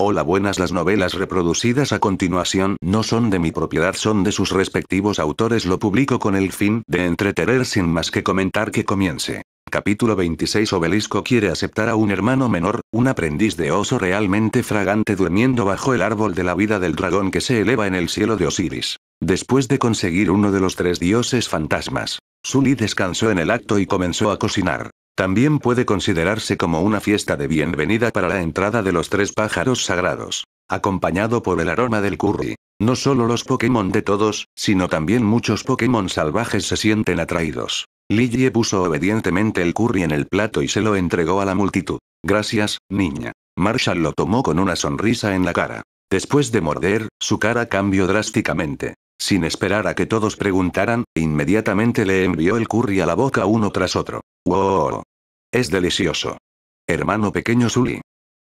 Hola buenas las novelas reproducidas a continuación no son de mi propiedad son de sus respectivos autores lo publico con el fin de entretener sin más que comentar que comience. Capítulo 26 Obelisco quiere aceptar a un hermano menor, un aprendiz de oso realmente fragante durmiendo bajo el árbol de la vida del dragón que se eleva en el cielo de Osiris. Después de conseguir uno de los tres dioses fantasmas, Sully descansó en el acto y comenzó a cocinar. También puede considerarse como una fiesta de bienvenida para la entrada de los tres pájaros sagrados. Acompañado por el aroma del curry. No solo los Pokémon de todos, sino también muchos Pokémon salvajes se sienten atraídos. Lillie puso obedientemente el curry en el plato y se lo entregó a la multitud. Gracias, niña. Marshall lo tomó con una sonrisa en la cara. Después de morder, su cara cambió drásticamente. Sin esperar a que todos preguntaran, inmediatamente le envió el curry a la boca uno tras otro. ¡Wow! Es delicioso. Hermano pequeño Zuli.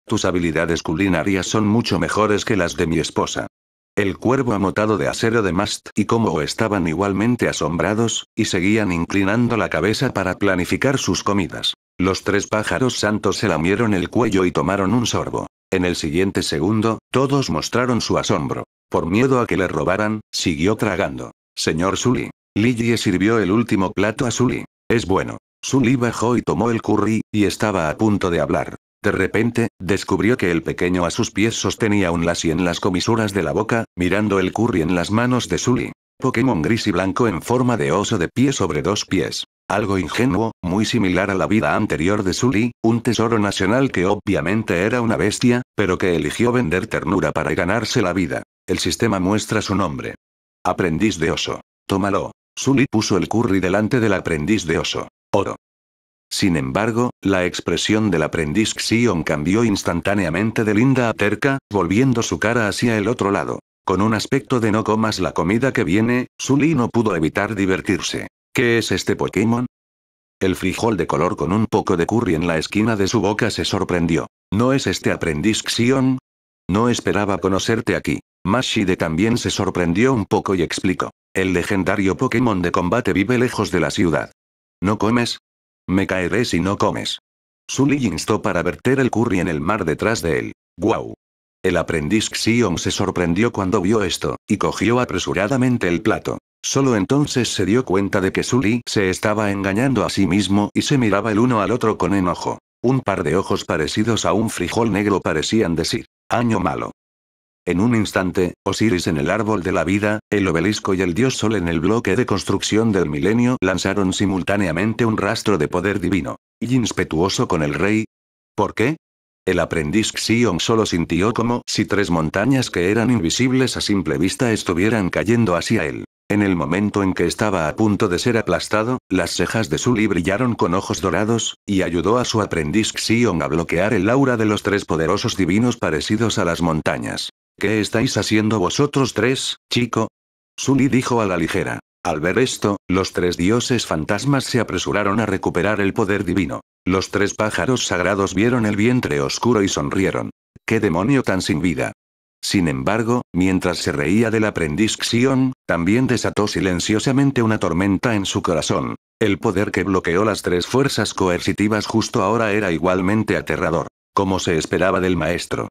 Tus habilidades culinarias son mucho mejores que las de mi esposa. El cuervo amotado de acero de Mast y Como estaban igualmente asombrados, y seguían inclinando la cabeza para planificar sus comidas. Los tres pájaros santos se lamieron el cuello y tomaron un sorbo. En el siguiente segundo, todos mostraron su asombro. Por miedo a que le robaran, siguió tragando. Señor Sully. Lillie sirvió el último plato a Sully. Es bueno. Sully bajó y tomó el curry, y estaba a punto de hablar. De repente, descubrió que el pequeño a sus pies sostenía un y en las comisuras de la boca, mirando el curry en las manos de Sully. Pokémon gris y blanco en forma de oso de pie sobre dos pies. Algo ingenuo, muy similar a la vida anterior de Sully, un tesoro nacional que obviamente era una bestia, pero que eligió vender ternura para ganarse la vida. El sistema muestra su nombre. Aprendiz de oso. Tómalo. Sully puso el curry delante del aprendiz de oso. Oro. Sin embargo, la expresión del aprendiz Xion cambió instantáneamente de linda a terca, volviendo su cara hacia el otro lado. Con un aspecto de no comas la comida que viene, Sully no pudo evitar divertirse. ¿Qué es este Pokémon? El frijol de color con un poco de curry en la esquina de su boca se sorprendió. ¿No es este aprendiz Xion? No esperaba conocerte aquí. Mashide también se sorprendió un poco y explicó. El legendario Pokémon de combate vive lejos de la ciudad. ¿No comes? Me caeré si no comes. Sully instó para verter el curry en el mar detrás de él. ¡Guau! El aprendiz Xion se sorprendió cuando vio esto, y cogió apresuradamente el plato. Solo entonces se dio cuenta de que Sully se estaba engañando a sí mismo y se miraba el uno al otro con enojo. Un par de ojos parecidos a un frijol negro parecían decir, año malo. En un instante, Osiris en el árbol de la vida, el obelisco y el dios Sol en el bloque de construcción del milenio lanzaron simultáneamente un rastro de poder divino. Y inspetuoso con el rey. ¿Por qué? El aprendiz Xion solo sintió como si tres montañas que eran invisibles a simple vista estuvieran cayendo hacia él. En el momento en que estaba a punto de ser aplastado, las cejas de Sully brillaron con ojos dorados, y ayudó a su aprendiz Xion a bloquear el aura de los tres poderosos divinos parecidos a las montañas. ¿Qué estáis haciendo vosotros tres, chico? Sully dijo a la ligera. Al ver esto, los tres dioses fantasmas se apresuraron a recuperar el poder divino. Los tres pájaros sagrados vieron el vientre oscuro y sonrieron. ¡Qué demonio tan sin vida! Sin embargo, mientras se reía del aprendiz Xion, también desató silenciosamente una tormenta en su corazón. El poder que bloqueó las tres fuerzas coercitivas justo ahora era igualmente aterrador, como se esperaba del maestro.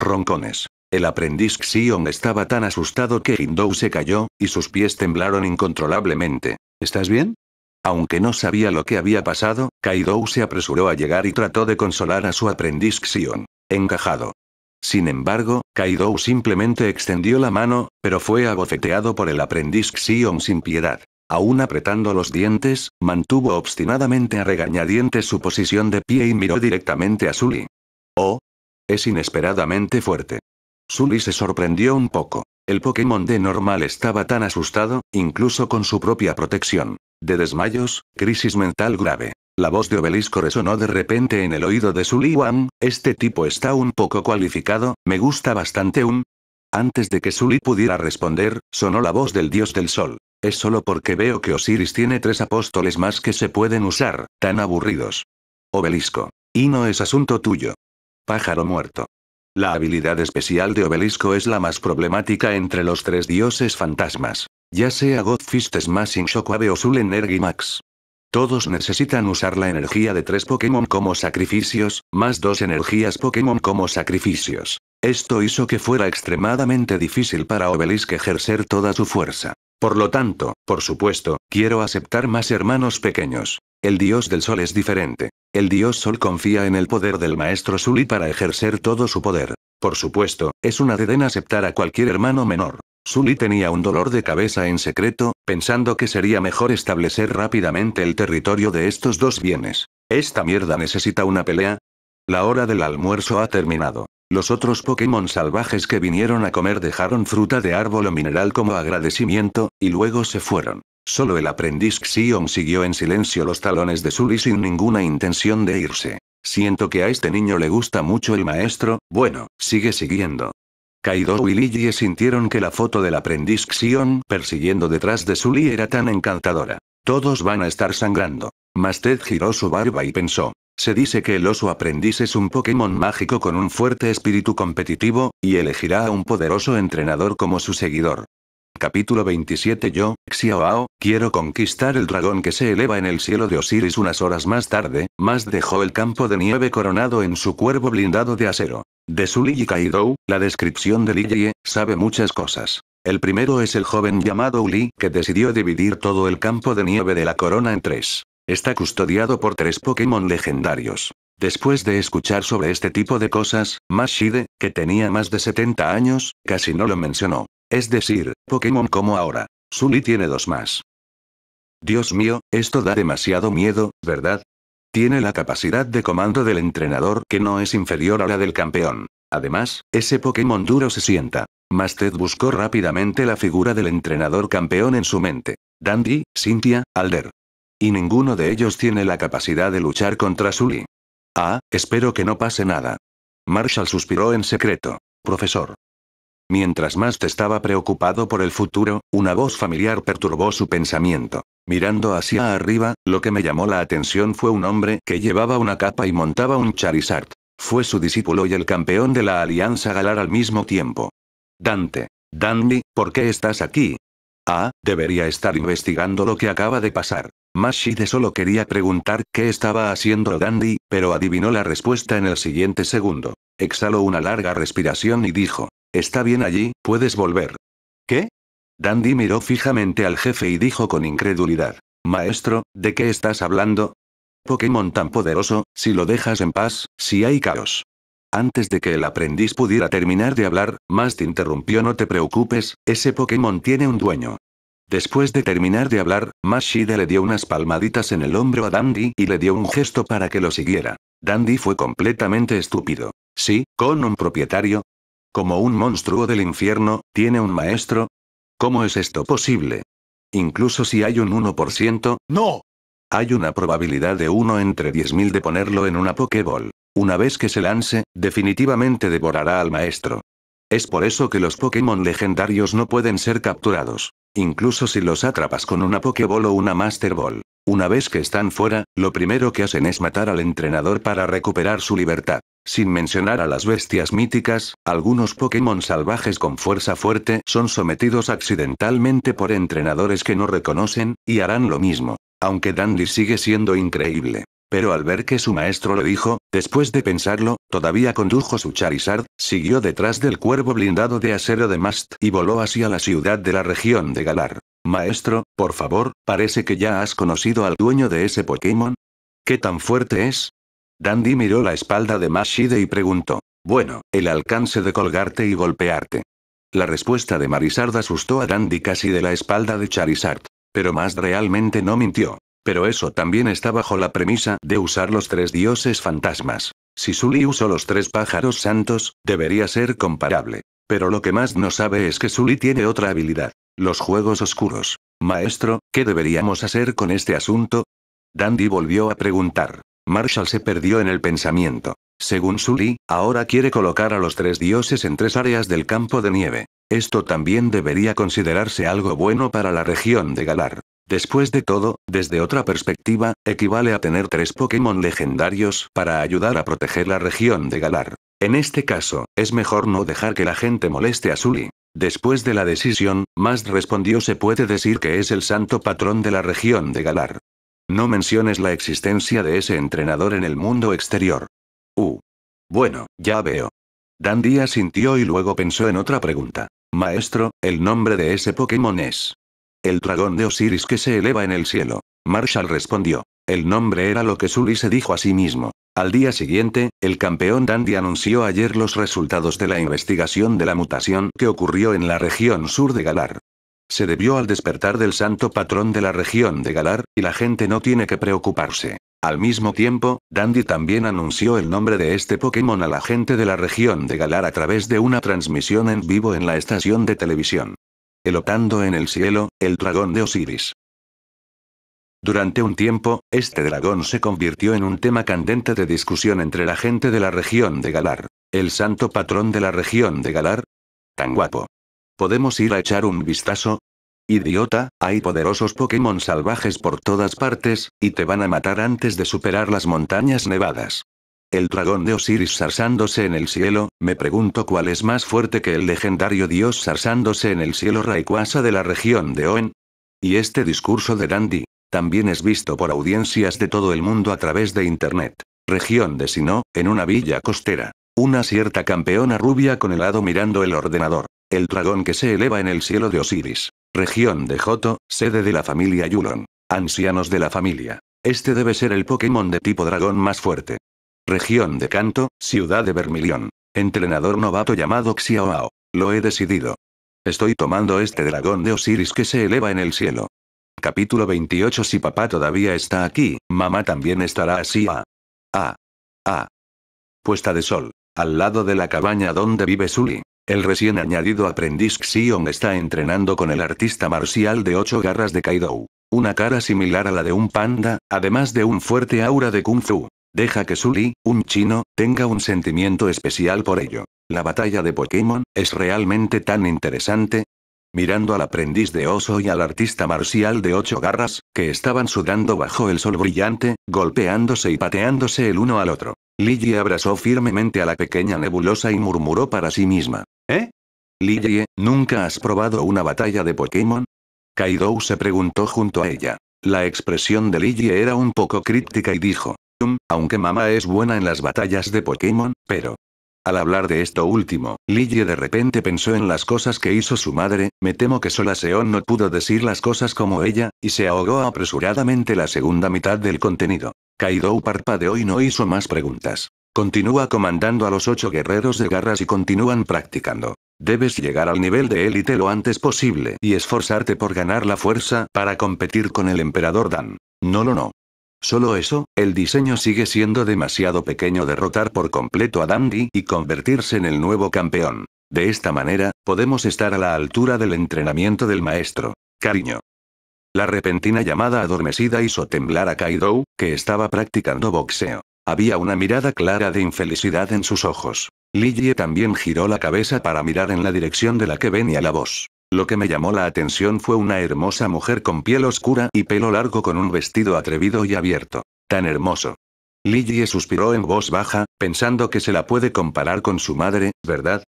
Roncones. El aprendiz Xion estaba tan asustado que Hindou se cayó, y sus pies temblaron incontrolablemente. ¿Estás bien? Aunque no sabía lo que había pasado, Kaidou se apresuró a llegar y trató de consolar a su aprendiz Xion. Encajado. Sin embargo, Kaidou simplemente extendió la mano, pero fue abofeteado por el aprendiz Xion sin piedad. Aún apretando los dientes, mantuvo obstinadamente a regañadientes su posición de pie y miró directamente a Sully. Oh. Es inesperadamente fuerte. Sully se sorprendió un poco. El Pokémon de normal estaba tan asustado, incluso con su propia protección. De desmayos, crisis mental grave. La voz de Obelisco resonó de repente en el oído de Sully Wang, este tipo está un poco cualificado, me gusta bastante un... Antes de que Sully pudiera responder, sonó la voz del dios del sol. Es solo porque veo que Osiris tiene tres apóstoles más que se pueden usar, tan aburridos. Obelisco. Y no es asunto tuyo. Pájaro muerto. La habilidad especial de Obelisco es la más problemática entre los tres dioses fantasmas. Ya sea Godfist Smashing Shockwave o Soul Energy Max. Todos necesitan usar la energía de tres Pokémon como sacrificios, más dos energías Pokémon como sacrificios. Esto hizo que fuera extremadamente difícil para Obelisk ejercer toda su fuerza. Por lo tanto, por supuesto, quiero aceptar más hermanos pequeños. El dios del sol es diferente. El dios sol confía en el poder del maestro Sully para ejercer todo su poder. Por supuesto, es una deden aceptar a cualquier hermano menor. Sully tenía un dolor de cabeza en secreto, pensando que sería mejor establecer rápidamente el territorio de estos dos bienes. ¿Esta mierda necesita una pelea? La hora del almuerzo ha terminado. Los otros Pokémon salvajes que vinieron a comer dejaron fruta de árbol o mineral como agradecimiento, y luego se fueron. Solo el aprendiz Xion siguió en silencio los talones de Sully sin ninguna intención de irse. Siento que a este niño le gusta mucho el maestro, bueno, sigue siguiendo. Kaido y sintieron que la foto del aprendiz Xion persiguiendo detrás de Sully era tan encantadora. Todos van a estar sangrando. Masted giró su barba y pensó. Se dice que el oso aprendiz es un Pokémon mágico con un fuerte espíritu competitivo, y elegirá a un poderoso entrenador como su seguidor. Capítulo 27 Yo, Xiaoao, quiero conquistar el dragón que se eleva en el cielo de Osiris unas horas más tarde, más dejó el campo de nieve coronado en su cuervo blindado de acero. De su y Kaidou, la descripción de Liyi, sabe muchas cosas. El primero es el joven llamado Uli que decidió dividir todo el campo de nieve de la corona en tres. Está custodiado por tres Pokémon legendarios. Después de escuchar sobre este tipo de cosas, Mashide, que tenía más de 70 años, casi no lo mencionó. Es decir, Pokémon como ahora. Sully tiene dos más. Dios mío, esto da demasiado miedo, ¿verdad? Tiene la capacidad de comando del entrenador que no es inferior a la del campeón. Además, ese Pokémon duro se sienta. Masted buscó rápidamente la figura del entrenador campeón en su mente. Dandy, Cynthia, Alder. Y ninguno de ellos tiene la capacidad de luchar contra Sully. Ah, espero que no pase nada. Marshall suspiró en secreto. Profesor, Mientras Mast estaba preocupado por el futuro, una voz familiar perturbó su pensamiento. Mirando hacia arriba, lo que me llamó la atención fue un hombre que llevaba una capa y montaba un Charizard. Fue su discípulo y el campeón de la Alianza Galar al mismo tiempo. Dante. Dandy, ¿por qué estás aquí? Ah, debería estar investigando lo que acaba de pasar. Mashide solo quería preguntar qué estaba haciendo Dandy, pero adivinó la respuesta en el siguiente segundo. Exhaló una larga respiración y dijo, Está bien allí, puedes volver. ¿Qué? Dandy miró fijamente al jefe y dijo con incredulidad. Maestro, ¿de qué estás hablando? Pokémon tan poderoso, si lo dejas en paz, si hay caos. Antes de que el aprendiz pudiera terminar de hablar, Mast interrumpió No te preocupes, ese Pokémon tiene un dueño. Después de terminar de hablar, Mashida le dio unas palmaditas en el hombro a Dandy y le dio un gesto para que lo siguiera. Dandy fue completamente estúpido. Sí, con un propietario, como un monstruo del infierno, ¿tiene un maestro? ¿Cómo es esto posible? Incluso si hay un 1%, ¡no! Hay una probabilidad de 1 entre 10.000 de ponerlo en una Pokéball. Una vez que se lance, definitivamente devorará al maestro. Es por eso que los Pokémon legendarios no pueden ser capturados. Incluso si los atrapas con una Pokéball o una Master Ball. Una vez que están fuera, lo primero que hacen es matar al entrenador para recuperar su libertad. Sin mencionar a las bestias míticas, algunos Pokémon salvajes con fuerza fuerte son sometidos accidentalmente por entrenadores que no reconocen, y harán lo mismo. Aunque Dandy sigue siendo increíble. Pero al ver que su maestro lo dijo, después de pensarlo, todavía condujo su Charizard, siguió detrás del cuervo blindado de acero de Mast y voló hacia la ciudad de la región de Galar. Maestro, por favor, parece que ya has conocido al dueño de ese Pokémon. ¿Qué tan fuerte es? Dandy miró la espalda de Mashide y preguntó. Bueno, el alcance de colgarte y golpearte. La respuesta de Marisard asustó a Dandy casi de la espalda de Charizard. Pero más realmente no mintió. Pero eso también está bajo la premisa de usar los tres dioses fantasmas. Si Sully usó los tres pájaros santos, debería ser comparable. Pero lo que más no sabe es que Sully tiene otra habilidad. Los juegos oscuros. Maestro, ¿qué deberíamos hacer con este asunto? Dandy volvió a preguntar. Marshall se perdió en el pensamiento. Según Sully, ahora quiere colocar a los tres dioses en tres áreas del campo de nieve. Esto también debería considerarse algo bueno para la región de Galar. Después de todo, desde otra perspectiva, equivale a tener tres Pokémon legendarios para ayudar a proteger la región de Galar. En este caso, es mejor no dejar que la gente moleste a Sully. Después de la decisión, más respondió se puede decir que es el santo patrón de la región de Galar. No menciones la existencia de ese entrenador en el mundo exterior. Uh. Bueno, ya veo. Dandy sintió y luego pensó en otra pregunta. Maestro, el nombre de ese Pokémon es. El dragón de Osiris que se eleva en el cielo. Marshall respondió. El nombre era lo que Sully se dijo a sí mismo. Al día siguiente, el campeón Dandy anunció ayer los resultados de la investigación de la mutación que ocurrió en la región sur de Galar. Se debió al despertar del santo patrón de la región de Galar, y la gente no tiene que preocuparse. Al mismo tiempo, Dandy también anunció el nombre de este Pokémon a la gente de la región de Galar a través de una transmisión en vivo en la estación de televisión elotando en el cielo, el dragón de Osiris. Durante un tiempo, este dragón se convirtió en un tema candente de discusión entre la gente de la región de Galar. El santo patrón de la región de Galar. Tan guapo. ¿Podemos ir a echar un vistazo? Idiota, hay poderosos Pokémon salvajes por todas partes, y te van a matar antes de superar las montañas nevadas el dragón de Osiris zarzándose en el cielo, me pregunto cuál es más fuerte que el legendario dios zarzándose en el cielo Rayquaza de la región de Oen. Y este discurso de Dandy, también es visto por audiencias de todo el mundo a través de Internet. Región de Sino, en una villa costera. Una cierta campeona rubia con lado mirando el ordenador. El dragón que se eleva en el cielo de Osiris. Región de Joto, sede de la familia Yulon. Ancianos de la familia. Este debe ser el Pokémon de tipo dragón más fuerte. Región de Canto, ciudad de Vermilion. Entrenador novato llamado Ao. Lo he decidido. Estoy tomando este dragón de Osiris que se eleva en el cielo. Capítulo 28 Si papá todavía está aquí, mamá también estará así. A, ah. a, ah. ah. Puesta de sol. Al lado de la cabaña donde vive Sully. El recién añadido aprendiz Xion está entrenando con el artista marcial de ocho garras de Kaidou. Una cara similar a la de un panda, además de un fuerte aura de kung fu. Deja que Sully, un chino, tenga un sentimiento especial por ello. La batalla de Pokémon, ¿es realmente tan interesante? Mirando al aprendiz de oso y al artista marcial de ocho garras, que estaban sudando bajo el sol brillante, golpeándose y pateándose el uno al otro. Lily abrazó firmemente a la pequeña nebulosa y murmuró para sí misma. ¿Eh? Lily, ¿nunca has probado una batalla de Pokémon? kaido se preguntó junto a ella. La expresión de Lily era un poco críptica y dijo aunque mamá es buena en las batallas de Pokémon, pero... Al hablar de esto último, Lillie de repente pensó en las cosas que hizo su madre, me temo que sola Seon no pudo decir las cosas como ella, y se ahogó apresuradamente la segunda mitad del contenido. Kaido parpadeó y no hizo más preguntas. Continúa comandando a los ocho guerreros de garras y continúan practicando. Debes llegar al nivel de élite lo antes posible y esforzarte por ganar la fuerza para competir con el emperador Dan. No lo no. Solo eso, el diseño sigue siendo demasiado pequeño derrotar por completo a Dandy y convertirse en el nuevo campeón. De esta manera, podemos estar a la altura del entrenamiento del maestro. Cariño. La repentina llamada adormecida hizo temblar a Kaido, que estaba practicando boxeo. Había una mirada clara de infelicidad en sus ojos. Lillie también giró la cabeza para mirar en la dirección de la que venía la voz. Lo que me llamó la atención fue una hermosa mujer con piel oscura y pelo largo con un vestido atrevido y abierto. Tan hermoso. Lillie suspiró en voz baja, pensando que se la puede comparar con su madre, ¿verdad?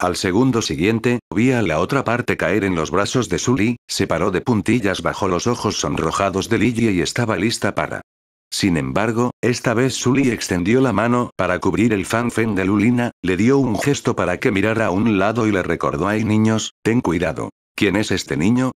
Al segundo siguiente, vi a la otra parte caer en los brazos de Sully, se paró de puntillas bajo los ojos sonrojados de Lillie y estaba lista para sin embargo, esta vez Sully extendió la mano para cubrir el fanfen de Lulina, le dio un gesto para que mirara a un lado y le recordó: Hay niños, ten cuidado. ¿Quién es este niño?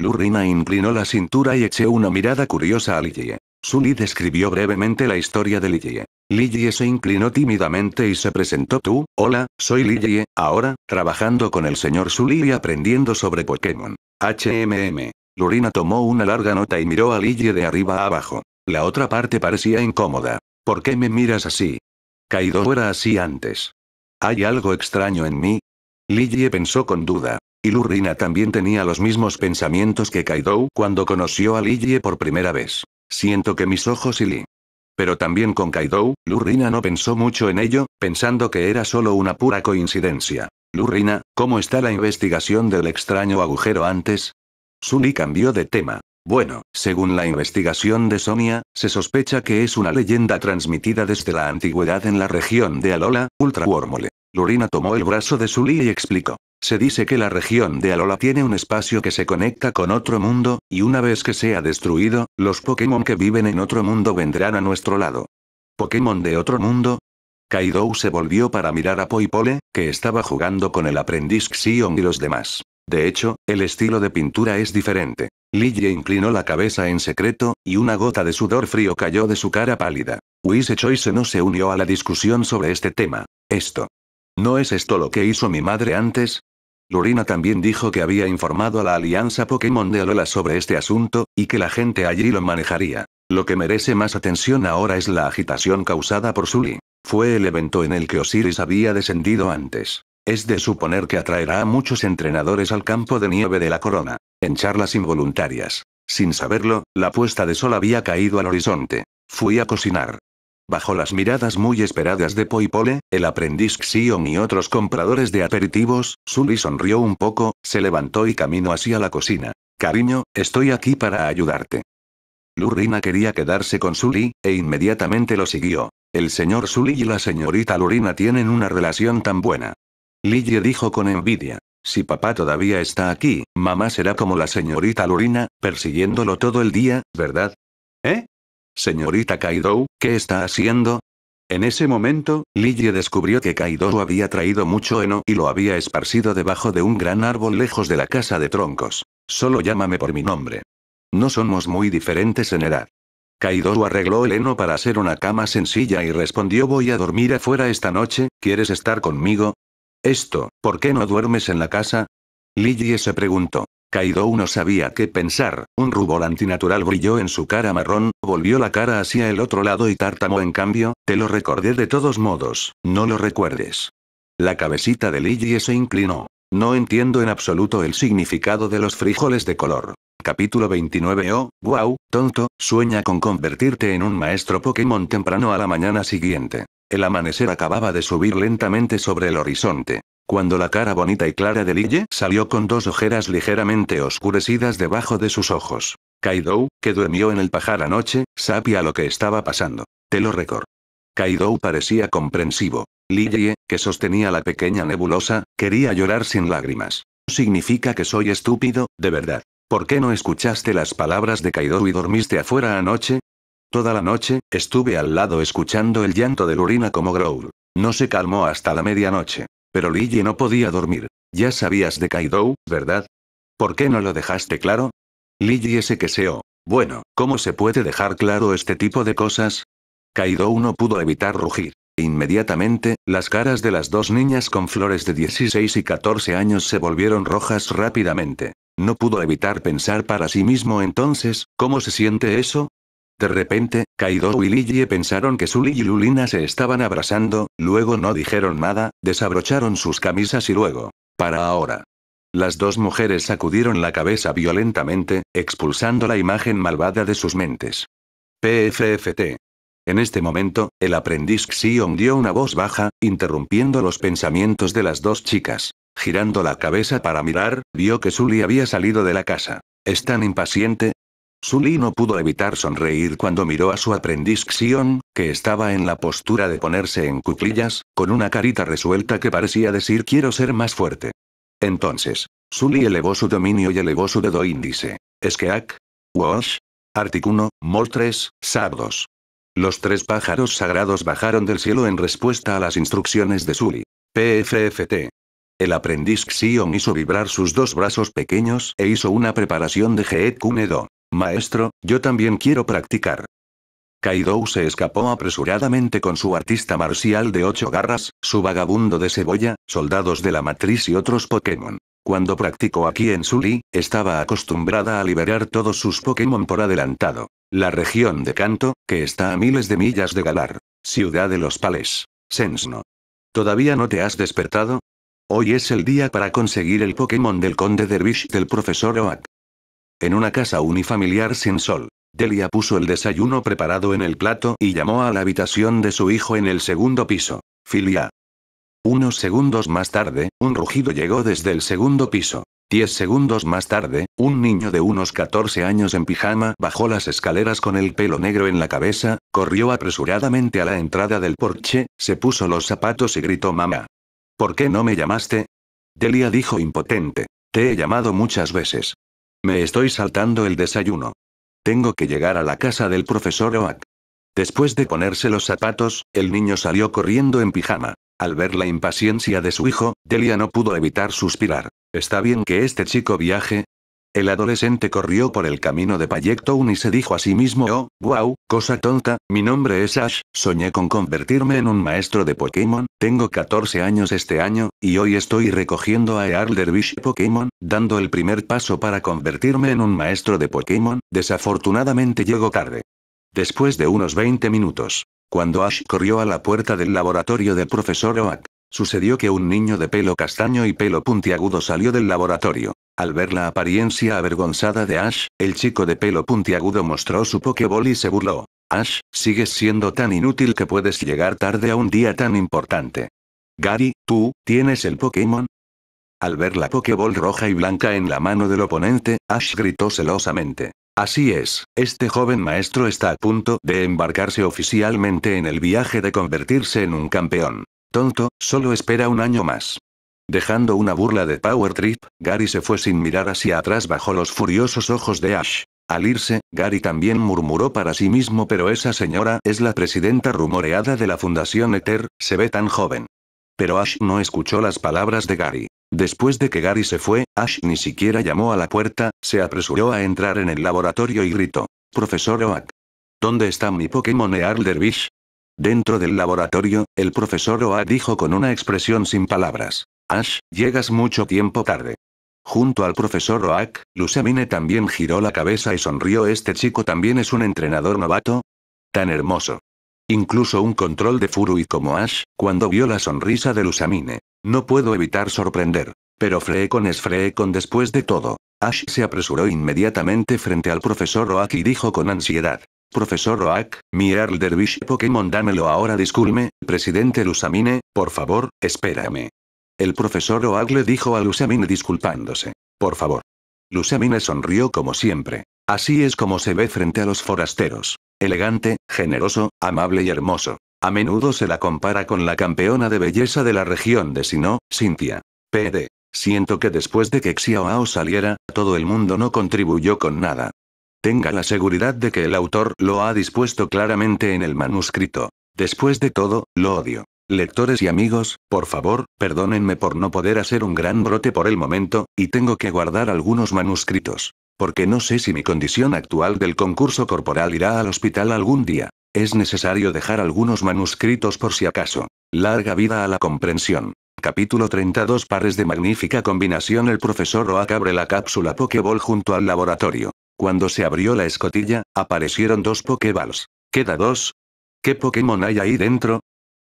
Lurina inclinó la cintura y echó una mirada curiosa a Lillie. Sully describió brevemente la historia de Lillie. Lillie se inclinó tímidamente y se presentó tú, hola, soy Lillie, ahora, trabajando con el señor Sully y aprendiendo sobre Pokémon. HMM. Lurina tomó una larga nota y miró a Lillie de arriba a abajo. La otra parte parecía incómoda. ¿Por qué me miras así? Kaido era así antes. ¿Hay algo extraño en mí? Lillie pensó con duda. Y Lurrina también tenía los mismos pensamientos que Kaido cuando conoció a Lillie por primera vez. Siento que mis ojos y Li. Pero también con Kaido, Lurrina no pensó mucho en ello, pensando que era solo una pura coincidencia. Lurrina, ¿cómo está la investigación del extraño agujero antes? Sully cambió de tema. Bueno, según la investigación de Sonia, se sospecha que es una leyenda transmitida desde la antigüedad en la región de Alola, Ultra Wormole. Lurina tomó el brazo de Sully y explicó. Se dice que la región de Alola tiene un espacio que se conecta con otro mundo, y una vez que sea destruido, los Pokémon que viven en otro mundo vendrán a nuestro lado. ¿Pokémon de otro mundo? Kaidou se volvió para mirar a Poipole, que estaba jugando con el aprendiz Xion y los demás. De hecho, el estilo de pintura es diferente. Lillie inclinó la cabeza en secreto, y una gota de sudor frío cayó de su cara pálida. Wise Choice no se unió a la discusión sobre este tema. Esto. ¿No es esto lo que hizo mi madre antes? Lurina también dijo que había informado a la Alianza Pokémon de Alola sobre este asunto, y que la gente allí lo manejaría. Lo que merece más atención ahora es la agitación causada por Sully. Fue el evento en el que Osiris había descendido antes. Es de suponer que atraerá a muchos entrenadores al campo de nieve de la corona. En charlas involuntarias. Sin saberlo, la puesta de sol había caído al horizonte. Fui a cocinar. Bajo las miradas muy esperadas de Poipole, el aprendiz Xion y otros compradores de aperitivos, Sully sonrió un poco, se levantó y caminó hacia la cocina. Cariño, estoy aquí para ayudarte. Lurina quería quedarse con Sully, e inmediatamente lo siguió. El señor Sully y la señorita Lurina tienen una relación tan buena. Lige dijo con envidia. Si papá todavía está aquí, mamá será como la señorita Lurina, persiguiéndolo todo el día, ¿verdad? ¿Eh? Señorita Kaidou, ¿qué está haciendo? En ese momento, Lillie descubrió que Kaido había traído mucho heno y lo había esparcido debajo de un gran árbol lejos de la casa de troncos. Solo llámame por mi nombre. No somos muy diferentes en edad. Kaido arregló el heno para hacer una cama sencilla y respondió voy a dormir afuera esta noche, ¿quieres estar conmigo? Esto, ¿por qué no duermes en la casa? Lillie se preguntó. Kaido no sabía qué pensar, un rubor antinatural brilló en su cara marrón, volvió la cara hacia el otro lado y tártamo en cambio, te lo recordé de todos modos, no lo recuerdes. La cabecita de Lillie se inclinó. No entiendo en absoluto el significado de los frijoles de color. Capítulo 29 Oh, wow, tonto, sueña con convertirte en un maestro Pokémon temprano a la mañana siguiente. El amanecer acababa de subir lentamente sobre el horizonte. Cuando la cara bonita y clara de Lille salió con dos ojeras ligeramente oscurecidas debajo de sus ojos. Kaidou, que durmió en el pajar anoche, sabía lo que estaba pasando. Te lo récord. Kaidou parecía comprensivo. Lille, que sostenía la pequeña nebulosa, quería llorar sin lágrimas. Significa que soy estúpido, de verdad. ¿Por qué no escuchaste las palabras de Kaidou y dormiste afuera anoche? Toda la noche, estuve al lado escuchando el llanto de Lurina como growl. No se calmó hasta la medianoche. Pero Li no podía dormir. Ya sabías de Kaido, ¿verdad? ¿Por qué no lo dejaste claro? Lily se queseó. Bueno, ¿cómo se puede dejar claro este tipo de cosas? Kaido no pudo evitar rugir. Inmediatamente, las caras de las dos niñas con flores de 16 y 14 años se volvieron rojas rápidamente. No pudo evitar pensar para sí mismo entonces, ¿cómo se siente eso? De repente, Kaido y Lillie pensaron que Sully y Lulina se estaban abrazando, luego no dijeron nada, desabrocharon sus camisas y luego. Para ahora. Las dos mujeres sacudieron la cabeza violentamente, expulsando la imagen malvada de sus mentes. PFFT. En este momento, el aprendiz Xion dio una voz baja, interrumpiendo los pensamientos de las dos chicas. Girando la cabeza para mirar, vio que Sully había salido de la casa. Es tan impaciente, Sully no pudo evitar sonreír cuando miró a su aprendiz Xion, que estaba en la postura de ponerse en cuclillas, con una carita resuelta que parecía decir quiero ser más fuerte. Entonces, Sully elevó su dominio y elevó su dedo índice. Esqueak. Wash. Articuno, Mol 3, Sab Los tres pájaros sagrados bajaron del cielo en respuesta a las instrucciones de Sully. PFFT. El aprendiz Xion hizo vibrar sus dos brazos pequeños e hizo una preparación de Geet Do. Maestro, yo también quiero practicar. Kaidou se escapó apresuradamente con su artista marcial de ocho garras, su vagabundo de cebolla, soldados de la matriz y otros Pokémon. Cuando practicó aquí en Suli, estaba acostumbrada a liberar todos sus Pokémon por adelantado. La región de Kanto, que está a miles de millas de Galar. Ciudad de los Pales. Sensno. ¿Todavía no te has despertado? Hoy es el día para conseguir el Pokémon del Conde Dervish del profesor Oak. En una casa unifamiliar sin sol. Delia puso el desayuno preparado en el plato y llamó a la habitación de su hijo en el segundo piso. Filia. Unos segundos más tarde, un rugido llegó desde el segundo piso. Diez segundos más tarde, un niño de unos 14 años en pijama bajó las escaleras con el pelo negro en la cabeza, corrió apresuradamente a la entrada del porche, se puso los zapatos y gritó mamá. ¿Por qué no me llamaste? Delia dijo impotente. Te he llamado muchas veces. Me estoy saltando el desayuno. Tengo que llegar a la casa del profesor Oak. Después de ponerse los zapatos, el niño salió corriendo en pijama. Al ver la impaciencia de su hijo, Delia no pudo evitar suspirar. Está bien que este chico viaje, el adolescente corrió por el camino de Payectown y se dijo a sí mismo, oh, wow, cosa tonta, mi nombre es Ash, soñé con convertirme en un maestro de Pokémon, tengo 14 años este año, y hoy estoy recogiendo a Dervish Pokémon, dando el primer paso para convertirme en un maestro de Pokémon, desafortunadamente llego tarde. Después de unos 20 minutos, cuando Ash corrió a la puerta del laboratorio del profesor Oak, sucedió que un niño de pelo castaño y pelo puntiagudo salió del laboratorio. Al ver la apariencia avergonzada de Ash, el chico de pelo puntiagudo mostró su Pokéball y se burló. Ash, sigues siendo tan inútil que puedes llegar tarde a un día tan importante. Gary, ¿tú, tienes el Pokémon? Al ver la Pokéball roja y blanca en la mano del oponente, Ash gritó celosamente. Así es, este joven maestro está a punto de embarcarse oficialmente en el viaje de convertirse en un campeón. Tonto, solo espera un año más. Dejando una burla de Power Trip, Gary se fue sin mirar hacia atrás bajo los furiosos ojos de Ash. Al irse, Gary también murmuró para sí mismo pero esa señora es la presidenta rumoreada de la Fundación Ether, se ve tan joven. Pero Ash no escuchó las palabras de Gary. Después de que Gary se fue, Ash ni siquiera llamó a la puerta, se apresuró a entrar en el laboratorio y gritó. Profesor Oak. ¿Dónde está mi Pokémon Earl Dervish? Dentro del laboratorio, el profesor Oak dijo con una expresión sin palabras. Ash, llegas mucho tiempo tarde. Junto al profesor Oak, Lusamine también giró la cabeza y sonrió. Este chico también es un entrenador novato. Tan hermoso. Incluso un control de Furui como Ash, cuando vio la sonrisa de Lusamine. No puedo evitar sorprender. Pero con es con después de todo. Ash se apresuró inmediatamente frente al profesor Roak y dijo con ansiedad. Profesor Roak, mi Earl Dervish Pokémon dámelo ahora disculme, presidente Lusamine, por favor, espérame. El profesor Oagle dijo a Lusamine disculpándose. Por favor. Lusamine sonrió como siempre. Así es como se ve frente a los forasteros. Elegante, generoso, amable y hermoso. A menudo se la compara con la campeona de belleza de la región de Sino, Cynthia. P.D. Siento que después de que Xiaoao saliera, todo el mundo no contribuyó con nada. Tenga la seguridad de que el autor lo ha dispuesto claramente en el manuscrito. Después de todo, lo odio. Lectores y amigos, por favor, perdónenme por no poder hacer un gran brote por el momento, y tengo que guardar algunos manuscritos. Porque no sé si mi condición actual del concurso corporal irá al hospital algún día. Es necesario dejar algunos manuscritos por si acaso. Larga vida a la comprensión. Capítulo 32 Pares de magnífica combinación El profesor Roak abre la cápsula Pokéball junto al laboratorio. Cuando se abrió la escotilla, aparecieron dos Pokéballs. ¿Queda dos? ¿Qué Pokémon hay ahí dentro?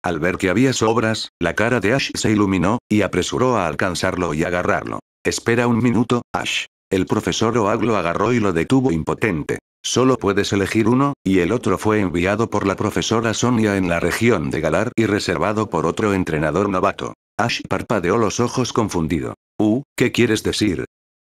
Al ver que había sobras, la cara de Ash se iluminó, y apresuró a alcanzarlo y agarrarlo. Espera un minuto, Ash. El profesor Oak lo agarró y lo detuvo impotente. Solo puedes elegir uno, y el otro fue enviado por la profesora Sonia en la región de Galar y reservado por otro entrenador novato. Ash parpadeó los ojos confundido. Uh, ¿qué quieres decir?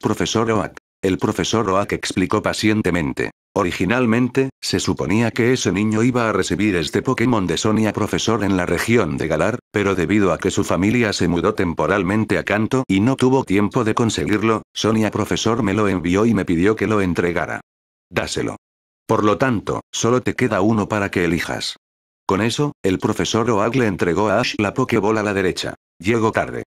Profesor Oak. El profesor Oak explicó pacientemente. Originalmente, se suponía que ese niño iba a recibir este Pokémon de Sonia Profesor en la región de Galar, pero debido a que su familia se mudó temporalmente a Canto y no tuvo tiempo de conseguirlo, Sonia Profesor me lo envió y me pidió que lo entregara. Dáselo. Por lo tanto, solo te queda uno para que elijas. Con eso, el profesor Oak le entregó a Ash la Pokéball a la derecha. Llego tarde.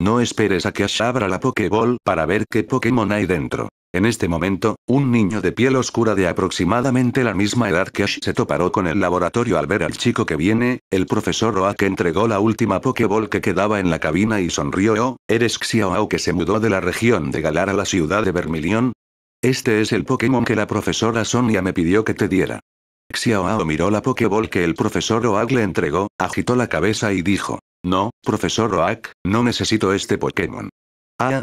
No esperes a que Ash abra la Pokéball para ver qué Pokémon hay dentro. En este momento, un niño de piel oscura de aproximadamente la misma edad que Ash se toparó con el laboratorio al ver al chico que viene, el profesor Oak entregó la última Pokéball que quedaba en la cabina y sonrió oh, eres Ao que se mudó de la región de Galar a la ciudad de Vermilion? Este es el Pokémon que la profesora Sonia me pidió que te diera. Xiaoao miró la Pokéball que el profesor Oak le entregó, agitó la cabeza y dijo, no, profesor Oak, no necesito este Pokémon. Ah,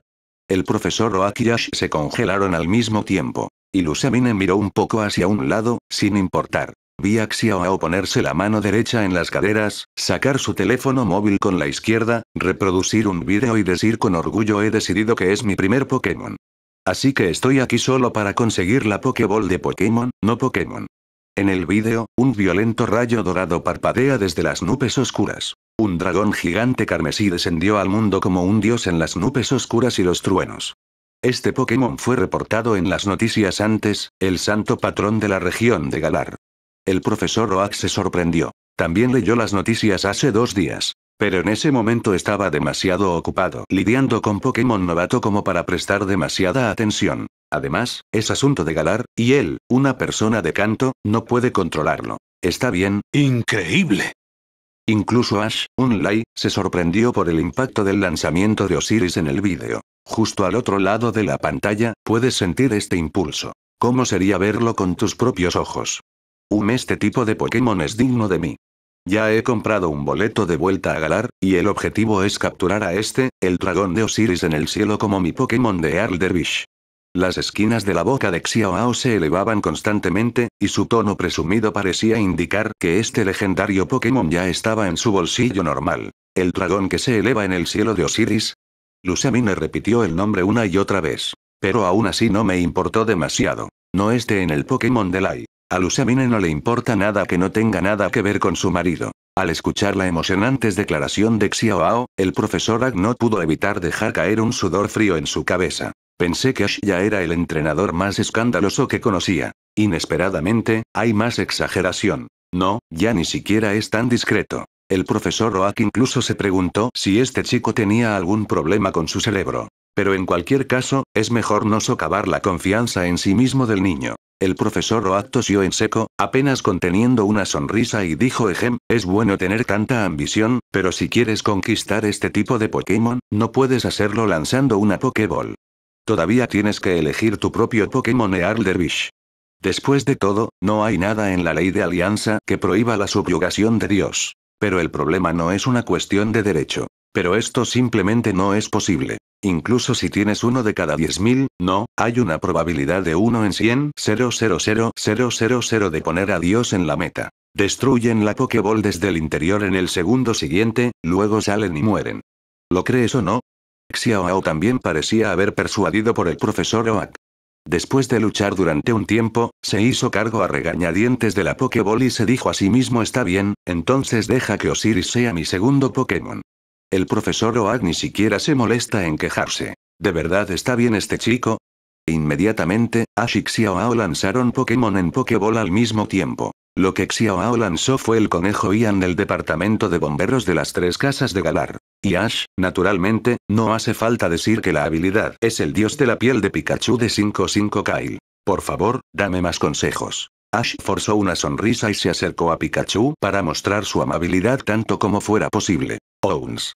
el profesor Oak se congelaron al mismo tiempo. Y Lusamine miró un poco hacia un lado, sin importar. Vi a a ponerse la mano derecha en las caderas, sacar su teléfono móvil con la izquierda, reproducir un vídeo y decir con orgullo he decidido que es mi primer Pokémon. Así que estoy aquí solo para conseguir la Pokéball de Pokémon, no Pokémon. En el vídeo, un violento rayo dorado parpadea desde las nubes oscuras. Un dragón gigante carmesí descendió al mundo como un dios en las nubes oscuras y los truenos. Este Pokémon fue reportado en las noticias antes, el santo patrón de la región de Galar. El profesor Oak se sorprendió. También leyó las noticias hace dos días. Pero en ese momento estaba demasiado ocupado lidiando con Pokémon novato como para prestar demasiada atención. Además, es asunto de Galar, y él, una persona de canto, no puede controlarlo. Está bien, increíble. Incluso Ash, un lai, se sorprendió por el impacto del lanzamiento de Osiris en el vídeo. Justo al otro lado de la pantalla, puedes sentir este impulso. ¿Cómo sería verlo con tus propios ojos? Un este tipo de Pokémon es digno de mí. Ya he comprado un boleto de vuelta a Galar, y el objetivo es capturar a este, el dragón de Osiris en el cielo como mi Pokémon de Dervish. Las esquinas de la boca de Ao se elevaban constantemente, y su tono presumido parecía indicar que este legendario Pokémon ya estaba en su bolsillo normal. El dragón que se eleva en el cielo de Osiris. Lusamine repitió el nombre una y otra vez. Pero aún así no me importó demasiado. No esté en el Pokémon de Lai. A Lusamine no le importa nada que no tenga nada que ver con su marido. Al escuchar la emocionante declaración de Ao, el profesor Ag no pudo evitar dejar caer un sudor frío en su cabeza. Pensé que Ash ya era el entrenador más escandaloso que conocía. Inesperadamente, hay más exageración. No, ya ni siquiera es tan discreto. El profesor Roak incluso se preguntó si este chico tenía algún problema con su cerebro. Pero en cualquier caso, es mejor no socavar la confianza en sí mismo del niño. El profesor Roak tosió en seco, apenas conteniendo una sonrisa y dijo Ejem, es bueno tener tanta ambición, pero si quieres conquistar este tipo de Pokémon, no puedes hacerlo lanzando una Pokéball. Todavía tienes que elegir tu propio Pokémon Earl Dervish. Después de todo, no hay nada en la ley de alianza que prohíba la subyugación de Dios. Pero el problema no es una cuestión de derecho. Pero esto simplemente no es posible. Incluso si tienes uno de cada 10.000, no, hay una probabilidad de uno en 100 000 de poner a Dios en la meta. Destruyen la Pokéball desde el interior en el segundo siguiente, luego salen y mueren. ¿Lo crees o no? Ao también parecía haber persuadido por el profesor Oak. Después de luchar durante un tiempo, se hizo cargo a regañadientes de la Pokéball y se dijo a sí mismo está bien, entonces deja que Osiris sea mi segundo Pokémon. El profesor Oak ni siquiera se molesta en quejarse. ¿De verdad está bien este chico? E inmediatamente, Ash y Xiaoao lanzaron Pokémon en Pokéball al mismo tiempo. Lo que Xiaoao lanzó fue el conejo Ian del departamento de bomberos de las tres casas de Galar. Y Ash, naturalmente, no hace falta decir que la habilidad es el dios de la piel de Pikachu de 5-5 Kyle. Por favor, dame más consejos. Ash forzó una sonrisa y se acercó a Pikachu para mostrar su amabilidad tanto como fuera posible. Owens.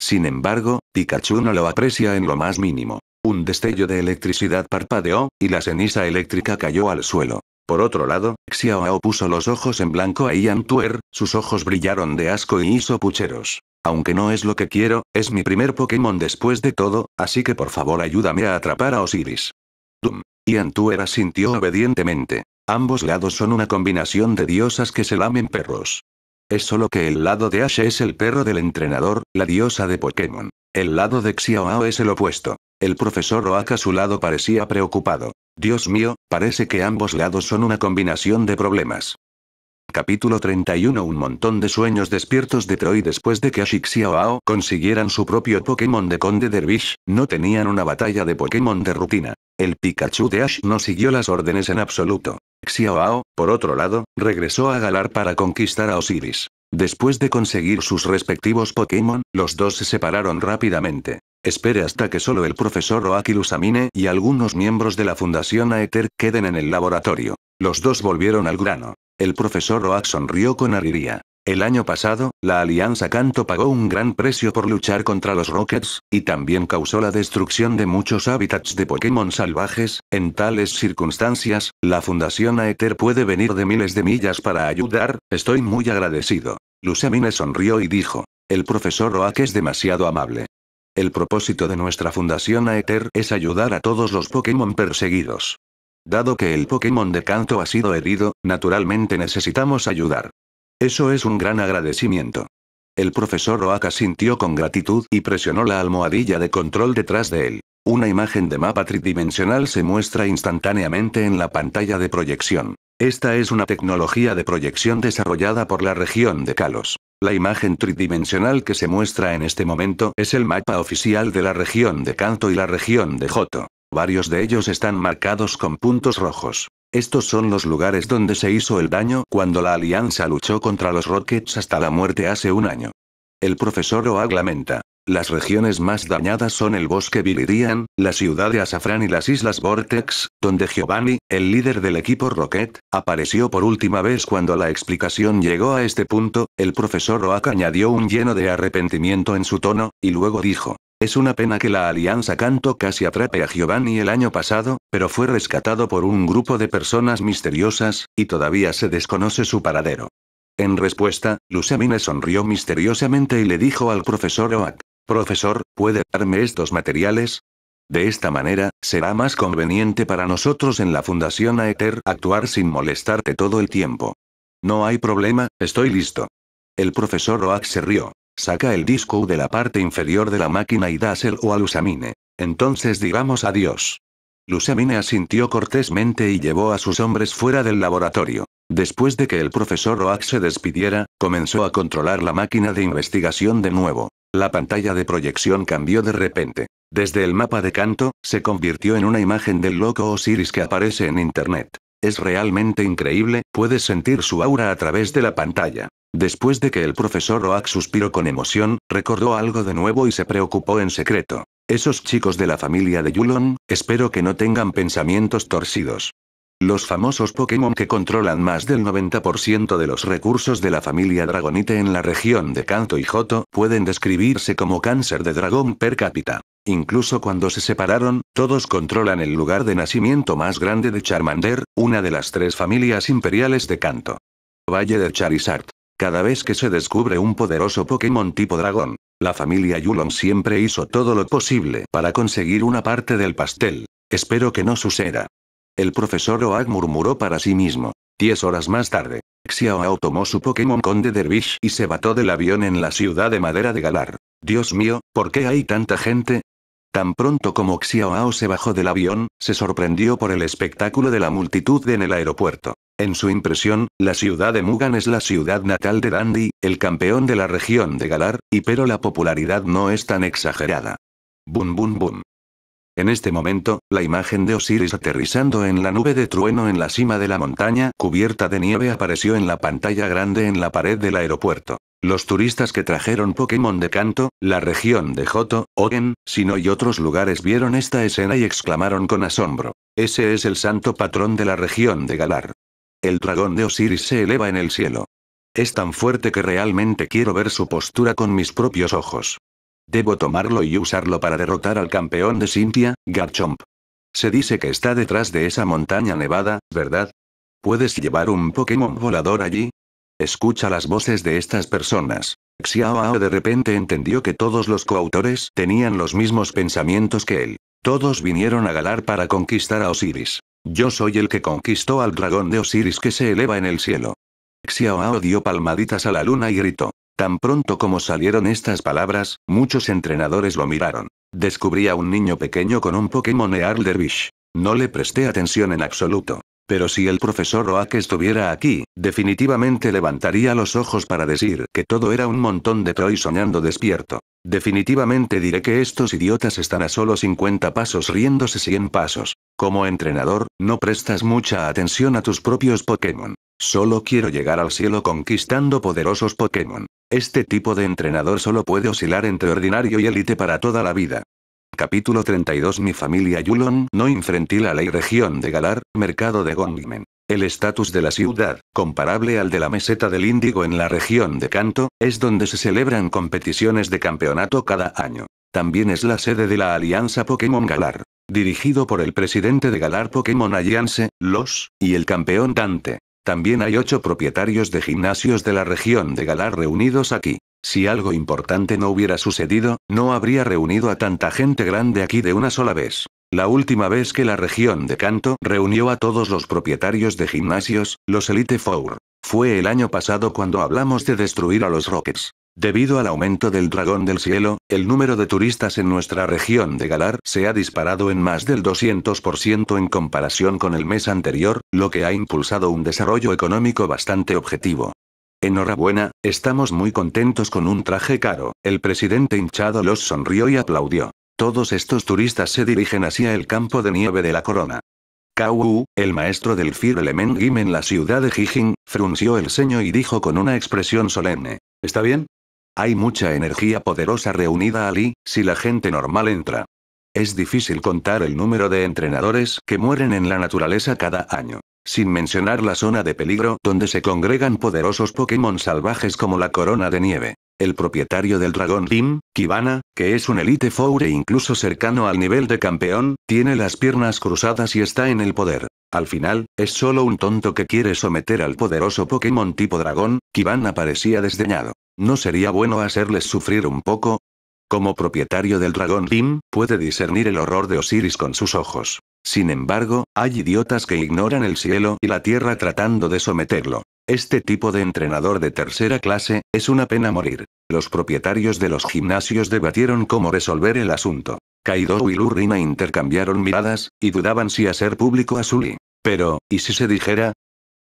Sin embargo, Pikachu no lo aprecia en lo más mínimo. Un destello de electricidad parpadeó, y la ceniza eléctrica cayó al suelo. Por otro lado, Ao puso los ojos en blanco a Ian Tuer, sus ojos brillaron de asco y hizo pucheros. Aunque no es lo que quiero, es mi primer Pokémon después de todo, así que por favor ayúdame a atrapar a Osiris. Ian Tuer asintió obedientemente. Ambos lados son una combinación de diosas que se lamen perros. Es solo que el lado de Ash es el perro del entrenador, la diosa de Pokémon. El lado de Ao es el opuesto. El profesor Oak a su lado parecía preocupado. Dios mío, parece que ambos lados son una combinación de problemas. Capítulo 31 Un montón de sueños despiertos de Troy después de que Ashik Xiaoao consiguieran su propio Pokémon de Conde Dervish, no tenían una batalla de Pokémon de rutina. El Pikachu de Ash no siguió las órdenes en absoluto. Xiaoao, por otro lado, regresó a Galar para conquistar a Osiris. Después de conseguir sus respectivos Pokémon, los dos se separaron rápidamente. Espere hasta que solo el profesor y Lusamine y algunos miembros de la Fundación Aether queden en el laboratorio. Los dos volvieron al grano. El profesor Oak sonrió con ariría. El año pasado, la Alianza Canto pagó un gran precio por luchar contra los Rockets, y también causó la destrucción de muchos hábitats de Pokémon salvajes. En tales circunstancias, la Fundación Aether puede venir de miles de millas para ayudar, estoy muy agradecido. Lusamine sonrió y dijo. El profesor Oak es demasiado amable. El propósito de nuestra fundación Aether es ayudar a todos los Pokémon perseguidos. Dado que el Pokémon de Canto ha sido herido, naturalmente necesitamos ayudar. Eso es un gran agradecimiento. El profesor Oaka sintió con gratitud y presionó la almohadilla de control detrás de él. Una imagen de mapa tridimensional se muestra instantáneamente en la pantalla de proyección. Esta es una tecnología de proyección desarrollada por la región de Kalos. La imagen tridimensional que se muestra en este momento es el mapa oficial de la región de Kanto y la región de Joto. Varios de ellos están marcados con puntos rojos. Estos son los lugares donde se hizo el daño cuando la Alianza luchó contra los Rockets hasta la muerte hace un año. El profesor Oag lamenta. Las regiones más dañadas son el bosque Bilirian, la ciudad de Azafrán y las islas Vortex, donde Giovanni, el líder del equipo Rocket, apareció por última vez cuando la explicación llegó a este punto, el profesor Oak añadió un lleno de arrepentimiento en su tono, y luego dijo, es una pena que la Alianza Canto casi atrape a Giovanni el año pasado, pero fue rescatado por un grupo de personas misteriosas, y todavía se desconoce su paradero. En respuesta, Lusamine sonrió misteriosamente y le dijo al profesor Oak, Profesor, ¿puede darme estos materiales? De esta manera, será más conveniente para nosotros en la Fundación Aether actuar sin molestarte todo el tiempo. No hay problema, estoy listo. El profesor Oak se rió. Saca el disco de la parte inferior de la máquina y dáselo a Lusamine. Entonces digamos adiós. Lusamine asintió cortésmente y llevó a sus hombres fuera del laboratorio. Después de que el profesor Oak se despidiera, comenzó a controlar la máquina de investigación de nuevo. La pantalla de proyección cambió de repente. Desde el mapa de canto, se convirtió en una imagen del loco Osiris que aparece en Internet. Es realmente increíble, puedes sentir su aura a través de la pantalla. Después de que el profesor Oak suspiró con emoción, recordó algo de nuevo y se preocupó en secreto. Esos chicos de la familia de Yulon, espero que no tengan pensamientos torcidos. Los famosos Pokémon que controlan más del 90% de los recursos de la familia Dragonite en la región de Kanto y Joto pueden describirse como cáncer de dragón per cápita. Incluso cuando se separaron, todos controlan el lugar de nacimiento más grande de Charmander, una de las tres familias imperiales de Kanto. Valle de Charizard. Cada vez que se descubre un poderoso Pokémon tipo dragón, la familia Yulon siempre hizo todo lo posible para conseguir una parte del pastel. Espero que no suceda. El profesor Oak murmuró para sí mismo. Diez horas más tarde, Ao tomó su Pokémon Conde Dervish y se bató del avión en la ciudad de madera de Galar. Dios mío, ¿por qué hay tanta gente? Tan pronto como Ao se bajó del avión, se sorprendió por el espectáculo de la multitud en el aeropuerto. En su impresión, la ciudad de Mugan es la ciudad natal de Dandy, el campeón de la región de Galar, y pero la popularidad no es tan exagerada. Bum bum bum. En este momento, la imagen de Osiris aterrizando en la nube de trueno en la cima de la montaña cubierta de nieve apareció en la pantalla grande en la pared del aeropuerto. Los turistas que trajeron Pokémon de Kanto, la región de Joto, Ogen, Sino y otros lugares vieron esta escena y exclamaron con asombro. Ese es el santo patrón de la región de Galar. El dragón de Osiris se eleva en el cielo. Es tan fuerte que realmente quiero ver su postura con mis propios ojos. Debo tomarlo y usarlo para derrotar al campeón de Cynthia, Garchomp. Se dice que está detrás de esa montaña nevada, ¿verdad? ¿Puedes llevar un Pokémon volador allí? Escucha las voces de estas personas. Xiaoao de repente entendió que todos los coautores tenían los mismos pensamientos que él. Todos vinieron a Galar para conquistar a Osiris. Yo soy el que conquistó al dragón de Osiris que se eleva en el cielo. Xiaoao dio palmaditas a la luna y gritó. Tan pronto como salieron estas palabras, muchos entrenadores lo miraron. Descubrí a un niño pequeño con un Pokémon Earl Dervish. No le presté atención en absoluto. Pero si el profesor Oak estuviera aquí, definitivamente levantaría los ojos para decir que todo era un montón de Troy soñando despierto. Definitivamente diré que estos idiotas están a solo 50 pasos riéndose 100 pasos. Como entrenador, no prestas mucha atención a tus propios Pokémon. Solo quiero llegar al cielo conquistando poderosos Pokémon. Este tipo de entrenador solo puede oscilar entre ordinario y élite para toda la vida. Capítulo 32 Mi familia Yulon no enfrentó la ley región de Galar, mercado de Gongmen. El estatus de la ciudad, comparable al de la meseta del Índigo en la región de Canto, es donde se celebran competiciones de campeonato cada año. También es la sede de la Alianza Pokémon Galar, dirigido por el presidente de Galar Pokémon Alliance, Los, y el campeón Dante. También hay ocho propietarios de gimnasios de la región de Galar reunidos aquí. Si algo importante no hubiera sucedido, no habría reunido a tanta gente grande aquí de una sola vez. La última vez que la región de Canto reunió a todos los propietarios de gimnasios, los Elite Four. Fue el año pasado cuando hablamos de destruir a los Rockets. Debido al aumento del dragón del cielo, el número de turistas en nuestra región de Galar se ha disparado en más del 200% en comparación con el mes anterior, lo que ha impulsado un desarrollo económico bastante objetivo. Enhorabuena, estamos muy contentos con un traje caro, el presidente hinchado los sonrió y aplaudió. Todos estos turistas se dirigen hacia el campo de nieve de la corona. Kau, el maestro del Fir Gim en la ciudad de Jijing, frunció el ceño y dijo con una expresión solemne. ¿Está bien? Hay mucha energía poderosa reunida allí, si la gente normal entra. Es difícil contar el número de entrenadores que mueren en la naturaleza cada año, sin mencionar la zona de peligro donde se congregan poderosos Pokémon salvajes como la corona de nieve. El propietario del dragón Team, Kibana, que es un elite e incluso cercano al nivel de campeón, tiene las piernas cruzadas y está en el poder. Al final, es solo un tonto que quiere someter al poderoso Pokémon tipo dragón, Kibana parecía desdeñado. ¿No sería bueno hacerles sufrir un poco? Como propietario del dragón Team puede discernir el horror de Osiris con sus ojos. Sin embargo, hay idiotas que ignoran el cielo y la tierra tratando de someterlo. Este tipo de entrenador de tercera clase, es una pena morir. Los propietarios de los gimnasios debatieron cómo resolver el asunto. Kaido y Lurina intercambiaron miradas, y dudaban si hacer público a Sully. Pero, ¿y si se dijera?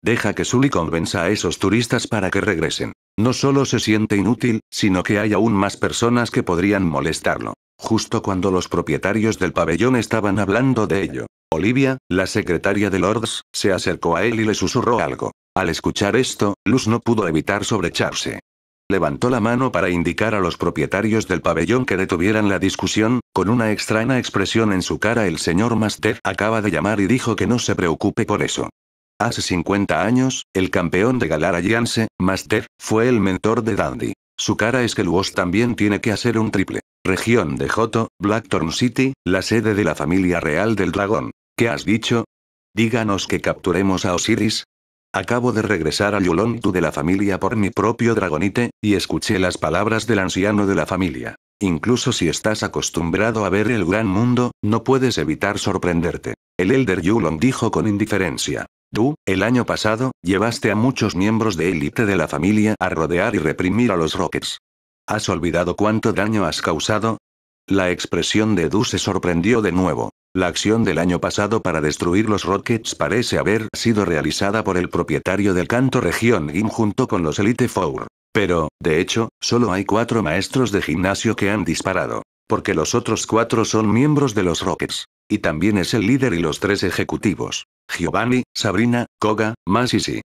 Deja que Sully convenza a esos turistas para que regresen. No solo se siente inútil, sino que hay aún más personas que podrían molestarlo. Justo cuando los propietarios del pabellón estaban hablando de ello, Olivia, la secretaria de Lords, se acercó a él y le susurró algo. Al escuchar esto, Luz no pudo evitar sobrecharse. Levantó la mano para indicar a los propietarios del pabellón que detuvieran la discusión, con una extraña expresión en su cara el señor Master acaba de llamar y dijo que no se preocupe por eso. Hace 50 años, el campeón de Galara Alliance, Master, fue el mentor de Dandy. Su cara es que Luos también tiene que hacer un triple. Región de Joto, Blackthorn City, la sede de la familia real del dragón. ¿Qué has dicho? Díganos que capturemos a Osiris. Acabo de regresar a tú de la familia por mi propio dragonite, y escuché las palabras del anciano de la familia. Incluso si estás acostumbrado a ver el gran mundo, no puedes evitar sorprenderte. El Elder Yulon dijo con indiferencia. Tú, el año pasado, llevaste a muchos miembros de élite de la familia a rodear y reprimir a los Rockets. ¿Has olvidado cuánto daño has causado? La expresión de Du se sorprendió de nuevo. La acción del año pasado para destruir los Rockets parece haber sido realizada por el propietario del canto Región Gim junto con los Elite Four. Pero, de hecho, solo hay cuatro maestros de gimnasio que han disparado porque los otros cuatro son miembros de los Rockets. Y también es el líder y los tres ejecutivos. Giovanni, Sabrina, Koga, Masisi.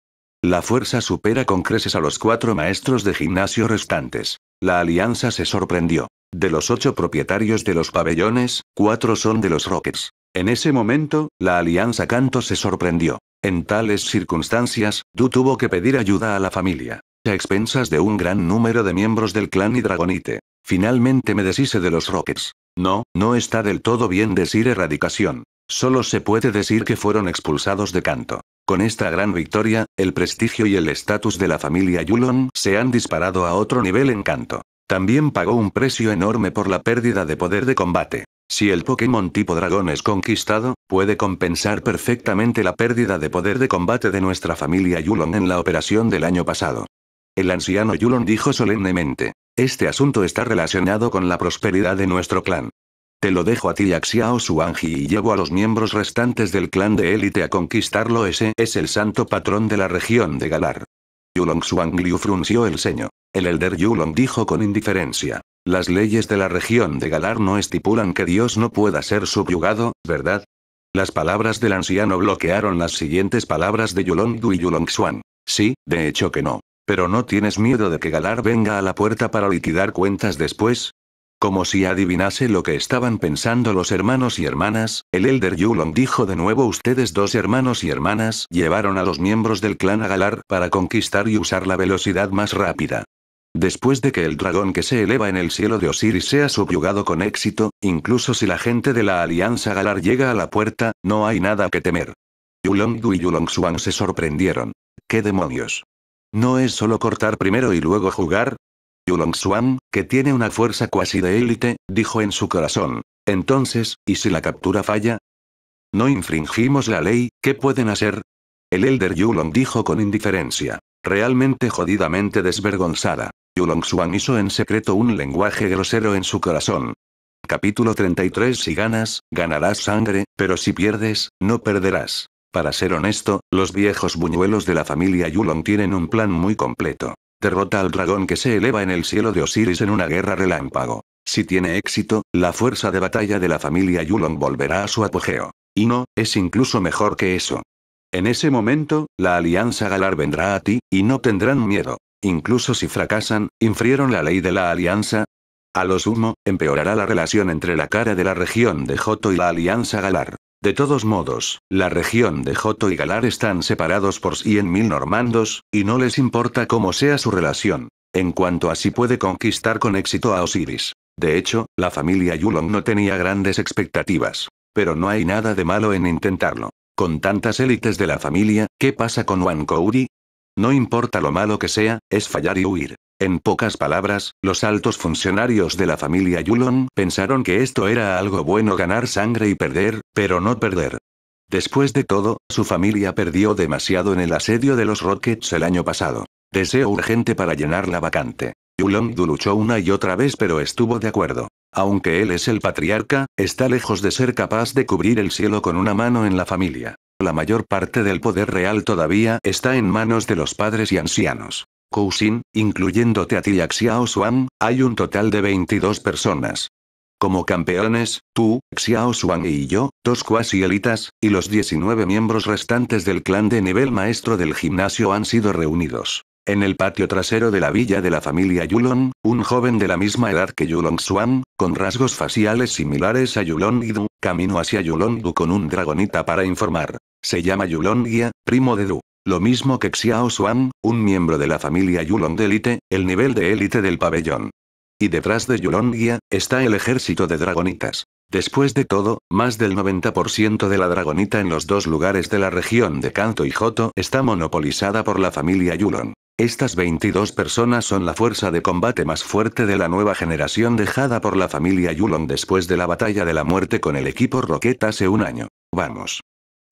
La fuerza supera con creces a los cuatro maestros de gimnasio restantes. La alianza se sorprendió. De los ocho propietarios de los pabellones, cuatro son de los Rockets. En ese momento, la alianza Canto se sorprendió. En tales circunstancias, Du tuvo que pedir ayuda a la familia, a expensas de un gran número de miembros del clan y Dragonite. Finalmente me deshice de los Rockets. No, no está del todo bien decir erradicación. Solo se puede decir que fueron expulsados de canto. Con esta gran victoria, el prestigio y el estatus de la familia Yulon se han disparado a otro nivel en canto. También pagó un precio enorme por la pérdida de poder de combate. Si el Pokémon tipo dragón es conquistado, puede compensar perfectamente la pérdida de poder de combate de nuestra familia Yulon en la operación del año pasado. El anciano Yulon dijo solemnemente. Este asunto está relacionado con la prosperidad de nuestro clan. Te lo dejo a ti y a y llevo a los miembros restantes del clan de élite a conquistarlo. Ese es el santo patrón de la región de Galar. Yulong Liu frunció el ceño. El elder Yulong dijo con indiferencia. Las leyes de la región de Galar no estipulan que Dios no pueda ser subyugado, ¿verdad? Las palabras del anciano bloquearon las siguientes palabras de Yulong Du y Yulong Sí, de hecho que no. ¿Pero no tienes miedo de que Galar venga a la puerta para liquidar cuentas después? Como si adivinase lo que estaban pensando los hermanos y hermanas, el Elder Yulong dijo de nuevo ustedes dos hermanos y hermanas llevaron a los miembros del clan a Galar para conquistar y usar la velocidad más rápida. Después de que el dragón que se eleva en el cielo de Osiris sea subyugado con éxito, incluso si la gente de la Alianza Galar llega a la puerta, no hay nada que temer. Yulong y Yulong Xuan se sorprendieron. ¿Qué demonios? No es solo cortar primero y luego jugar. Yulong Swan, que tiene una fuerza cuasi de élite, dijo en su corazón. Entonces, ¿y si la captura falla? No infringimos la ley, ¿qué pueden hacer? El Elder Yulong dijo con indiferencia. Realmente jodidamente desvergonzada. Yulong Swan hizo en secreto un lenguaje grosero en su corazón. Capítulo 33 Si ganas, ganarás sangre, pero si pierdes, no perderás. Para ser honesto, los viejos buñuelos de la familia Yulon tienen un plan muy completo. Derrota al dragón que se eleva en el cielo de Osiris en una guerra relámpago. Si tiene éxito, la fuerza de batalla de la familia Yulon volverá a su apogeo. Y no, es incluso mejor que eso. En ese momento, la Alianza Galar vendrá a ti, y no tendrán miedo. Incluso si fracasan, infrieron la ley de la Alianza. A lo sumo, empeorará la relación entre la cara de la región de Joto y la Alianza Galar. De todos modos, la región de Joto y Galar están separados por 100.000 normandos, y no les importa cómo sea su relación. En cuanto a si puede conquistar con éxito a Osiris. De hecho, la familia Yulong no tenía grandes expectativas. Pero no hay nada de malo en intentarlo. Con tantas élites de la familia, ¿qué pasa con Wan Kouri? No importa lo malo que sea, es fallar y huir. En pocas palabras, los altos funcionarios de la familia Yulon pensaron que esto era algo bueno ganar sangre y perder, pero no perder. Después de todo, su familia perdió demasiado en el asedio de los Rockets el año pasado. Deseo urgente para llenar la vacante. Yulon luchó una y otra vez pero estuvo de acuerdo. Aunque él es el patriarca, está lejos de ser capaz de cubrir el cielo con una mano en la familia. La mayor parte del poder real todavía está en manos de los padres y ancianos. Cousin, incluyéndote a ti y a Xiao Xuan, hay un total de 22 personas. Como campeones, tú, Xiao Xuan y yo, dos cuasi elitas, y los 19 miembros restantes del clan de nivel maestro del gimnasio han sido reunidos. En el patio trasero de la villa de la familia Yulon, un joven de la misma edad que Yulong Xuan, con rasgos faciales similares a Yulon Du, camino hacia Yulon Du con un dragonita para informar. Se llama Yulong Guía, primo de Du. Lo mismo que Xiao Xuan, un miembro de la familia Yulon de élite, el nivel de élite del pabellón. Y detrás de Yulongia, está el ejército de dragonitas. Después de todo, más del 90% de la dragonita en los dos lugares de la región de Kanto y Joto está monopolizada por la familia Yulon. Estas 22 personas son la fuerza de combate más fuerte de la nueva generación dejada por la familia Yulon después de la batalla de la muerte con el equipo Rocket hace un año. Vamos.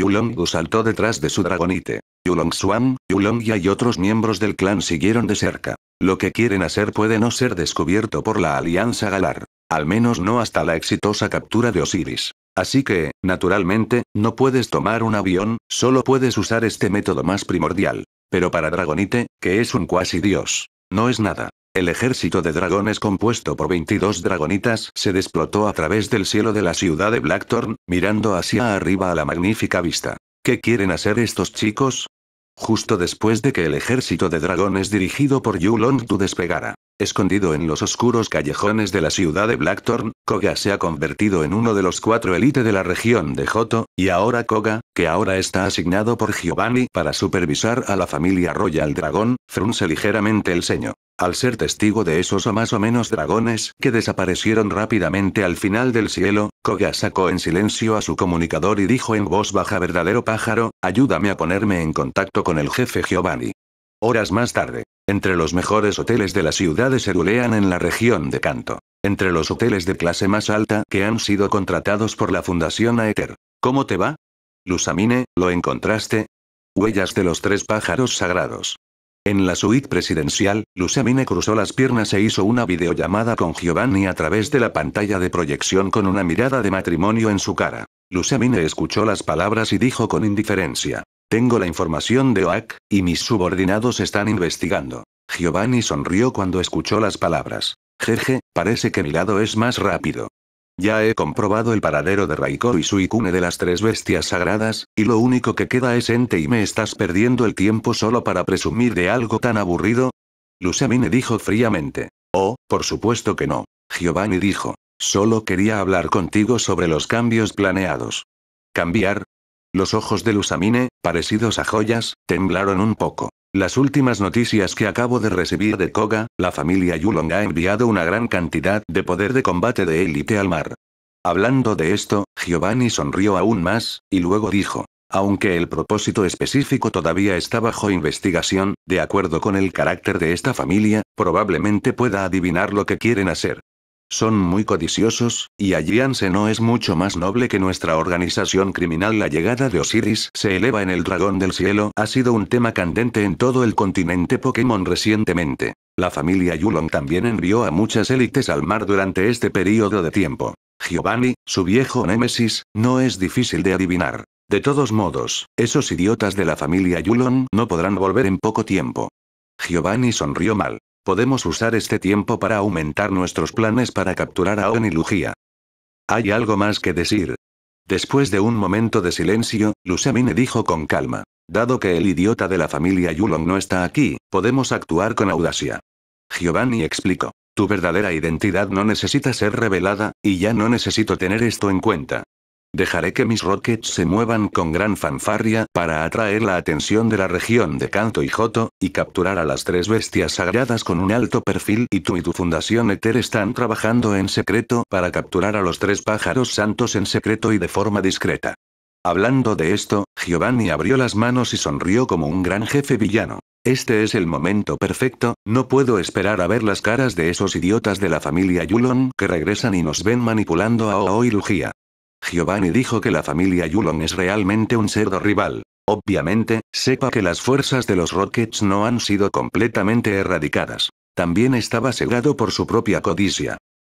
Yulong saltó detrás de su dragonite. Yulong Swan, Yulong Ya y otros miembros del clan siguieron de cerca. Lo que quieren hacer puede no ser descubierto por la Alianza Galar. Al menos no hasta la exitosa captura de Osiris. Así que, naturalmente, no puedes tomar un avión, solo puedes usar este método más primordial. Pero para Dragonite, que es un cuasi dios, no es nada. El ejército de dragones compuesto por 22 dragonitas se desplotó a través del cielo de la ciudad de Blackthorn, mirando hacia arriba a la magnífica vista. ¿Qué quieren hacer estos chicos? Justo después de que el ejército de dragones dirigido por Yulon tu despegara. Escondido en los oscuros callejones de la ciudad de Blackthorn, Koga se ha convertido en uno de los cuatro élite de la región de Joto, y ahora Koga, que ahora está asignado por Giovanni para supervisar a la familia Royal Dragón, frunce ligeramente el ceño al ser testigo de esos o más o menos dragones que desaparecieron rápidamente al final del cielo, Koga sacó en silencio a su comunicador y dijo en voz baja verdadero pájaro, ayúdame a ponerme en contacto con el jefe Giovanni. Horas más tarde, entre los mejores hoteles de la ciudad de Cerulean en la región de Canto, entre los hoteles de clase más alta que han sido contratados por la Fundación Aether. ¿Cómo te va? Lusamine, ¿lo encontraste? Huellas de los tres pájaros sagrados. En la suite presidencial, Lusamine cruzó las piernas e hizo una videollamada con Giovanni a través de la pantalla de proyección con una mirada de matrimonio en su cara. Lusamine escuchó las palabras y dijo con indiferencia. Tengo la información de OAC, y mis subordinados están investigando. Giovanni sonrió cuando escuchó las palabras. Jeje, parece que mi lado es más rápido. Ya he comprobado el paradero de Raikou y su icune de las tres bestias sagradas, y lo único que queda es ente y me estás perdiendo el tiempo solo para presumir de algo tan aburrido. Lusamine dijo fríamente. Oh, por supuesto que no. Giovanni dijo. Solo quería hablar contigo sobre los cambios planeados. ¿Cambiar? Los ojos de Lusamine, parecidos a joyas, temblaron un poco. Las últimas noticias que acabo de recibir de Koga, la familia Yulong ha enviado una gran cantidad de poder de combate de élite al mar. Hablando de esto, Giovanni sonrió aún más, y luego dijo, aunque el propósito específico todavía está bajo investigación, de acuerdo con el carácter de esta familia, probablemente pueda adivinar lo que quieren hacer. Son muy codiciosos, y Alliance no es mucho más noble que nuestra organización criminal. La llegada de Osiris se eleva en el dragón del cielo ha sido un tema candente en todo el continente Pokémon recientemente. La familia Yulon también envió a muchas élites al mar durante este periodo de tiempo. Giovanni, su viejo némesis, no es difícil de adivinar. De todos modos, esos idiotas de la familia Yulon no podrán volver en poco tiempo. Giovanni sonrió mal. Podemos usar este tiempo para aumentar nuestros planes para capturar a Owen Lugia. Hay algo más que decir. Después de un momento de silencio, Lusamine dijo con calma. Dado que el idiota de la familia Yulong no está aquí, podemos actuar con audacia. Giovanni explicó. Tu verdadera identidad no necesita ser revelada, y ya no necesito tener esto en cuenta. Dejaré que mis rockets se muevan con gran fanfarria para atraer la atención de la región de Kanto y Joto, y capturar a las tres bestias sagradas con un alto perfil y tú y tu fundación Ether están trabajando en secreto para capturar a los tres pájaros santos en secreto y de forma discreta. Hablando de esto, Giovanni abrió las manos y sonrió como un gran jefe villano. Este es el momento perfecto, no puedo esperar a ver las caras de esos idiotas de la familia Yulon que regresan y nos ven manipulando a y Lugia. Giovanni dijo que la familia Yulon es realmente un cerdo rival. Obviamente, sepa que las fuerzas de los Rockets no han sido completamente erradicadas. También estaba cegado por su propia codicia.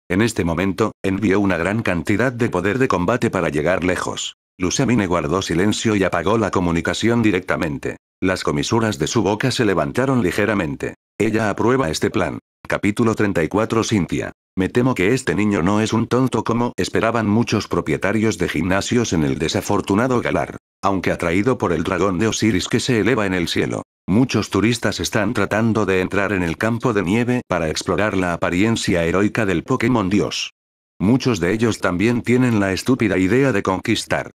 En este momento, envió una gran cantidad de poder de combate para llegar lejos. Lusamine guardó silencio y apagó la comunicación directamente. Las comisuras de su boca se levantaron ligeramente. Ella aprueba este plan. Capítulo 34 Cynthia me temo que este niño no es un tonto como esperaban muchos propietarios de gimnasios en el desafortunado Galar. Aunque atraído por el dragón de Osiris que se eleva en el cielo. Muchos turistas están tratando de entrar en el campo de nieve para explorar la apariencia heroica del Pokémon Dios. Muchos de ellos también tienen la estúpida idea de conquistar.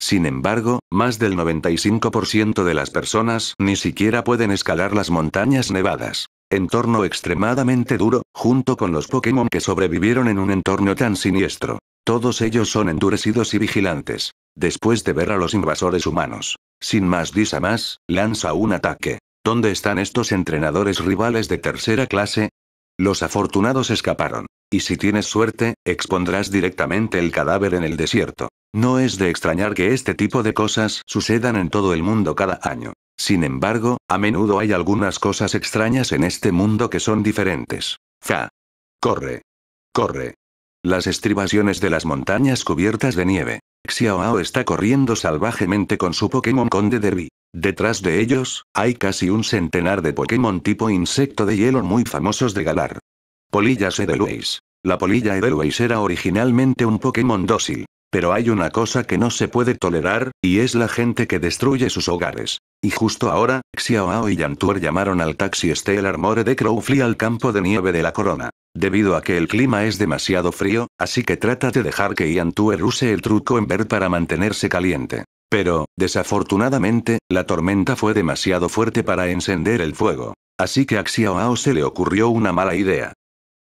Sin embargo, más del 95% de las personas ni siquiera pueden escalar las montañas nevadas entorno extremadamente duro, junto con los Pokémon que sobrevivieron en un entorno tan siniestro. Todos ellos son endurecidos y vigilantes. Después de ver a los invasores humanos, sin más disa más, lanza un ataque. ¿Dónde están estos entrenadores rivales de tercera clase? Los afortunados escaparon. Y si tienes suerte, expondrás directamente el cadáver en el desierto. No es de extrañar que este tipo de cosas sucedan en todo el mundo cada año. Sin embargo, a menudo hay algunas cosas extrañas en este mundo que son diferentes. ¡Fa! ¡Corre! ¡Corre! Las estribaciones de las montañas cubiertas de nieve. Xiaoao está corriendo salvajemente con su Pokémon Conde Derby. Detrás de ellos, hay casi un centenar de Pokémon tipo insecto de hielo muy famosos de Galar. Polillas Edelweiss. La polilla Edelweiss era originalmente un Pokémon dócil. Pero hay una cosa que no se puede tolerar, y es la gente que destruye sus hogares. Y justo ahora, Ao y Yantuer llamaron al taxi Steel Armore de Crowfly al campo de nieve de la corona. Debido a que el clima es demasiado frío, así que trata de dejar que Yantuer use el truco en ver para mantenerse caliente. Pero, desafortunadamente, la tormenta fue demasiado fuerte para encender el fuego. Así que a Xiaoao se le ocurrió una mala idea.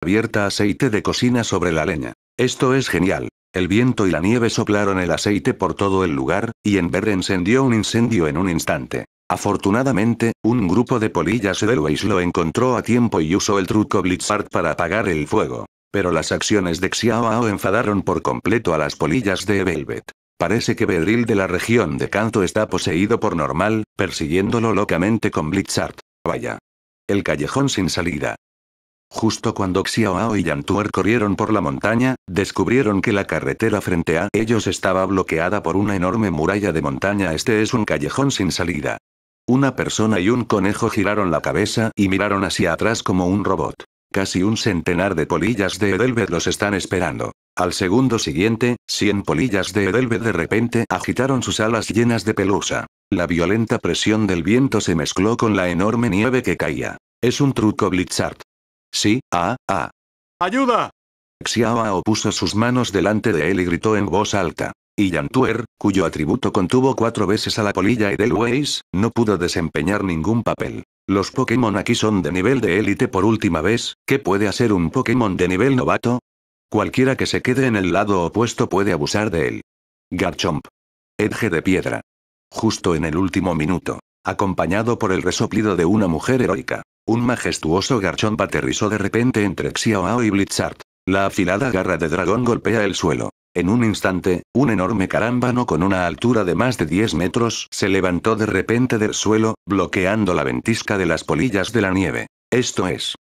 Abierta aceite de cocina sobre la leña. Esto es genial. El viento y la nieve soplaron el aceite por todo el lugar, y en Enver encendió un incendio en un instante. Afortunadamente, un grupo de polillas Edelweiss lo encontró a tiempo y usó el truco Blitzart para apagar el fuego. Pero las acciones de Xiaoao enfadaron por completo a las polillas de Velvet. Parece que Bedril de la región de Canto está poseído por normal, persiguiéndolo locamente con Blitzart. Vaya. El callejón sin salida. Justo cuando Xiaoao y Yantuer corrieron por la montaña, descubrieron que la carretera frente a ellos estaba bloqueada por una enorme muralla de montaña. Este es un callejón sin salida. Una persona y un conejo giraron la cabeza y miraron hacia atrás como un robot. Casi un centenar de polillas de Edelbert los están esperando. Al segundo siguiente, 100 polillas de Edelbert de repente agitaron sus alas llenas de pelusa. La violenta presión del viento se mezcló con la enorme nieve que caía. Es un truco Blitzart. Sí, ah, ah. ¡Ayuda! Xiaoao puso sus manos delante de él y gritó en voz alta. Y Yantuer, cuyo atributo contuvo cuatro veces a la polilla y del Waze, no pudo desempeñar ningún papel. Los Pokémon aquí son de nivel de élite por última vez, ¿qué puede hacer un Pokémon de nivel novato? Cualquiera que se quede en el lado opuesto puede abusar de él. Garchomp. Edge de piedra. Justo en el último minuto. Acompañado por el resoplido de una mujer heroica. Un majestuoso garchón aterrizó de repente entre Xiaoao y Blitzart. La afilada garra de dragón golpea el suelo. En un instante, un enorme carámbano con una altura de más de 10 metros se levantó de repente del suelo, bloqueando la ventisca de las polillas de la nieve. Esto es.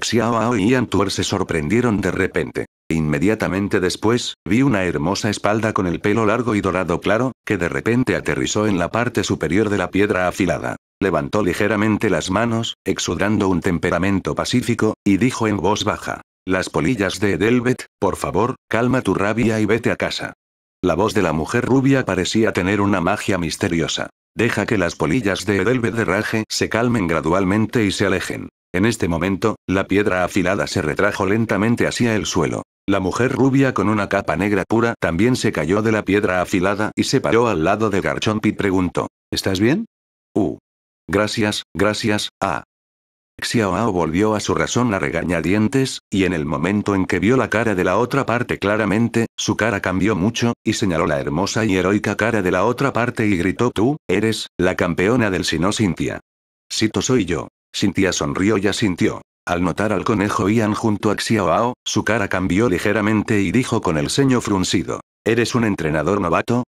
Xiaoao y Antuer se sorprendieron de repente. Inmediatamente después, vi una hermosa espalda con el pelo largo y dorado claro, que de repente aterrizó en la parte superior de la piedra afilada levantó ligeramente las manos, exudando un temperamento pacífico, y dijo en voz baja. Las polillas de Edelvet, por favor, calma tu rabia y vete a casa. La voz de la mujer rubia parecía tener una magia misteriosa. Deja que las polillas de Edelvet de Raje se calmen gradualmente y se alejen. En este momento, la piedra afilada se retrajo lentamente hacia el suelo. La mujer rubia con una capa negra pura también se cayó de la piedra afilada y se paró al lado de Garchomp y preguntó: ¿Estás bien? Uh, Gracias, gracias, ah. Xiaoao volvió a su razón a regañadientes, y en el momento en que vio la cara de la otra parte claramente, su cara cambió mucho, y señaló la hermosa y heroica cara de la otra parte y gritó tú, eres, la campeona del Sino Cintia. Sito soy yo. Cintia sonrió y asintió. Al notar al conejo Ian junto a Xiaoao, su cara cambió ligeramente y dijo con el ceño fruncido. Eres un entrenador novato,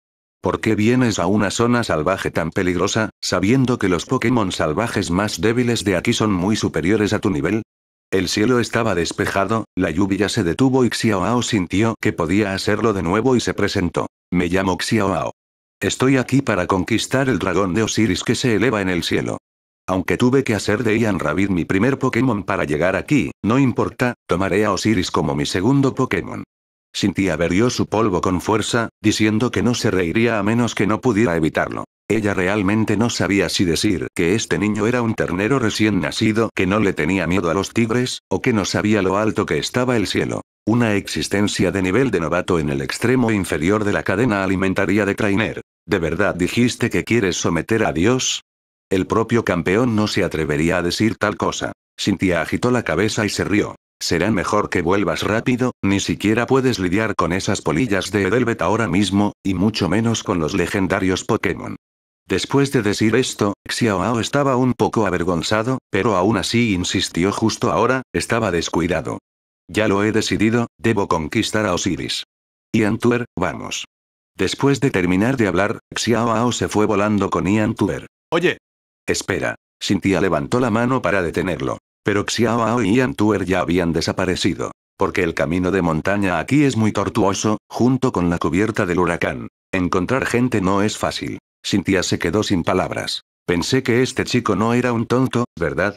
¿Por qué vienes a una zona salvaje tan peligrosa, sabiendo que los Pokémon salvajes más débiles de aquí son muy superiores a tu nivel? El cielo estaba despejado, la lluvia se detuvo y Xiaoao sintió que podía hacerlo de nuevo y se presentó. Me llamo Xiaoao. Estoy aquí para conquistar el dragón de Osiris que se eleva en el cielo. Aunque tuve que hacer de Ian Rabbit mi primer Pokémon para llegar aquí, no importa, tomaré a Osiris como mi segundo Pokémon. Cynthia verió su polvo con fuerza, diciendo que no se reiría a menos que no pudiera evitarlo. Ella realmente no sabía si decir que este niño era un ternero recién nacido que no le tenía miedo a los tigres, o que no sabía lo alto que estaba el cielo. Una existencia de nivel de novato en el extremo inferior de la cadena alimentaria de Trainer. ¿De verdad dijiste que quieres someter a Dios? El propio campeón no se atrevería a decir tal cosa. sintia agitó la cabeza y se rió. Será mejor que vuelvas rápido, ni siquiera puedes lidiar con esas polillas de Edelvet ahora mismo, y mucho menos con los legendarios Pokémon. Después de decir esto, Xiaoao estaba un poco avergonzado, pero aún así insistió justo ahora, estaba descuidado. Ya lo he decidido, debo conquistar a Osiris. Ian Tuer, vamos. Después de terminar de hablar, Xiaoao se fue volando con Ian Tuer. Oye. Espera. Cynthia levantó la mano para detenerlo. Pero Ao y Ian Tuer ya habían desaparecido. Porque el camino de montaña aquí es muy tortuoso, junto con la cubierta del huracán. Encontrar gente no es fácil. Cintia se quedó sin palabras. Pensé que este chico no era un tonto, ¿verdad?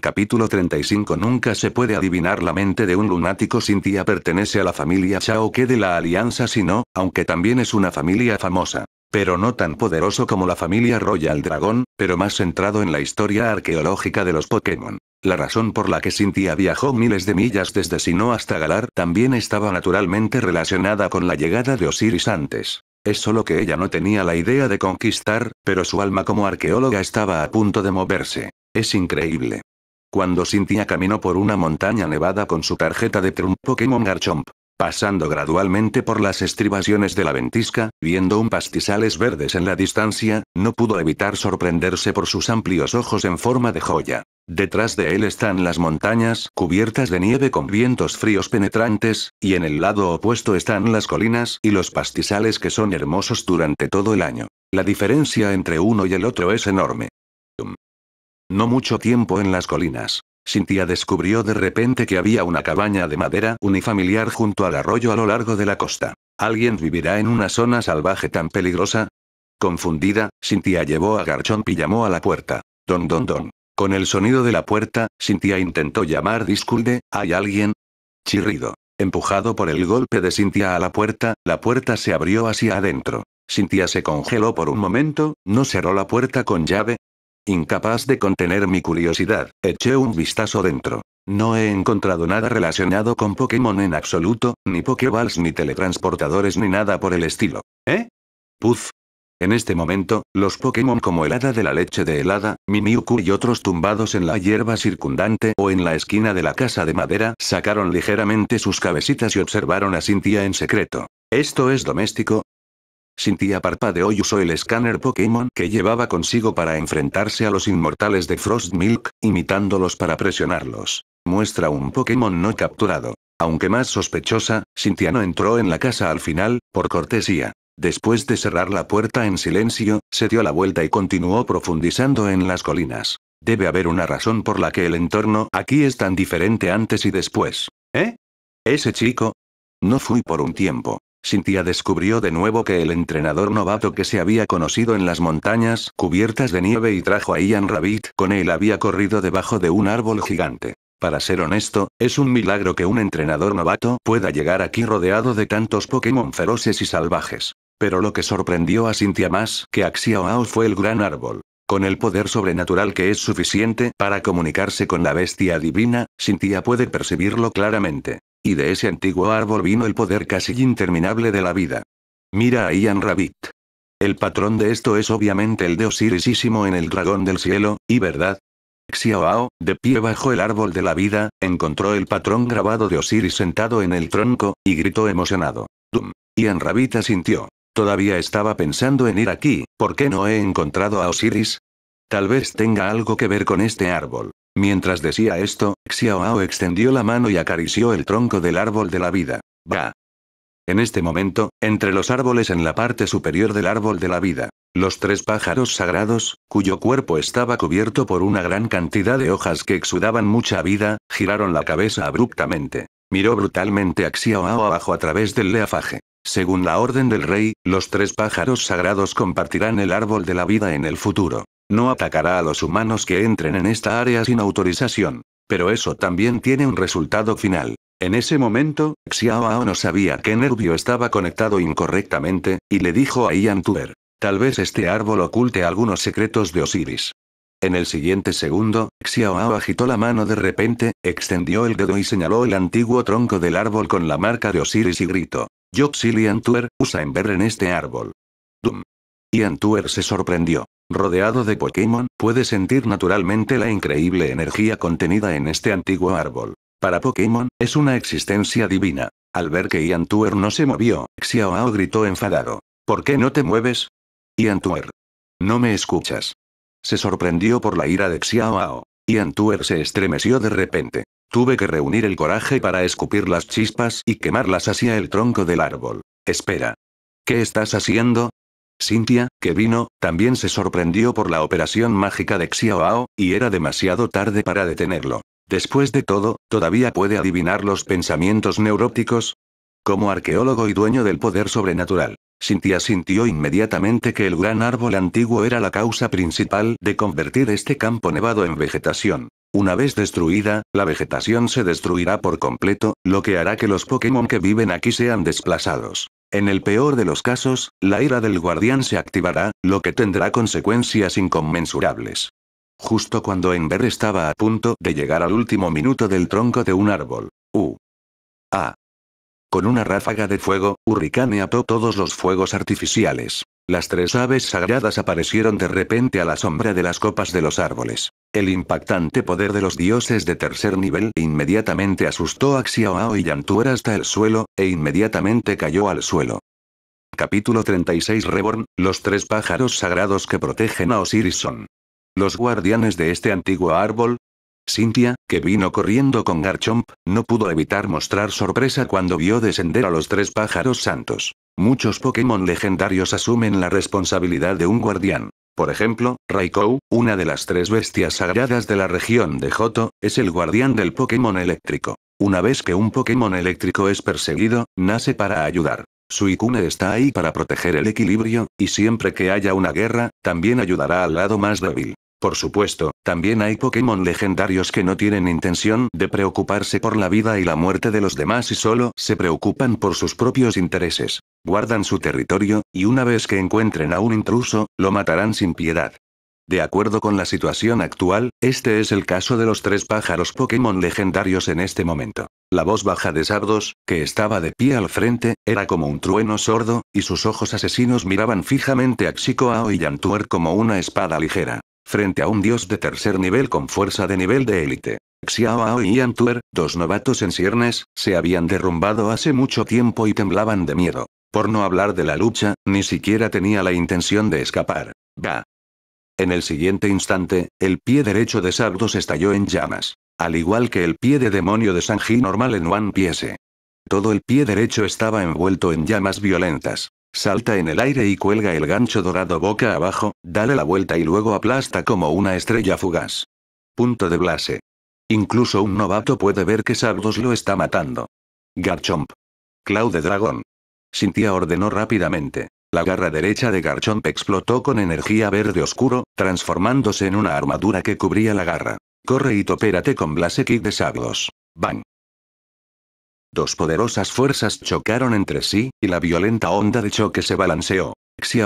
Capítulo 35 Nunca se puede adivinar la mente de un lunático Cintia pertenece a la familia Chao que de la Alianza sino, aunque también es una familia famosa pero no tan poderoso como la familia Royal Dragon, pero más centrado en la historia arqueológica de los Pokémon. La razón por la que Cynthia viajó miles de millas desde Sinnoh hasta Galar también estaba naturalmente relacionada con la llegada de Osiris antes. Es solo que ella no tenía la idea de conquistar, pero su alma como arqueóloga estaba a punto de moverse. Es increíble. Cuando Cynthia caminó por una montaña nevada con su tarjeta de Trump Pokémon Garchomp, pasando gradualmente por las estribaciones de la ventisca, viendo un pastizales verdes en la distancia, no pudo evitar sorprenderse por sus amplios ojos en forma de joya. Detrás de él están las montañas cubiertas de nieve con vientos fríos penetrantes, y en el lado opuesto están las colinas y los pastizales que son hermosos durante todo el año. La diferencia entre uno y el otro es enorme. No mucho tiempo en las colinas, Cintia descubrió de repente que había una cabaña de madera unifamiliar junto al arroyo a lo largo de la costa. ¿Alguien vivirá en una zona salvaje tan peligrosa? Confundida, Cintia llevó a Garchomp y llamó a la puerta. Don don don. Con el sonido de la puerta, Cintia intentó llamar Disculde, ¿hay alguien? Chirrido. Empujado por el golpe de Cintia a la puerta, la puerta se abrió hacia adentro. Cintia se congeló por un momento, no cerró la puerta con llave, Incapaz de contener mi curiosidad, eché un vistazo dentro. No he encontrado nada relacionado con Pokémon en absoluto, ni Pokéballs ni teletransportadores ni nada por el estilo. ¿Eh? Puff. En este momento, los Pokémon como el hada de la leche de helada, Mimiuku y otros tumbados en la hierba circundante o en la esquina de la casa de madera sacaron ligeramente sus cabecitas y observaron a Cynthia en secreto. Esto es doméstico, Cynthia parpadeó y usó el escáner Pokémon que llevaba consigo para enfrentarse a los inmortales de Frost Milk, imitándolos para presionarlos. Muestra un Pokémon no capturado. Aunque más sospechosa, Cynthia no entró en la casa al final, por cortesía. Después de cerrar la puerta en silencio, se dio la vuelta y continuó profundizando en las colinas. Debe haber una razón por la que el entorno aquí es tan diferente antes y después. ¿Eh? Ese chico. No fui por un tiempo. Cynthia descubrió de nuevo que el entrenador novato que se había conocido en las montañas cubiertas de nieve y trajo a Ian Rabbit con él había corrido debajo de un árbol gigante. Para ser honesto, es un milagro que un entrenador novato pueda llegar aquí rodeado de tantos Pokémon feroces y salvajes. Pero lo que sorprendió a Cynthia más que a fue el gran árbol. Con el poder sobrenatural que es suficiente para comunicarse con la bestia divina, Cynthia puede percibirlo claramente. Y de ese antiguo árbol vino el poder casi interminable de la vida. Mira a Ian Rabbit. El patrón de esto es obviamente el de Osirisísimo en el dragón del cielo, ¿y verdad? Xiaoao, de pie bajo el árbol de la vida, encontró el patrón grabado de Osiris sentado en el tronco, y gritó emocionado. ¡Dum! Ian Rabbit asintió. Todavía estaba pensando en ir aquí, ¿por qué no he encontrado a Osiris? Tal vez tenga algo que ver con este árbol. Mientras decía esto, Xiaoao extendió la mano y acarició el tronco del árbol de la vida. Bah. En este momento, entre los árboles en la parte superior del árbol de la vida, los tres pájaros sagrados, cuyo cuerpo estaba cubierto por una gran cantidad de hojas que exudaban mucha vida, giraron la cabeza abruptamente. Miró brutalmente a Xiaoao abajo a través del leafaje. Según la orden del rey, los tres pájaros sagrados compartirán el árbol de la vida en el futuro. No atacará a los humanos que entren en esta área sin autorización. Pero eso también tiene un resultado final. En ese momento, Xiao no sabía qué nervio estaba conectado incorrectamente, y le dijo a Ian Tuer. Tal vez este árbol oculte algunos secretos de Osiris. En el siguiente segundo, Xiao agitó la mano de repente, extendió el dedo y señaló el antiguo tronco del árbol con la marca de Osiris y gritó. Yoxilian Tuer, usa en ver en este árbol. Dum. Ian Tuer se sorprendió. Rodeado de Pokémon, puede sentir naturalmente la increíble energía contenida en este antiguo árbol. Para Pokémon, es una existencia divina. Al ver que Ian Tuer no se movió, Xiaoao gritó enfadado. ¿Por qué no te mueves? Ian Tuer. No me escuchas. Se sorprendió por la ira de Xiaoao. Ian Tuer se estremeció de repente. Tuve que reunir el coraje para escupir las chispas y quemarlas hacia el tronco del árbol. Espera. ¿Qué estás haciendo? Cynthia, que vino, también se sorprendió por la operación mágica de Xiaoao, y era demasiado tarde para detenerlo. Después de todo, ¿todavía puede adivinar los pensamientos neuróticos? Como arqueólogo y dueño del poder sobrenatural, Cynthia sintió inmediatamente que el gran árbol antiguo era la causa principal de convertir este campo nevado en vegetación. Una vez destruida, la vegetación se destruirá por completo, lo que hará que los Pokémon que viven aquí sean desplazados. En el peor de los casos, la ira del guardián se activará, lo que tendrá consecuencias inconmensurables. Justo cuando Ember estaba a punto de llegar al último minuto del tronco de un árbol. U. A. Con una ráfaga de fuego, Hurricane ató todos los fuegos artificiales. Las tres aves sagradas aparecieron de repente a la sombra de las copas de los árboles. El impactante poder de los dioses de tercer nivel inmediatamente asustó a Xiaoao y Yantuer hasta el suelo, e inmediatamente cayó al suelo. Capítulo 36 Reborn, los tres pájaros sagrados que protegen a Osiris son. Los guardianes de este antiguo árbol, Cynthia, que vino corriendo con Garchomp, no pudo evitar mostrar sorpresa cuando vio descender a los tres pájaros santos. Muchos Pokémon legendarios asumen la responsabilidad de un guardián. Por ejemplo, Raikou, una de las tres bestias sagradas de la región de Joto, es el guardián del Pokémon eléctrico. Una vez que un Pokémon eléctrico es perseguido, nace para ayudar. Suicune está ahí para proteger el equilibrio, y siempre que haya una guerra, también ayudará al lado más débil. Por supuesto, también hay Pokémon legendarios que no tienen intención de preocuparse por la vida y la muerte de los demás y solo se preocupan por sus propios intereses. Guardan su territorio, y una vez que encuentren a un intruso, lo matarán sin piedad. De acuerdo con la situación actual, este es el caso de los tres pájaros Pokémon legendarios en este momento. La voz baja de Sardos, que estaba de pie al frente, era como un trueno sordo, y sus ojos asesinos miraban fijamente a Xicoao y Yantuer como una espada ligera. Frente a un dios de tercer nivel con fuerza de nivel de élite. Ao y Antuer, dos novatos en ciernes, se habían derrumbado hace mucho tiempo y temblaban de miedo. Por no hablar de la lucha, ni siquiera tenía la intención de escapar. Ga. En el siguiente instante, el pie derecho de Sardos estalló en llamas. Al igual que el pie de demonio de Sanji normal en One Piece. Todo el pie derecho estaba envuelto en llamas violentas. Salta en el aire y cuelga el gancho dorado boca abajo, dale la vuelta y luego aplasta como una estrella fugaz. Punto de Blase. Incluso un novato puede ver que Sardos lo está matando. Garchomp. Claude Dragón. Cynthia ordenó rápidamente. La garra derecha de Garchomp explotó con energía verde oscuro, transformándose en una armadura que cubría la garra. Corre y topérate con Blase Kick de Sardos. Bang. Dos poderosas fuerzas chocaron entre sí, y la violenta onda de choque se balanceó.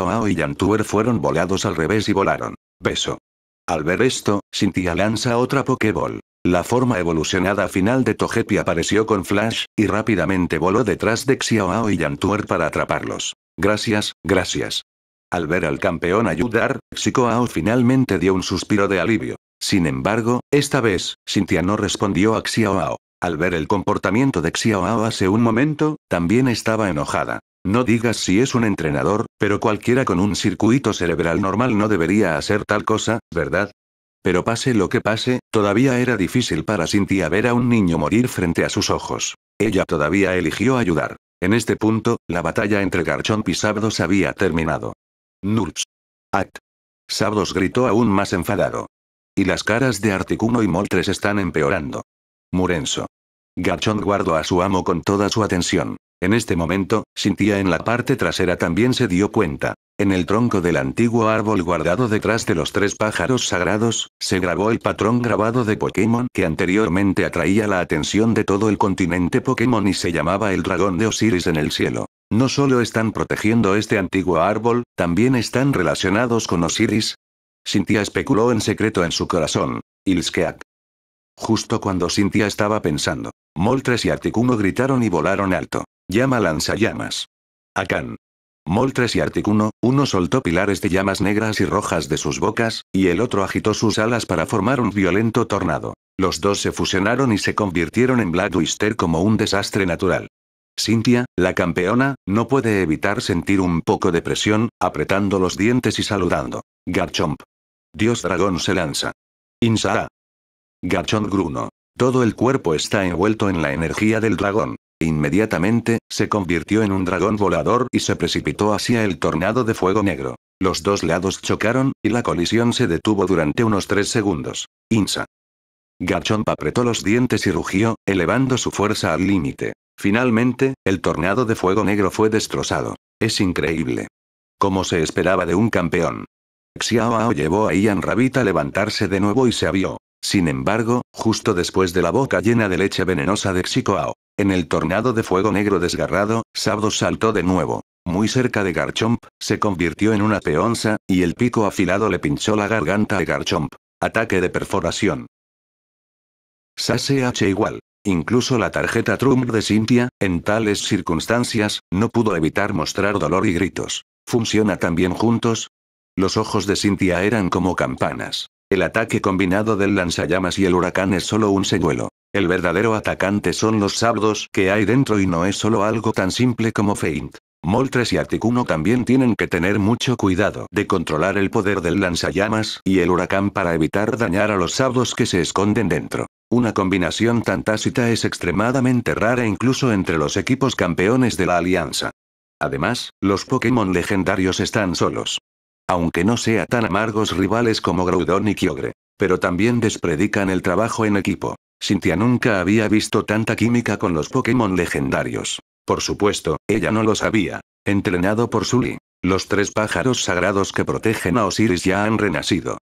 Ao y Yantuer fueron volados al revés y volaron. Beso. Al ver esto, Cynthia lanza otra Pokéball. La forma evolucionada final de Togepi apareció con Flash, y rápidamente voló detrás de Ao y Yantuer para atraparlos. Gracias, gracias. Al ver al campeón ayudar, Ao finalmente dio un suspiro de alivio. Sin embargo, esta vez, Cynthia no respondió a Xiaoao. Al ver el comportamiento de Xiaoao hace un momento, también estaba enojada. No digas si es un entrenador, pero cualquiera con un circuito cerebral normal no debería hacer tal cosa, ¿verdad? Pero pase lo que pase, todavía era difícil para Cynthia ver a un niño morir frente a sus ojos. Ella todavía eligió ayudar. En este punto, la batalla entre Garchomp y Sabdos había terminado. Nurts. at. Sabdos gritó aún más enfadado. Y las caras de Articuno y Moltres están empeorando. Murenso. Gachón guardó a su amo con toda su atención. En este momento, Cynthia en la parte trasera también se dio cuenta. En el tronco del antiguo árbol guardado detrás de los tres pájaros sagrados, se grabó el patrón grabado de Pokémon que anteriormente atraía la atención de todo el continente Pokémon y se llamaba el dragón de Osiris en el cielo. No solo están protegiendo este antiguo árbol, también están relacionados con Osiris. Cynthia especuló en secreto en su corazón. Ilskeak, Justo cuando Cynthia estaba pensando. Moltres y Articuno gritaron y volaron alto. Llama lanzallamas. Akan. Moltres y Articuno, uno soltó pilares de llamas negras y rojas de sus bocas, y el otro agitó sus alas para formar un violento tornado. Los dos se fusionaron y se convirtieron en Bladwister como un desastre natural. Cynthia, la campeona, no puede evitar sentir un poco de presión, apretando los dientes y saludando. Garchomp. Dios dragón se lanza. Insara. Gachon Gruno. Todo el cuerpo está envuelto en la energía del dragón. Inmediatamente, se convirtió en un dragón volador y se precipitó hacia el tornado de fuego negro. Los dos lados chocaron, y la colisión se detuvo durante unos tres segundos. Insa. Gachon apretó los dientes y rugió, elevando su fuerza al límite. Finalmente, el tornado de fuego negro fue destrozado. Es increíble. Como se esperaba de un campeón. Xiaoao llevó a Ian Rabbit a levantarse de nuevo y se avió. Sin embargo, justo después de la boca llena de leche venenosa de Xicoao, en el tornado de fuego negro desgarrado, Sabdo saltó de nuevo. Muy cerca de Garchomp, se convirtió en una peonza, y el pico afilado le pinchó la garganta de Garchomp. Ataque de perforación. Sase H igual. Incluso la tarjeta Trump de Cynthia, en tales circunstancias, no pudo evitar mostrar dolor y gritos. ¿Funciona también juntos? Los ojos de Cynthia eran como campanas. El ataque combinado del lanzallamas y el huracán es solo un señuelo. El verdadero atacante son los sabdos que hay dentro y no es solo algo tan simple como Feint. Moltres y Articuno también tienen que tener mucho cuidado de controlar el poder del lanzallamas y el huracán para evitar dañar a los sabdos que se esconden dentro. Una combinación tan tácita es extremadamente rara incluso entre los equipos campeones de la alianza. Además, los Pokémon legendarios están solos. Aunque no sea tan amargos rivales como Groudon y Kyogre. Pero también despredican el trabajo en equipo. Cynthia nunca había visto tanta química con los Pokémon legendarios. Por supuesto, ella no lo sabía. Entrenado por Sully. Los tres pájaros sagrados que protegen a Osiris ya han renacido.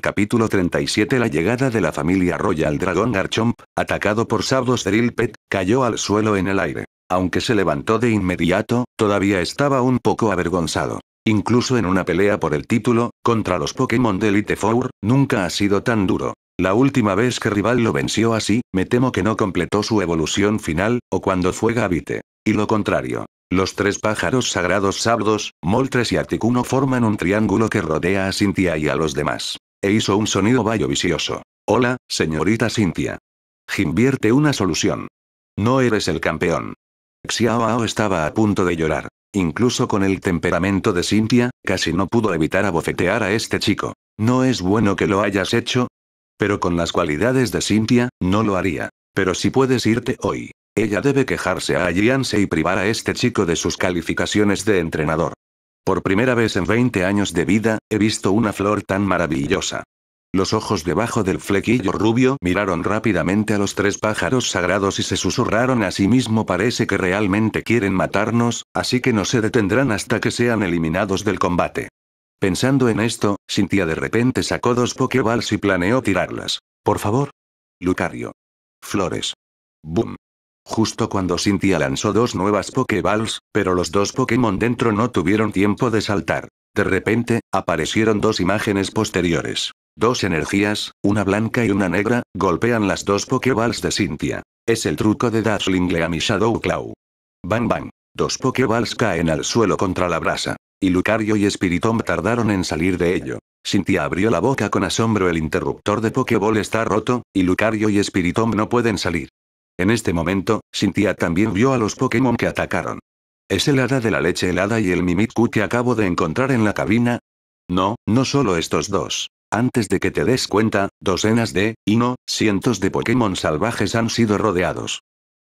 Capítulo 37 La llegada de la familia Royal Dragón Garchomp, atacado por Sabdos Drillpet, cayó al suelo en el aire. Aunque se levantó de inmediato, todavía estaba un poco avergonzado. Incluso en una pelea por el título, contra los Pokémon de Elite Four, nunca ha sido tan duro. La última vez que Rival lo venció así, me temo que no completó su evolución final, o cuando fue Gavite. Y lo contrario. Los tres pájaros sagrados Sabdos, Moltres y Articuno forman un triángulo que rodea a Cintia y a los demás. E hizo un sonido bayo vicioso. Hola, señorita Cintia. Invierte una solución. No eres el campeón. Xiaoao estaba a punto de llorar. Incluso con el temperamento de Cynthia, casi no pudo evitar abofetear a este chico. No es bueno que lo hayas hecho. Pero con las cualidades de Cynthia, no lo haría. Pero si puedes irte hoy. Ella debe quejarse a Alliance y privar a este chico de sus calificaciones de entrenador. Por primera vez en 20 años de vida, he visto una flor tan maravillosa. Los ojos debajo del flequillo rubio miraron rápidamente a los tres pájaros sagrados y se susurraron a sí mismo parece que realmente quieren matarnos, así que no se detendrán hasta que sean eliminados del combate. Pensando en esto, Cynthia de repente sacó dos pokeballs y planeó tirarlas. Por favor. Lucario. Flores. Boom. Justo cuando Cynthia lanzó dos nuevas Pokéballs, pero los dos Pokémon dentro no tuvieron tiempo de saltar. De repente, aparecieron dos imágenes posteriores. Dos energías, una blanca y una negra, golpean las dos Pokéballs de Cynthia. Es el truco de Dashling a mi Shadow Claw. Bang bang. Dos Pokéballs caen al suelo contra la brasa. Y Lucario y Spiritomb tardaron en salir de ello. Cynthia abrió la boca con asombro. El interruptor de Pokéball está roto, y Lucario y Spiritomb no pueden salir. En este momento, Cynthia también vio a los Pokémon que atacaron. ¿Es el hada de la leche helada y el Mimikyu que acabo de encontrar en la cabina? No, no solo estos dos. Antes de que te des cuenta, docenas de, y no, cientos de Pokémon salvajes han sido rodeados.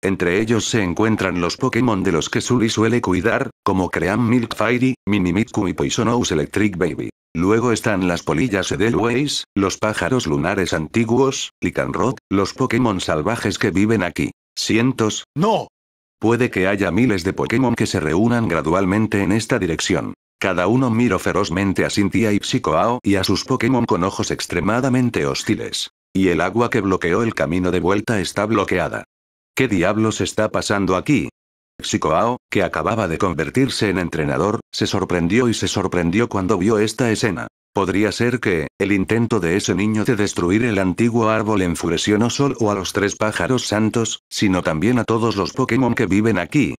Entre ellos se encuentran los Pokémon de los que Suri suele cuidar, como Cream Milk Fairy, y Poisonous Electric Baby. Luego están las polillas Edelweiss, los pájaros lunares antiguos, Licanrock, los Pokémon salvajes que viven aquí. Cientos, no, Puede que haya miles de Pokémon que se reúnan gradualmente en esta dirección. Cada uno miró ferozmente a Cynthia y Psicoao y a sus Pokémon con ojos extremadamente hostiles. Y el agua que bloqueó el camino de vuelta está bloqueada. ¿Qué diablos está pasando aquí? Psicoao, que acababa de convertirse en entrenador, se sorprendió y se sorprendió cuando vio esta escena. Podría ser que, el intento de ese niño de destruir el antiguo árbol enfureció no solo a los tres pájaros santos, sino también a todos los Pokémon que viven aquí.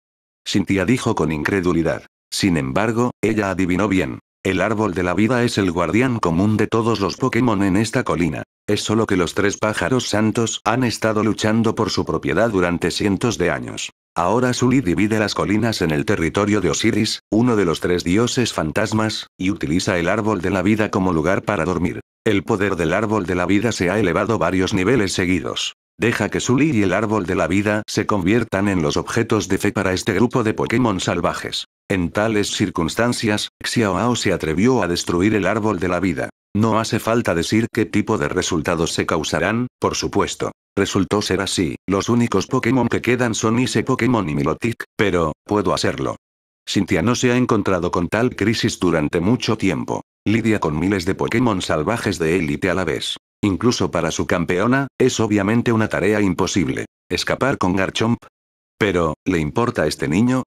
Cynthia dijo con incredulidad. Sin embargo, ella adivinó bien. El árbol de la vida es el guardián común de todos los Pokémon en esta colina. Es solo que los tres pájaros santos han estado luchando por su propiedad durante cientos de años. Ahora Sully divide las colinas en el territorio de Osiris, uno de los tres dioses fantasmas, y utiliza el árbol de la vida como lugar para dormir. El poder del árbol de la vida se ha elevado varios niveles seguidos. Deja que Sully y el árbol de la vida se conviertan en los objetos de fe para este grupo de Pokémon salvajes. En tales circunstancias, Xiaoao se atrevió a destruir el árbol de la vida. No hace falta decir qué tipo de resultados se causarán, por supuesto. Resultó ser así, los únicos Pokémon que quedan son ese Pokémon y Milotic, pero, puedo hacerlo. Cynthia no se ha encontrado con tal crisis durante mucho tiempo. Lidia con miles de Pokémon salvajes de élite a la vez. Incluso para su campeona, es obviamente una tarea imposible. Escapar con Garchomp. Pero, ¿le importa a este niño?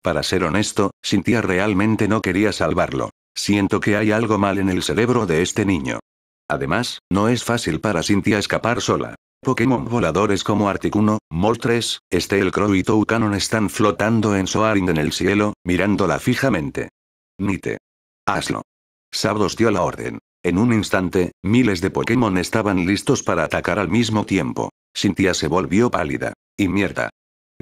Para ser honesto, Cynthia realmente no quería salvarlo. Siento que hay algo mal en el cerebro de este niño. Además, no es fácil para Cynthia escapar sola. Pokémon voladores como Articuno, Moltres, Stelcrow y Toucanon están flotando en Soaring en el cielo, mirándola fijamente. Nite. Hazlo. Sabdos dio la orden. En un instante, miles de Pokémon estaban listos para atacar al mismo tiempo. Cynthia se volvió pálida. Y mierda,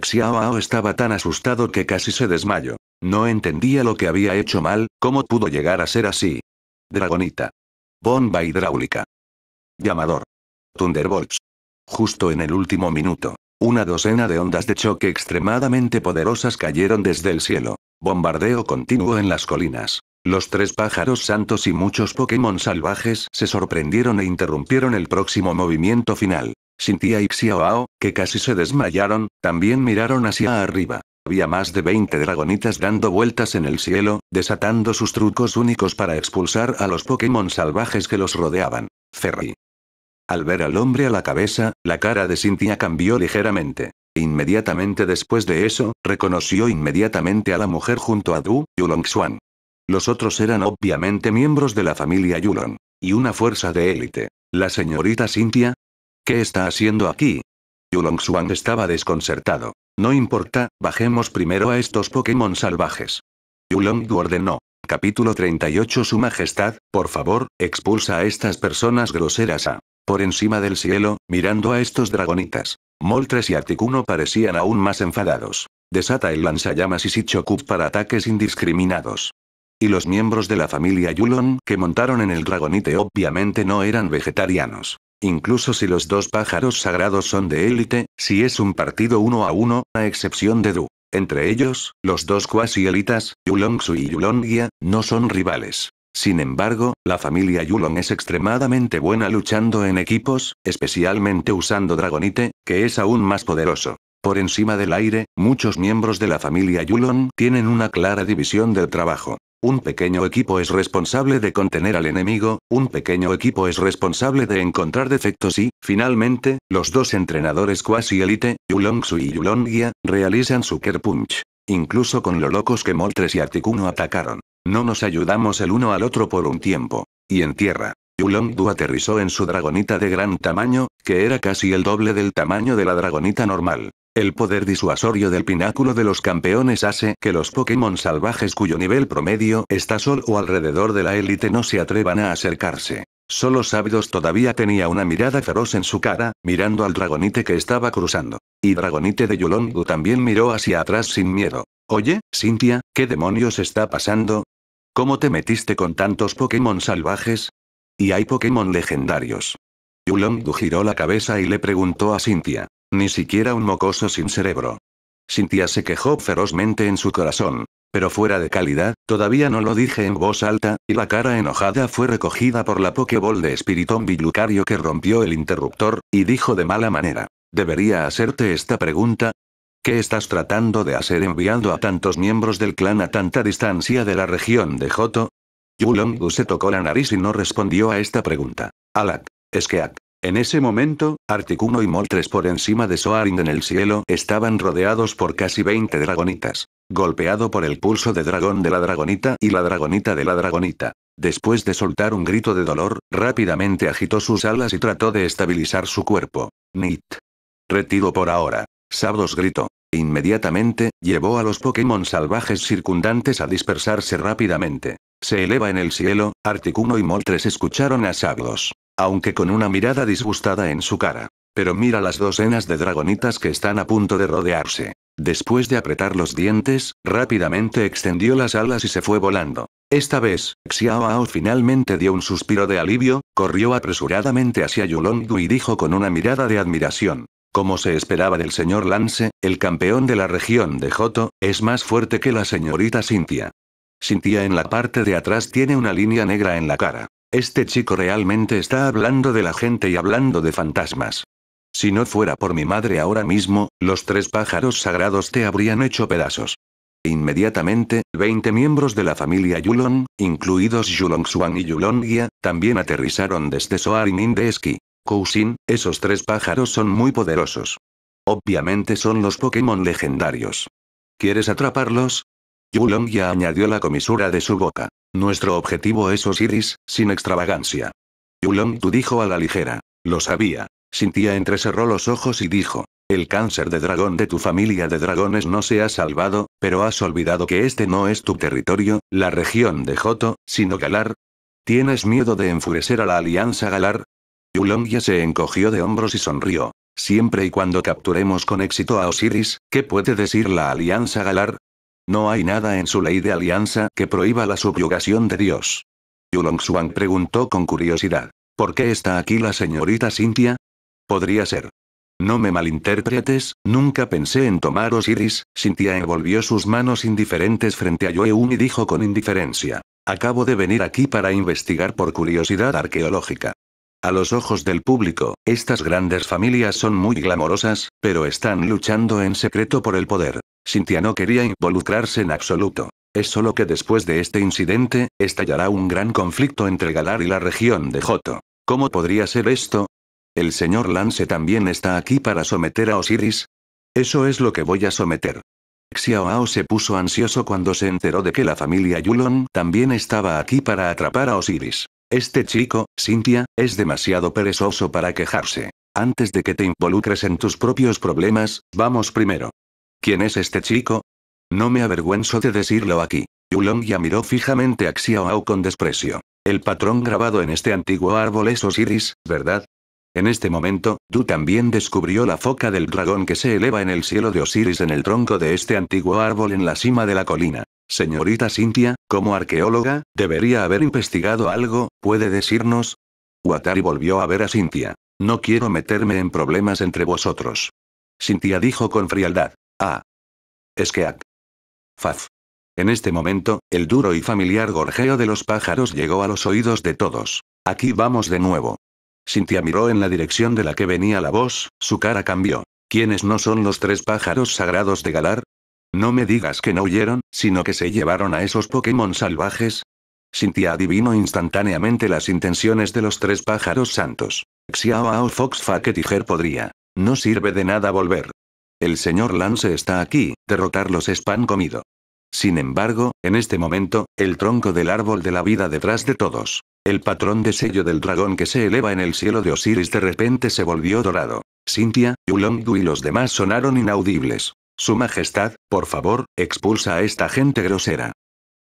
Xiaoao estaba tan asustado que casi se desmayó. No entendía lo que había hecho mal, cómo pudo llegar a ser así. Dragonita. Bomba hidráulica. Llamador. Thunderbolts. Justo en el último minuto, una docena de ondas de choque extremadamente poderosas cayeron desde el cielo. Bombardeo continuo en las colinas. Los tres pájaros santos y muchos Pokémon salvajes se sorprendieron e interrumpieron el próximo movimiento final. Sintia y Xiaoao, que casi se desmayaron, también miraron hacia arriba. Había más de 20 dragonitas dando vueltas en el cielo, desatando sus trucos únicos para expulsar a los Pokémon salvajes que los rodeaban. Ferry. Al ver al hombre a la cabeza, la cara de Cynthia cambió ligeramente. Inmediatamente después de eso, reconoció inmediatamente a la mujer junto a Du Yulongxuan. Los otros eran obviamente miembros de la familia Yulong. Y una fuerza de élite. La señorita Cynthia, ¿Qué está haciendo aquí? Yulong estaba desconcertado. No importa, bajemos primero a estos Pokémon salvajes. Yulong ordenó. Capítulo 38 Su Majestad, por favor, expulsa a estas personas groseras a... Por encima del cielo, mirando a estos dragonitas. Moltres y Articuno parecían aún más enfadados. Desata el lanzallamas y Sichoku para ataques indiscriminados. Y los miembros de la familia Yulon que montaron en el dragonite obviamente no eran vegetarianos. Incluso si los dos pájaros sagrados son de élite, si es un partido uno a uno, a excepción de Du. Entre ellos, los dos cuasi élitas Yulongsu y Yulongya no son rivales. Sin embargo, la familia Yulong es extremadamente buena luchando en equipos, especialmente usando Dragonite, que es aún más poderoso. Por encima del aire, muchos miembros de la familia Yulong tienen una clara división del trabajo. Un pequeño equipo es responsable de contener al enemigo, un pequeño equipo es responsable de encontrar defectos y, finalmente, los dos entrenadores cuasi élite, Yulong-su y Yulongia, realizan su Punch. Incluso con lo locos que Moltres y Articuno atacaron. No nos ayudamos el uno al otro por un tiempo. Y en tierra. Yulong-du aterrizó en su dragonita de gran tamaño, que era casi el doble del tamaño de la dragonita normal. El poder disuasorio del pináculo de los campeones hace que los Pokémon salvajes cuyo nivel promedio está solo o alrededor de la élite no se atrevan a acercarse. Solo Sabidos todavía tenía una mirada feroz en su cara, mirando al dragonite que estaba cruzando. Y Dragonite de Yulongu también miró hacia atrás sin miedo. Oye, Cintia, ¿qué demonios está pasando? ¿Cómo te metiste con tantos Pokémon salvajes? Y hay Pokémon legendarios. Yulongu giró la cabeza y le preguntó a Cintia. Ni siquiera un mocoso sin cerebro. Cynthia se quejó ferozmente en su corazón. Pero fuera de calidad, todavía no lo dije en voz alta, y la cara enojada fue recogida por la pokeball de espíritu Bilucario que rompió el interruptor, y dijo de mala manera. ¿Debería hacerte esta pregunta? ¿Qué estás tratando de hacer enviando a tantos miembros del clan a tanta distancia de la región de Joto? Yulongu se tocó la nariz y no respondió a esta pregunta. Alak. Esqueak. En ese momento, Articuno y Moltres por encima de Soarin en el cielo estaban rodeados por casi 20 dragonitas. Golpeado por el pulso de dragón de la dragonita y la dragonita de la dragonita. Después de soltar un grito de dolor, rápidamente agitó sus alas y trató de estabilizar su cuerpo. Nit. Retiro por ahora. Sabdos gritó. Inmediatamente, llevó a los Pokémon salvajes circundantes a dispersarse rápidamente. Se eleva en el cielo, Articuno y Moltres escucharon a Sabdos aunque con una mirada disgustada en su cara. Pero mira las docenas de dragonitas que están a punto de rodearse. Después de apretar los dientes, rápidamente extendió las alas y se fue volando. Esta vez, Ao finalmente dio un suspiro de alivio, corrió apresuradamente hacia Yulongu y dijo con una mirada de admiración. Como se esperaba del señor Lance, el campeón de la región de Joto, es más fuerte que la señorita Cynthia Cynthia en la parte de atrás tiene una línea negra en la cara. Este chico realmente está hablando de la gente y hablando de fantasmas. Si no fuera por mi madre ahora mismo, los tres pájaros sagrados te habrían hecho pedazos. Inmediatamente, 20 miembros de la familia Yulon, incluidos Yulong Xuan y Yulong Ya, también aterrizaron desde Soarinin de Cousin, esos tres pájaros son muy poderosos. Obviamente son los Pokémon legendarios. ¿Quieres atraparlos? Yulong ya añadió la comisura de su boca. Nuestro objetivo es Osiris, sin extravagancia. Yulong tu dijo a la ligera. Lo sabía. sintía entrecerró los ojos y dijo. El cáncer de dragón de tu familia de dragones no se ha salvado, pero has olvidado que este no es tu territorio, la región de Joto, sino Galar. ¿Tienes miedo de enfurecer a la Alianza Galar? Yulong ya se encogió de hombros y sonrió. Siempre y cuando capturemos con éxito a Osiris, ¿qué puede decir la Alianza Galar? No hay nada en su ley de alianza que prohíba la subyugación de Dios. Yulong Xuan preguntó con curiosidad. ¿Por qué está aquí la señorita Cynthia? Podría ser. No me malinterpretes, nunca pensé en tomar Osiris, Cynthia envolvió sus manos indiferentes frente a Yueun y dijo con indiferencia. Acabo de venir aquí para investigar por curiosidad arqueológica. A los ojos del público, estas grandes familias son muy glamorosas, pero están luchando en secreto por el poder. Cynthia no quería involucrarse en absoluto. Es solo que después de este incidente, estallará un gran conflicto entre Galar y la región de Joto. ¿Cómo podría ser esto? ¿El señor Lance también está aquí para someter a Osiris? Eso es lo que voy a someter. Xiaoao se puso ansioso cuando se enteró de que la familia Yulon también estaba aquí para atrapar a Osiris. Este chico, Cynthia, es demasiado perezoso para quejarse. Antes de que te involucres en tus propios problemas, vamos primero. ¿Quién es este chico? No me avergüenzo de decirlo aquí. Yulong ya miró fijamente a Xiaoao con desprecio. El patrón grabado en este antiguo árbol es Osiris, ¿verdad? En este momento, Du también descubrió la foca del dragón que se eleva en el cielo de Osiris en el tronco de este antiguo árbol en la cima de la colina. Señorita Cynthia, como arqueóloga, debería haber investigado algo, ¿puede decirnos? Watari volvió a ver a Cynthia. No quiero meterme en problemas entre vosotros. Cintia dijo con frialdad. Ah. Es ac. Faz. En este momento, el duro y familiar gorjeo de los pájaros llegó a los oídos de todos. Aquí vamos de nuevo. Cintia miró en la dirección de la que venía la voz, su cara cambió. ¿Quiénes no son los tres pájaros sagrados de Galar? No me digas que no huyeron, sino que se llevaron a esos Pokémon salvajes. Cynthia adivinó instantáneamente las intenciones de los tres pájaros santos. Ao Fox que podría. No sirve de nada volver. El señor Lance está aquí, derrotarlos es pan comido. Sin embargo, en este momento, el tronco del árbol de la vida detrás de todos. El patrón de sello del dragón que se eleva en el cielo de Osiris de repente se volvió dorado. Cynthia, Yulongdu y los demás sonaron inaudibles. Su Majestad, por favor, expulsa a esta gente grosera.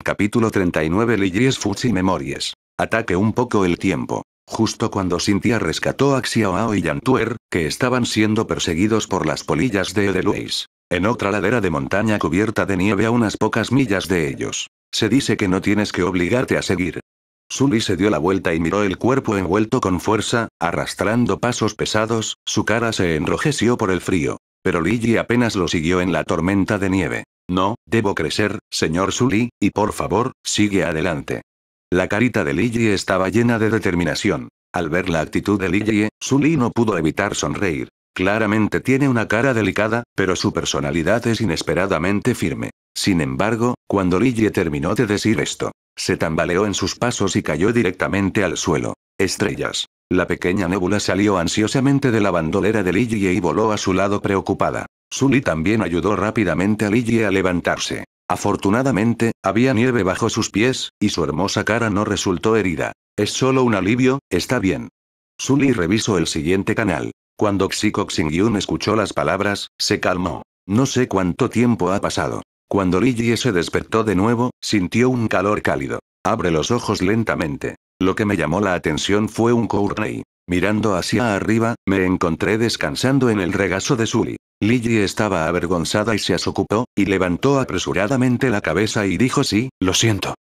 Capítulo 39 Ligies Fuji Memories. Ataque un poco el tiempo. Justo cuando Cynthia rescató a Xiaoao y Yantuer, que estaban siendo perseguidos por las polillas de Edelweiss. En otra ladera de montaña cubierta de nieve a unas pocas millas de ellos. Se dice que no tienes que obligarte a seguir. Sully se dio la vuelta y miró el cuerpo envuelto con fuerza, arrastrando pasos pesados, su cara se enrojeció por el frío. Pero Lily apenas lo siguió en la tormenta de nieve. No, debo crecer, señor Sully, y por favor, sigue adelante. La carita de Lily estaba llena de determinación. Al ver la actitud de Lily, Sully no pudo evitar sonreír. Claramente tiene una cara delicada, pero su personalidad es inesperadamente firme. Sin embargo, cuando Lily terminó de decir esto, se tambaleó en sus pasos y cayó directamente al suelo. Estrellas. La pequeña nébula salió ansiosamente de la bandolera de Ligie y voló a su lado preocupada. Sully también ayudó rápidamente a Ligie a levantarse. Afortunadamente, había nieve bajo sus pies, y su hermosa cara no resultó herida. Es solo un alivio, está bien. Sully revisó el siguiente canal. Cuando Xingyun escuchó las palabras, se calmó. No sé cuánto tiempo ha pasado. Cuando Ligie se despertó de nuevo, sintió un calor cálido. Abre los ojos lentamente. Lo que me llamó la atención fue un Courtney. Mirando hacia arriba, me encontré descansando en el regazo de Sully. Lilly estaba avergonzada y se asocupó, y levantó apresuradamente la cabeza y dijo sí, lo siento.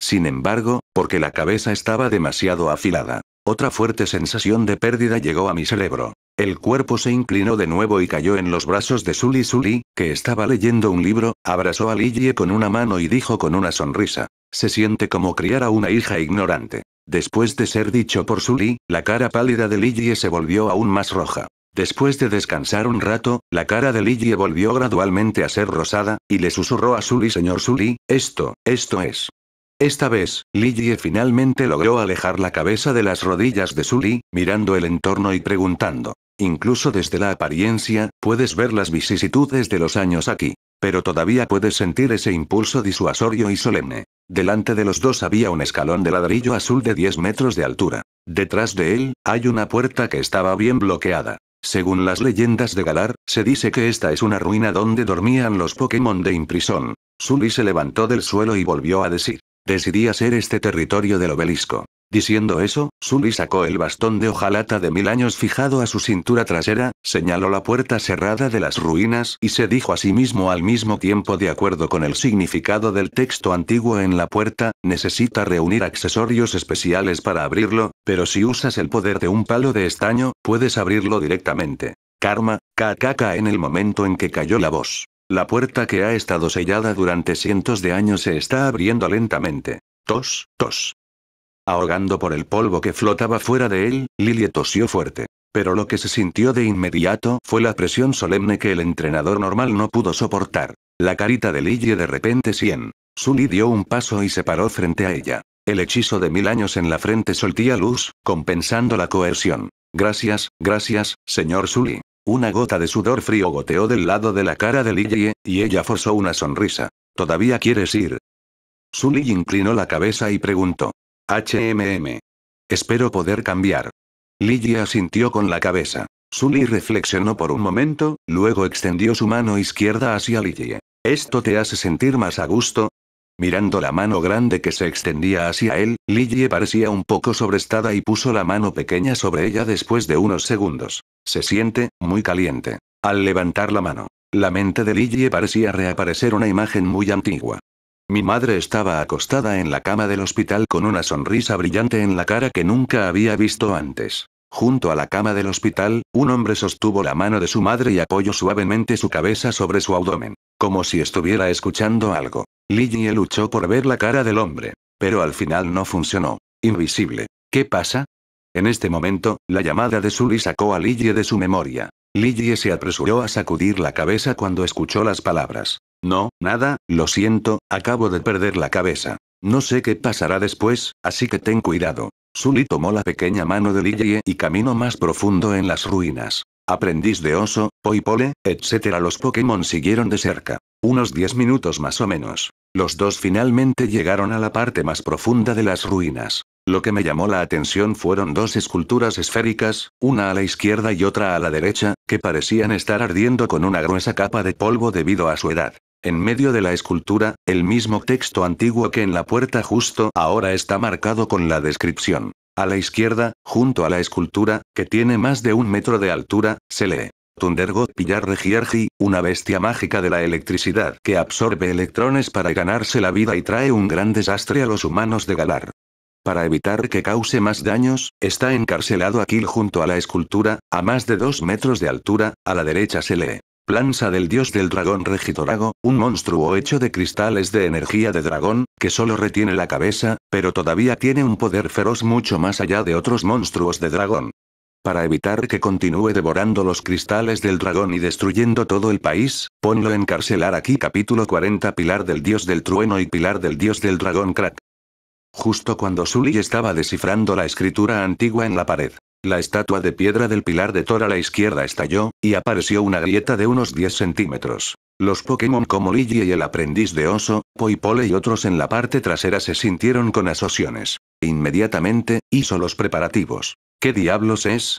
Sin embargo, porque la cabeza estaba demasiado afilada. Otra fuerte sensación de pérdida llegó a mi cerebro. El cuerpo se inclinó de nuevo y cayó en los brazos de Sully Sully, que estaba leyendo un libro, abrazó a Lilly con una mano y dijo con una sonrisa. Se siente como criar a una hija ignorante. Después de ser dicho por Sully, la cara pálida de Ligie se volvió aún más roja. Después de descansar un rato, la cara de Ligie volvió gradualmente a ser rosada, y le susurró a Sully señor Sully, esto, esto es. Esta vez, Ligie finalmente logró alejar la cabeza de las rodillas de Sully, mirando el entorno y preguntando. Incluso desde la apariencia, puedes ver las vicisitudes de los años aquí. Pero todavía puedes sentir ese impulso disuasorio y solemne. Delante de los dos había un escalón de ladrillo azul de 10 metros de altura. Detrás de él, hay una puerta que estaba bien bloqueada. Según las leyendas de Galar, se dice que esta es una ruina donde dormían los Pokémon de Imprison. Sully se levantó del suelo y volvió a decir. Decidí hacer este territorio del obelisco. Diciendo eso, Sully sacó el bastón de hojalata de mil años fijado a su cintura trasera, señaló la puerta cerrada de las ruinas y se dijo a sí mismo al mismo tiempo de acuerdo con el significado del texto antiguo en la puerta, necesita reunir accesorios especiales para abrirlo, pero si usas el poder de un palo de estaño, puedes abrirlo directamente. Karma, kakaka en el momento en que cayó la voz. La puerta que ha estado sellada durante cientos de años se está abriendo lentamente. Tos, tos. Ahogando por el polvo que flotaba fuera de él, Lily tosió fuerte. Pero lo que se sintió de inmediato fue la presión solemne que el entrenador normal no pudo soportar. La carita de Lily de repente cien. Sully dio un paso y se paró frente a ella. El hechizo de mil años en la frente soltía luz, compensando la coerción. Gracias, gracias, señor Sully. Una gota de sudor frío goteó del lado de la cara de Lily, y ella forzó una sonrisa. ¿Todavía quieres ir? Sully inclinó la cabeza y preguntó. HMM. Espero poder cambiar. Lily asintió con la cabeza. Sully reflexionó por un momento, luego extendió su mano izquierda hacia Lily. ¿Esto te hace sentir más a gusto? Mirando la mano grande que se extendía hacia él, Lily parecía un poco sobrestada y puso la mano pequeña sobre ella después de unos segundos. Se siente, muy caliente. Al levantar la mano, la mente de Lily parecía reaparecer una imagen muy antigua. Mi madre estaba acostada en la cama del hospital con una sonrisa brillante en la cara que nunca había visto antes. Junto a la cama del hospital, un hombre sostuvo la mano de su madre y apoyó suavemente su cabeza sobre su abdomen, como si estuviera escuchando algo. Ligie luchó por ver la cara del hombre, pero al final no funcionó. Invisible. ¿Qué pasa? En este momento, la llamada de Sully sacó a Lily de su memoria. Ligie se apresuró a sacudir la cabeza cuando escuchó las palabras. No, nada, lo siento, acabo de perder la cabeza. No sé qué pasará después, así que ten cuidado. Sully tomó la pequeña mano de Lillie y caminó más profundo en las ruinas. Aprendiz de oso, Pole, etc. Los Pokémon siguieron de cerca. Unos 10 minutos más o menos. Los dos finalmente llegaron a la parte más profunda de las ruinas. Lo que me llamó la atención fueron dos esculturas esféricas, una a la izquierda y otra a la derecha, que parecían estar ardiendo con una gruesa capa de polvo debido a su edad. En medio de la escultura, el mismo texto antiguo que en la puerta justo ahora está marcado con la descripción. A la izquierda, junto a la escultura, que tiene más de un metro de altura, se lee. Tundergot Pillar Regiergi, una bestia mágica de la electricidad que absorbe electrones para ganarse la vida y trae un gran desastre a los humanos de Galar. Para evitar que cause más daños, está encarcelado aquí junto a la escultura, a más de dos metros de altura, a la derecha se lee. Planza del dios del dragón Regidorago, un monstruo hecho de cristales de energía de dragón, que solo retiene la cabeza, pero todavía tiene un poder feroz mucho más allá de otros monstruos de dragón. Para evitar que continúe devorando los cristales del dragón y destruyendo todo el país, ponlo encarcelar aquí capítulo 40 Pilar del dios del trueno y Pilar del dios del dragón crack. Justo cuando Sully estaba descifrando la escritura antigua en la pared, la estatua de piedra del pilar de Thor a la izquierda estalló, y apareció una grieta de unos 10 centímetros. Los Pokémon como Ligi y el aprendiz de oso, Poipole y otros en la parte trasera se sintieron con asociones. Inmediatamente, hizo los preparativos. ¿Qué diablos es?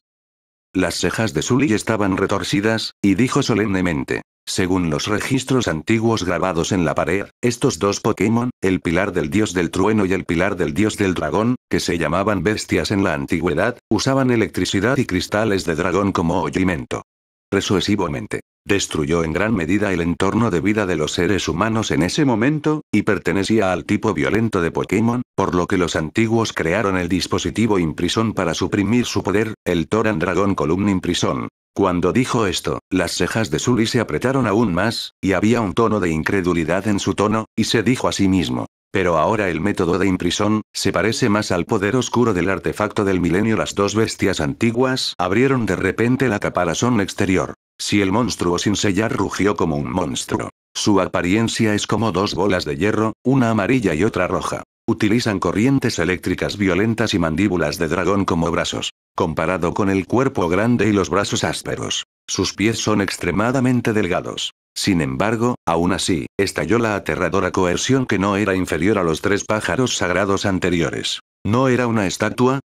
Las cejas de Sully estaban retorcidas, y dijo solemnemente. Según los registros antiguos grabados en la pared, estos dos Pokémon, el pilar del dios del trueno y el pilar del dios del dragón, que se llamaban bestias en la antigüedad, usaban electricidad y cristales de dragón como alimento. Resuesivamente, destruyó en gran medida el entorno de vida de los seres humanos en ese momento, y pertenecía al tipo violento de Pokémon, por lo que los antiguos crearon el dispositivo Imprison para suprimir su poder, el Toran Dragón Column Imprison. Cuando dijo esto, las cejas de Sully se apretaron aún más, y había un tono de incredulidad en su tono, y se dijo a sí mismo. Pero ahora el método de imprisión, se parece más al poder oscuro del artefacto del milenio. Las dos bestias antiguas abrieron de repente la caparazón exterior. Si el monstruo sin sellar rugió como un monstruo. Su apariencia es como dos bolas de hierro, una amarilla y otra roja. Utilizan corrientes eléctricas violentas y mandíbulas de dragón como brazos comparado con el cuerpo grande y los brazos ásperos. Sus pies son extremadamente delgados. Sin embargo, aún así, estalló la aterradora coerción que no era inferior a los tres pájaros sagrados anteriores. ¿No era una estatua?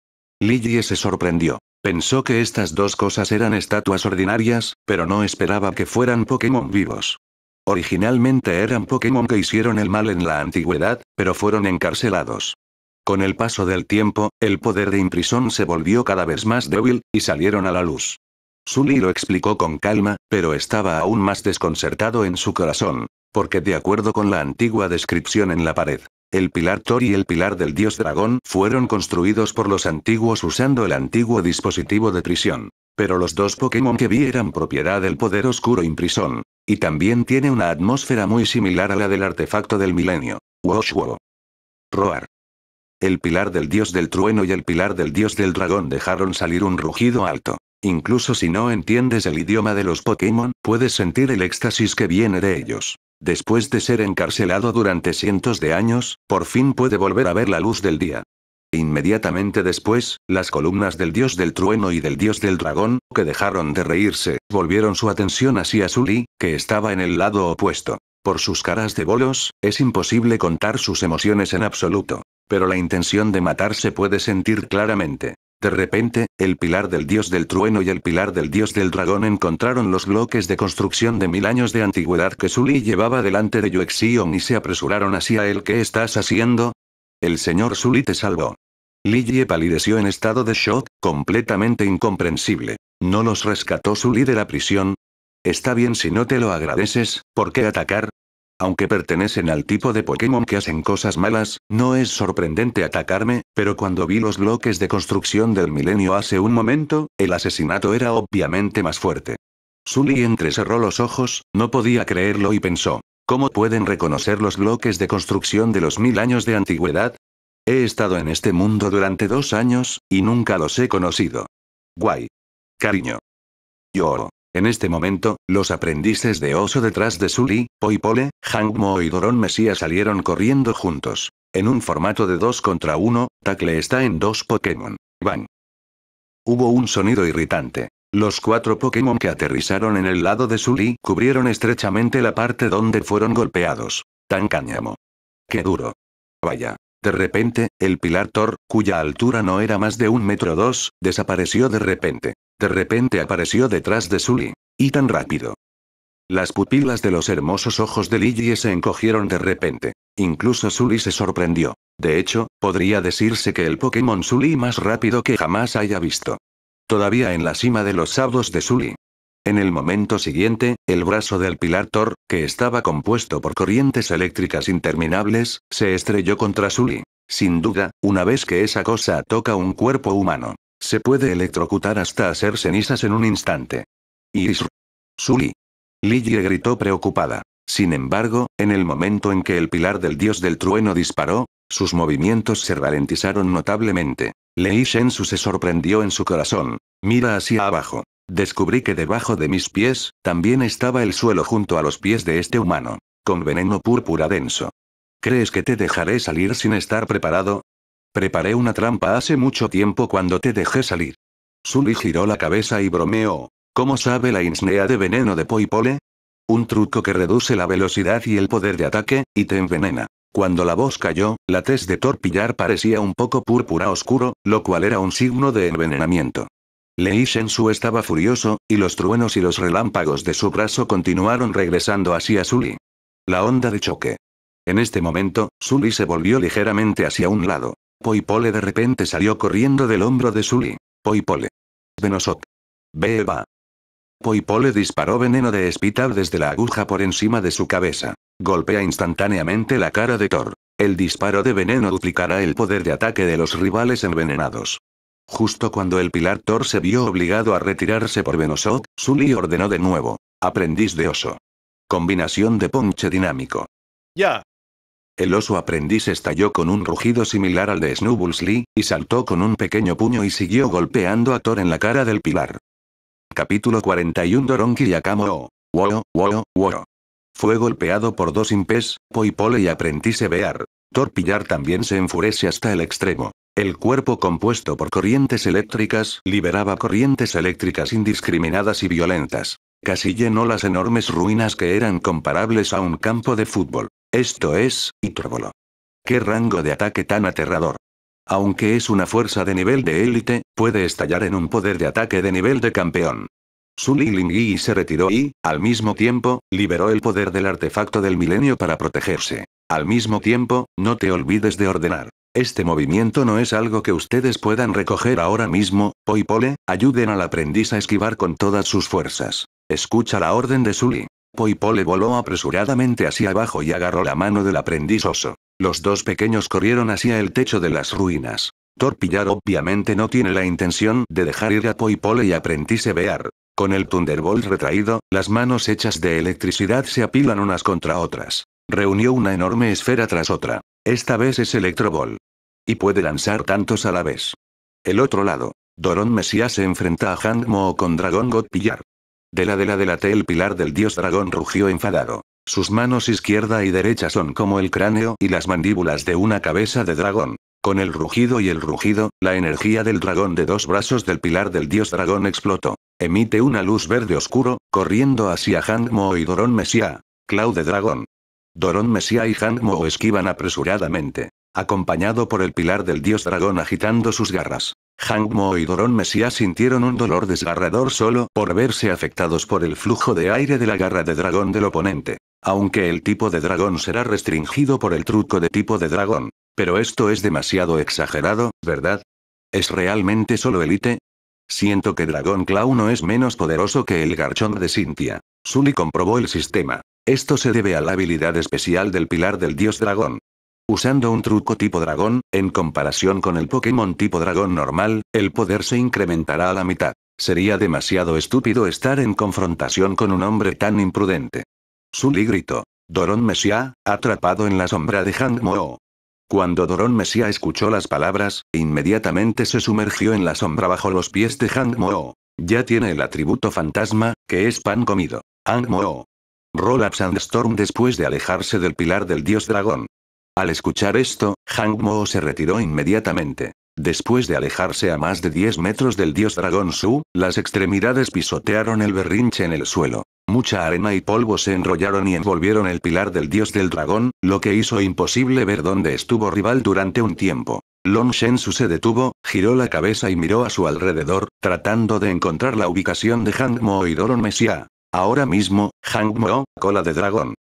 Lillie se sorprendió. Pensó que estas dos cosas eran estatuas ordinarias, pero no esperaba que fueran Pokémon vivos. Originalmente eran Pokémon que hicieron el mal en la antigüedad, pero fueron encarcelados. Con el paso del tiempo, el poder de Imprison se volvió cada vez más débil, y salieron a la luz. Sully lo explicó con calma, pero estaba aún más desconcertado en su corazón. Porque de acuerdo con la antigua descripción en la pared, el pilar Thor y el pilar del dios dragón fueron construidos por los antiguos usando el antiguo dispositivo de prisión. Pero los dos Pokémon que vi eran propiedad del poder oscuro Imprison. Y también tiene una atmósfera muy similar a la del artefacto del milenio. Woshwo. Roar. El pilar del dios del trueno y el pilar del dios del dragón dejaron salir un rugido alto. Incluso si no entiendes el idioma de los Pokémon, puedes sentir el éxtasis que viene de ellos. Después de ser encarcelado durante cientos de años, por fin puede volver a ver la luz del día. Inmediatamente después, las columnas del dios del trueno y del dios del dragón, que dejaron de reírse, volvieron su atención hacia Sully, que estaba en el lado opuesto. Por sus caras de bolos, es imposible contar sus emociones en absoluto. Pero la intención de matar se puede sentir claramente. De repente, el pilar del dios del trueno y el pilar del dios del dragón encontraron los bloques de construcción de mil años de antigüedad que Sully llevaba delante de Yuexion y se apresuraron hacia él. ¿Qué estás haciendo? El señor Sully te salvó. Ye palideció en estado de shock, completamente incomprensible. ¿No los rescató Sully de la prisión? Está bien si no te lo agradeces, ¿por qué atacar? Aunque pertenecen al tipo de Pokémon que hacen cosas malas, no es sorprendente atacarme, pero cuando vi los bloques de construcción del milenio hace un momento, el asesinato era obviamente más fuerte. Sully entrecerró los ojos, no podía creerlo y pensó, ¿cómo pueden reconocer los bloques de construcción de los mil años de antigüedad? He estado en este mundo durante dos años, y nunca los he conocido. Guay. Cariño. Yo. En este momento, los aprendices de oso detrás de Sully, Poipole, Hangmo y Doron Mesía salieron corriendo juntos. En un formato de 2 contra 1, Tackle está en dos Pokémon. Van. Hubo un sonido irritante. Los cuatro Pokémon que aterrizaron en el lado de Sully cubrieron estrechamente la parte donde fueron golpeados. Tan cáñamo. Qué duro. Vaya. De repente, el pilar Thor, cuya altura no era más de un metro dos, desapareció de repente. De repente apareció detrás de Sully. Y tan rápido. Las pupilas de los hermosos ojos de Ligie se encogieron de repente. Incluso Sully se sorprendió. De hecho, podría decirse que el Pokémon Sully más rápido que jamás haya visto. Todavía en la cima de los sabdos de Sully. En el momento siguiente, el brazo del pilar Thor, que estaba compuesto por corrientes eléctricas interminables, se estrelló contra Sully. Sin duda, una vez que esa cosa toca un cuerpo humano, se puede electrocutar hasta hacer cenizas en un instante. y Sully. Lillie gritó preocupada. Sin embargo, en el momento en que el pilar del dios del trueno disparó, sus movimientos se ralentizaron notablemente. Lei Shensu se sorprendió en su corazón. Mira hacia abajo. Descubrí que debajo de mis pies, también estaba el suelo junto a los pies de este humano. Con veneno púrpura denso. ¿Crees que te dejaré salir sin estar preparado? Preparé una trampa hace mucho tiempo cuando te dejé salir. Sully giró la cabeza y bromeó. ¿Cómo sabe la insnea de veneno de Poipole? Un truco que reduce la velocidad y el poder de ataque, y te envenena. Cuando la voz cayó, la tez de Torpillar parecía un poco púrpura oscuro, lo cual era un signo de envenenamiento. Lei Su estaba furioso, y los truenos y los relámpagos de su brazo continuaron regresando hacia Sully. La onda de choque. En este momento, Sully se volvió ligeramente hacia un lado. Poipole de repente salió corriendo del hombro de Sully. Poipole. Venosot. Beba. Poipole disparó veneno de espita desde la aguja por encima de su cabeza. Golpea instantáneamente la cara de Thor. El disparo de veneno duplicará el poder de ataque de los rivales envenenados. Justo cuando el pilar Thor se vio obligado a retirarse por Venosot, Sully ordenó de nuevo. Aprendiz de oso. Combinación de ponche dinámico. Ya. El oso aprendiz estalló con un rugido similar al de Snubbles Lee, y saltó con un pequeño puño y siguió golpeando a Thor en la cara del pilar. Capítulo 41 Doronki Yakamo Woro, Fue golpeado por dos impes, Poipole y Aprendice Bear. Thor Pillar también se enfurece hasta el extremo. El cuerpo compuesto por corrientes eléctricas liberaba corrientes eléctricas indiscriminadas y violentas. Casi llenó las enormes ruinas que eran comparables a un campo de fútbol. Esto es, hipérbolo. ¡Qué rango de ataque tan aterrador! Aunque es una fuerza de nivel de élite, puede estallar en un poder de ataque de nivel de campeón. Su se retiró y, al mismo tiempo, liberó el poder del artefacto del milenio para protegerse. Al mismo tiempo, no te olvides de ordenar. Este movimiento no es algo que ustedes puedan recoger ahora mismo, hoy Pole, ayuden al aprendiz a esquivar con todas sus fuerzas. Escucha la orden de Sully. Poipole voló apresuradamente hacia abajo y agarró la mano del aprendiz oso. Los dos pequeños corrieron hacia el techo de las ruinas. Torpillar obviamente no tiene la intención de dejar ir a Poipole y aprendiz e Bear. Con el Thunderbolt retraído, las manos hechas de electricidad se apilan unas contra otras. Reunió una enorme esfera tras otra. Esta vez es Ball Y puede lanzar tantos a la vez. El otro lado. Doron Mesías se enfrenta a Hangmo con Dragon God Pillar. De la de la T, el pilar del dios dragón rugió enfadado. Sus manos izquierda y derecha son como el cráneo y las mandíbulas de una cabeza de dragón. Con el rugido y el rugido, la energía del dragón de dos brazos del pilar del dios dragón explotó. Emite una luz verde oscuro, corriendo hacia Mo y Doron Mesia. Clau de dragón. Doron Mesia y Mo esquivan apresuradamente acompañado por el pilar del dios dragón agitando sus garras. Hangmo y Doron Mesías sintieron un dolor desgarrador solo por verse afectados por el flujo de aire de la garra de dragón del oponente. Aunque el tipo de dragón será restringido por el truco de tipo de dragón. Pero esto es demasiado exagerado, ¿verdad? ¿Es realmente solo elite? Siento que Dragón Claw no es menos poderoso que el garchón de Cynthia. Sully comprobó el sistema. Esto se debe a la habilidad especial del pilar del dios dragón. Usando un truco tipo dragón, en comparación con el Pokémon tipo dragón normal, el poder se incrementará a la mitad. Sería demasiado estúpido estar en confrontación con un hombre tan imprudente. ¡Su gritó. Doron Mesia, atrapado en la sombra de Hang Mo. Cuando Doron Mesia escuchó las palabras, inmediatamente se sumergió en la sombra bajo los pies de Hang Mo. Ya tiene el atributo fantasma, que es pan comido. Hang Mo. Roll Up Sandstorm después de alejarse del pilar del dios dragón. Al escuchar esto, Hang Mo se retiró inmediatamente. Después de alejarse a más de 10 metros del dios dragón Su, las extremidades pisotearon el berrinche en el suelo. Mucha arena y polvo se enrollaron y envolvieron el pilar del dios del dragón, lo que hizo imposible ver dónde estuvo rival durante un tiempo. Long Shen Su se detuvo, giró la cabeza y miró a su alrededor, tratando de encontrar la ubicación de Hang Mo y Doron Mesia. Ahora mismo, Hang Mo, cola de dragón,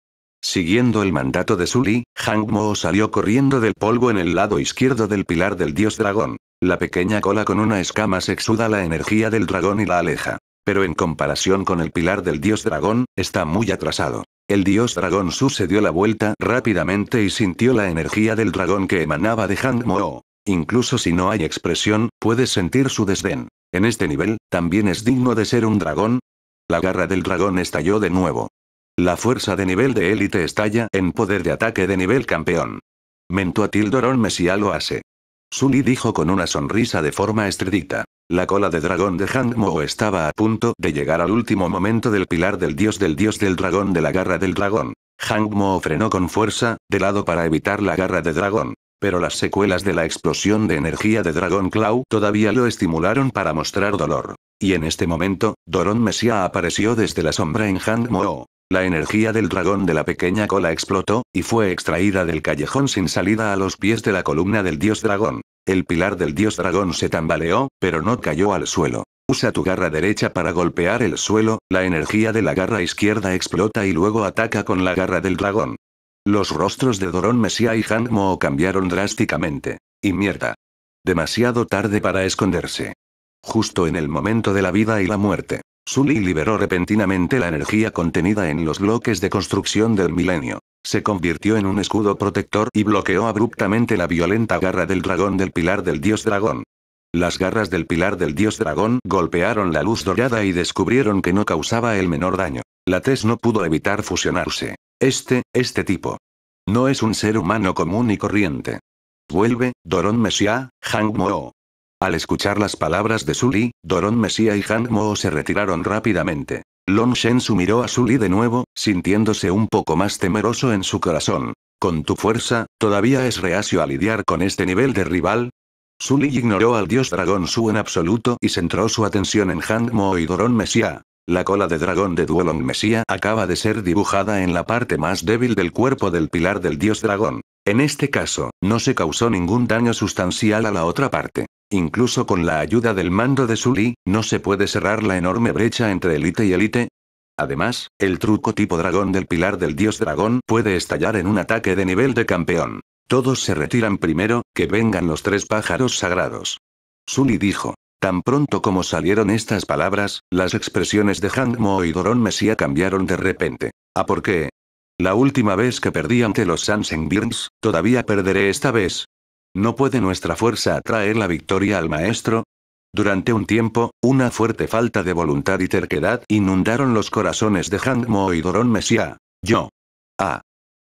Siguiendo el mandato de Sully, Hang Mo salió corriendo del polvo en el lado izquierdo del pilar del dios dragón. La pequeña cola con una escama se exuda la energía del dragón y la aleja. Pero en comparación con el pilar del dios dragón, está muy atrasado. El dios dragón sucedió la vuelta rápidamente y sintió la energía del dragón que emanaba de Hang Mo. Incluso si no hay expresión, puedes sentir su desdén. En este nivel, también es digno de ser un dragón. La garra del dragón estalló de nuevo. La fuerza de nivel de élite estalla en poder de ataque de nivel campeón. Mentó Doron Mesía lo hace. Sully dijo con una sonrisa de forma estridita. La cola de dragón de Hangmo estaba a punto de llegar al último momento del pilar del dios del dios del dragón de la garra del dragón. Hangmo frenó con fuerza, de lado para evitar la garra de dragón. Pero las secuelas de la explosión de energía de Dragon Claw todavía lo estimularon para mostrar dolor. Y en este momento, Doron Mesía apareció desde la sombra en Hangmo. La energía del dragón de la pequeña cola explotó, y fue extraída del callejón sin salida a los pies de la columna del dios dragón. El pilar del dios dragón se tambaleó, pero no cayó al suelo. Usa tu garra derecha para golpear el suelo, la energía de la garra izquierda explota y luego ataca con la garra del dragón. Los rostros de Dorón Mesía y Hanmo cambiaron drásticamente. Y mierda. Demasiado tarde para esconderse. Justo en el momento de la vida y la muerte. Sully liberó repentinamente la energía contenida en los bloques de construcción del milenio. Se convirtió en un escudo protector y bloqueó abruptamente la violenta garra del dragón del pilar del dios dragón. Las garras del pilar del dios dragón golpearon la luz dorada y descubrieron que no causaba el menor daño. La Tess no pudo evitar fusionarse. Este, este tipo. No es un ser humano común y corriente. Vuelve, Doron Mesia, Hang al escuchar las palabras de Suli, Doron Mesía y Han Mo se retiraron rápidamente. Shen su miró a Sully de nuevo, sintiéndose un poco más temeroso en su corazón. Con tu fuerza, ¿todavía es reacio a lidiar con este nivel de rival? Suli ignoró al dios dragón Su en absoluto y centró su atención en Han Mo y Doron Mesía. La cola de dragón de Duolong Mesía acaba de ser dibujada en la parte más débil del cuerpo del pilar del dios dragón. En este caso, no se causó ningún daño sustancial a la otra parte. Incluso con la ayuda del mando de Sully, no se puede cerrar la enorme brecha entre elite y elite. Además, el truco tipo dragón del pilar del dios dragón puede estallar en un ataque de nivel de campeón. Todos se retiran primero, que vengan los tres pájaros sagrados. Sully dijo. Tan pronto como salieron estas palabras, las expresiones de Hangmo y Doron Mesía cambiaron de repente. ¿A por qué? La última vez que perdí ante los Sansengbirns, todavía perderé esta vez. ¿No puede nuestra fuerza atraer la victoria al maestro? Durante un tiempo, una fuerte falta de voluntad y terquedad inundaron los corazones de han Mo y Doron Mesia. Yo. Ah.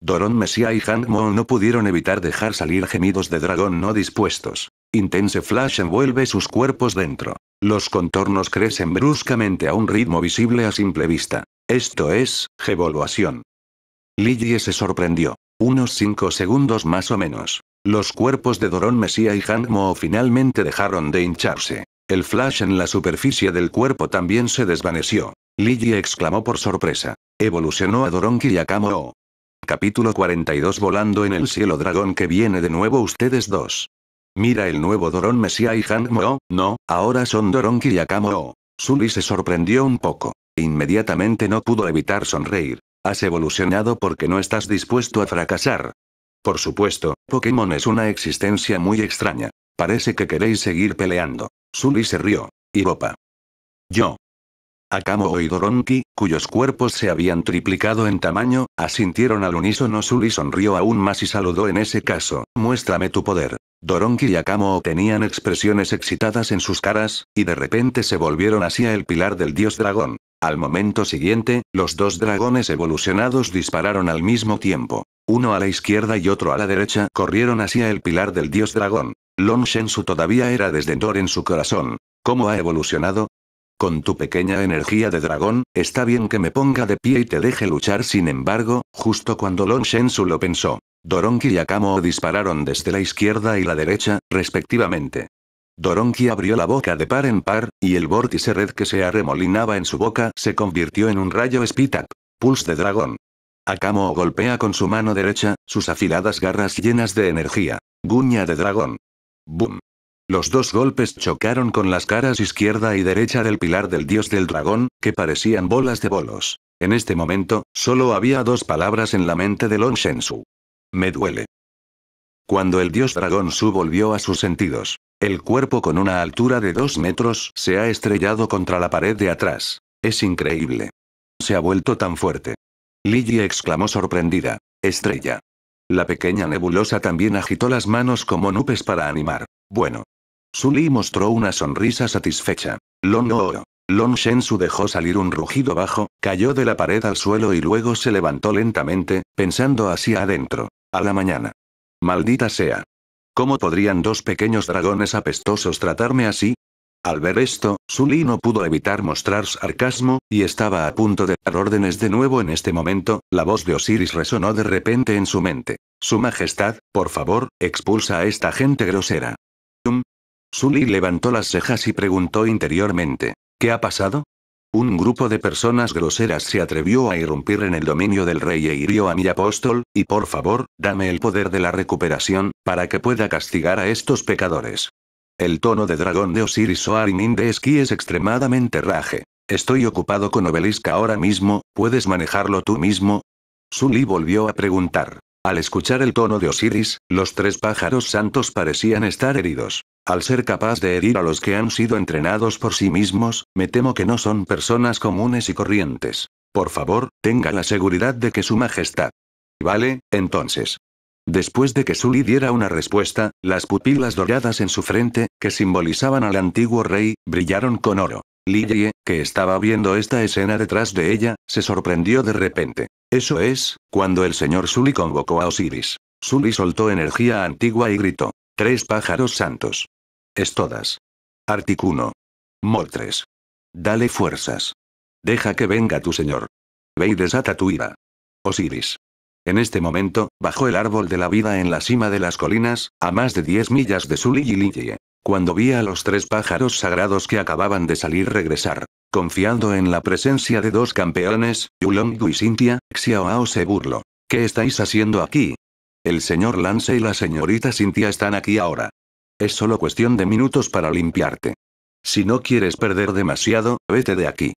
Doron Mesia y Han Mo no pudieron evitar dejar salir gemidos de dragón no dispuestos. Intense Flash envuelve sus cuerpos dentro. Los contornos crecen bruscamente a un ritmo visible a simple vista. Esto es, gevolución. Lillie se sorprendió. Unos cinco segundos más o menos. Los cuerpos de Doron Mesía y Hanmo finalmente dejaron de hincharse. El flash en la superficie del cuerpo también se desvaneció. Lillie exclamó por sorpresa. Evolucionó a Doron y Capítulo 42 Volando en el cielo dragón que viene de nuevo ustedes dos. Mira el nuevo Doron Mesía y Hanmo. no, ahora son Doron y akamo Sully se sorprendió un poco. Inmediatamente no pudo evitar sonreír. Has evolucionado porque no estás dispuesto a fracasar. Por supuesto, Pokémon es una existencia muy extraña. Parece que queréis seguir peleando. Sully se rió. Y ropa. Yo. Akamo y Doronki, cuyos cuerpos se habían triplicado en tamaño, asintieron al unísono. Sully sonrió aún más y saludó en ese caso, muéstrame tu poder. Doronki y Akamo tenían expresiones excitadas en sus caras, y de repente se volvieron hacia el pilar del dios dragón. Al momento siguiente, los dos dragones evolucionados dispararon al mismo tiempo. Uno a la izquierda y otro a la derecha corrieron hacia el pilar del dios dragón. Long Shensu todavía era Dor en su corazón. ¿Cómo ha evolucionado? Con tu pequeña energía de dragón, está bien que me ponga de pie y te deje luchar sin embargo, justo cuando Long Shensu lo pensó. Doronki y Akamo dispararon desde la izquierda y la derecha, respectivamente. Doronki abrió la boca de par en par, y el vórtice red que se arremolinaba en su boca se convirtió en un rayo up. Pulse de dragón. Akamo golpea con su mano derecha, sus afiladas garras llenas de energía. Guña de dragón. Boom. Los dos golpes chocaron con las caras izquierda y derecha del pilar del dios del dragón, que parecían bolas de bolos. En este momento, solo había dos palabras en la mente de Longshensu. Su. Me duele. Cuando el dios dragón Su volvió a sus sentidos, el cuerpo con una altura de dos metros se ha estrellado contra la pared de atrás. Es increíble. Se ha vuelto tan fuerte. Liji exclamó sorprendida. Estrella. La pequeña nebulosa también agitó las manos como nubes para animar. Bueno. Sully mostró una sonrisa satisfecha. Lon Oro. Lon Shensu dejó salir un rugido bajo, cayó de la pared al suelo y luego se levantó lentamente, pensando hacia adentro. A la mañana. Maldita sea. ¿Cómo podrían dos pequeños dragones apestosos tratarme así? Al ver esto, Sully no pudo evitar mostrar sarcasmo, y estaba a punto de dar órdenes de nuevo en este momento, la voz de Osiris resonó de repente en su mente. Su Majestad, por favor, expulsa a esta gente grosera. Sully levantó las cejas y preguntó interiormente. ¿Qué ha pasado? Un grupo de personas groseras se atrevió a irrumpir en el dominio del rey e hirió a mi apóstol, y por favor, dame el poder de la recuperación, para que pueda castigar a estos pecadores. El tono de dragón de Osiris o Arimin de es extremadamente raje. Estoy ocupado con Obelisca ahora mismo, ¿puedes manejarlo tú mismo? Sully volvió a preguntar. Al escuchar el tono de Osiris, los tres pájaros santos parecían estar heridos. Al ser capaz de herir a los que han sido entrenados por sí mismos, me temo que no son personas comunes y corrientes. Por favor, tenga la seguridad de que su majestad. Vale, entonces. Después de que Sully diera una respuesta, las pupilas doradas en su frente, que simbolizaban al antiguo rey, brillaron con oro. Ligie, que estaba viendo esta escena detrás de ella, se sorprendió de repente. Eso es, cuando el señor Sully convocó a Osiris. Sully soltó energía antigua y gritó. Tres pájaros santos. Es todas. Articuno. Moltres. Dale fuerzas. Deja que venga tu señor. Ve y desata tu ira. Osiris. En este momento, bajó el árbol de la vida en la cima de las colinas, a más de 10 millas de Sully y Ligie. Cuando vi a los tres pájaros sagrados que acababan de salir regresar, confiando en la presencia de dos campeones, Yulong y Cynthia, Xiaoao se burló. ¿Qué estáis haciendo aquí? El señor Lance y la señorita Cynthia están aquí ahora. Es solo cuestión de minutos para limpiarte. Si no quieres perder demasiado, vete de aquí.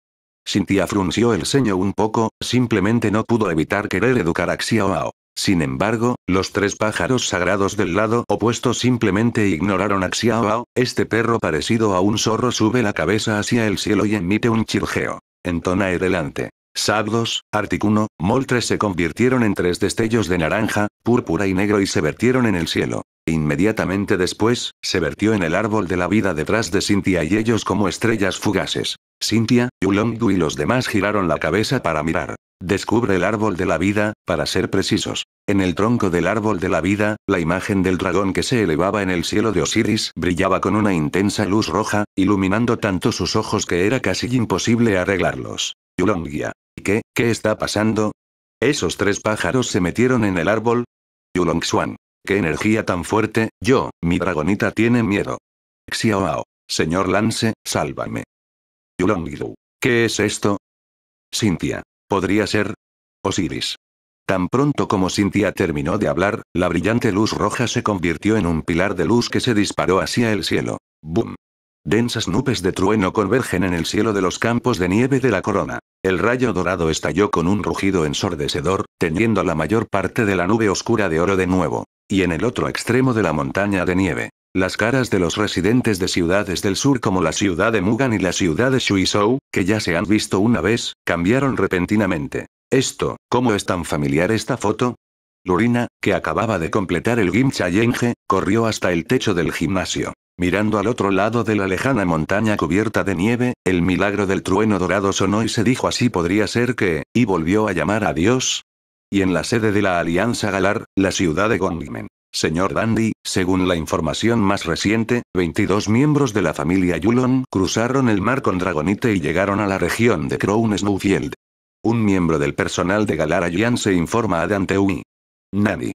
Cynthia frunció el ceño un poco, simplemente no pudo evitar querer educar a Xiaoao. Sin embargo, los tres pájaros sagrados del lado opuesto simplemente ignoraron a Xiaobao, este perro parecido a un zorro sube la cabeza hacia el cielo y emite un chirgeo. Entona adelante. Sabdos, Articuno, Moltres se convirtieron en tres destellos de naranja, púrpura y negro y se vertieron en el cielo. Inmediatamente después, se vertió en el árbol de la vida detrás de Cynthia y ellos como estrellas fugaces. Cynthia, Yulongdu y los demás giraron la cabeza para mirar. Descubre el árbol de la vida, para ser precisos. En el tronco del árbol de la vida, la imagen del dragón que se elevaba en el cielo de Osiris brillaba con una intensa luz roja, iluminando tanto sus ojos que era casi imposible arreglarlos. Yulongia. ¿Qué, qué está pasando? ¿Esos tres pájaros se metieron en el árbol? Yulongxuan. ¡Qué energía tan fuerte! Yo, mi dragonita tiene miedo. Xiaoao. Señor Lance, sálvame. Yulongidu. ¿Qué es esto? Cintia. Podría ser. Osiris. Tan pronto como Cynthia terminó de hablar, la brillante luz roja se convirtió en un pilar de luz que se disparó hacia el cielo. ¡Bum! Densas nubes de trueno convergen en el cielo de los campos de nieve de la corona. El rayo dorado estalló con un rugido ensordecedor, tendiendo la mayor parte de la nube oscura de oro de nuevo. Y en el otro extremo de la montaña de nieve, las caras de los residentes de ciudades del sur como la ciudad de Mugan y la ciudad de Shuizhou, que ya se han visto una vez, cambiaron repentinamente. Esto, ¿cómo es tan familiar esta foto? Lurina, que acababa de completar el Gimcha Yenge, corrió hasta el techo del gimnasio. Mirando al otro lado de la lejana montaña cubierta de nieve, el milagro del trueno dorado sonó y se dijo así podría ser que, y volvió a llamar a Dios. Y en la sede de la Alianza Galar, la ciudad de Gongmen. Señor Dandy, según la información más reciente, 22 miembros de la familia Yulon cruzaron el mar con Dragonite y llegaron a la región de Crown Snowfield. Un miembro del personal de Yulon se informa a Dante Nani.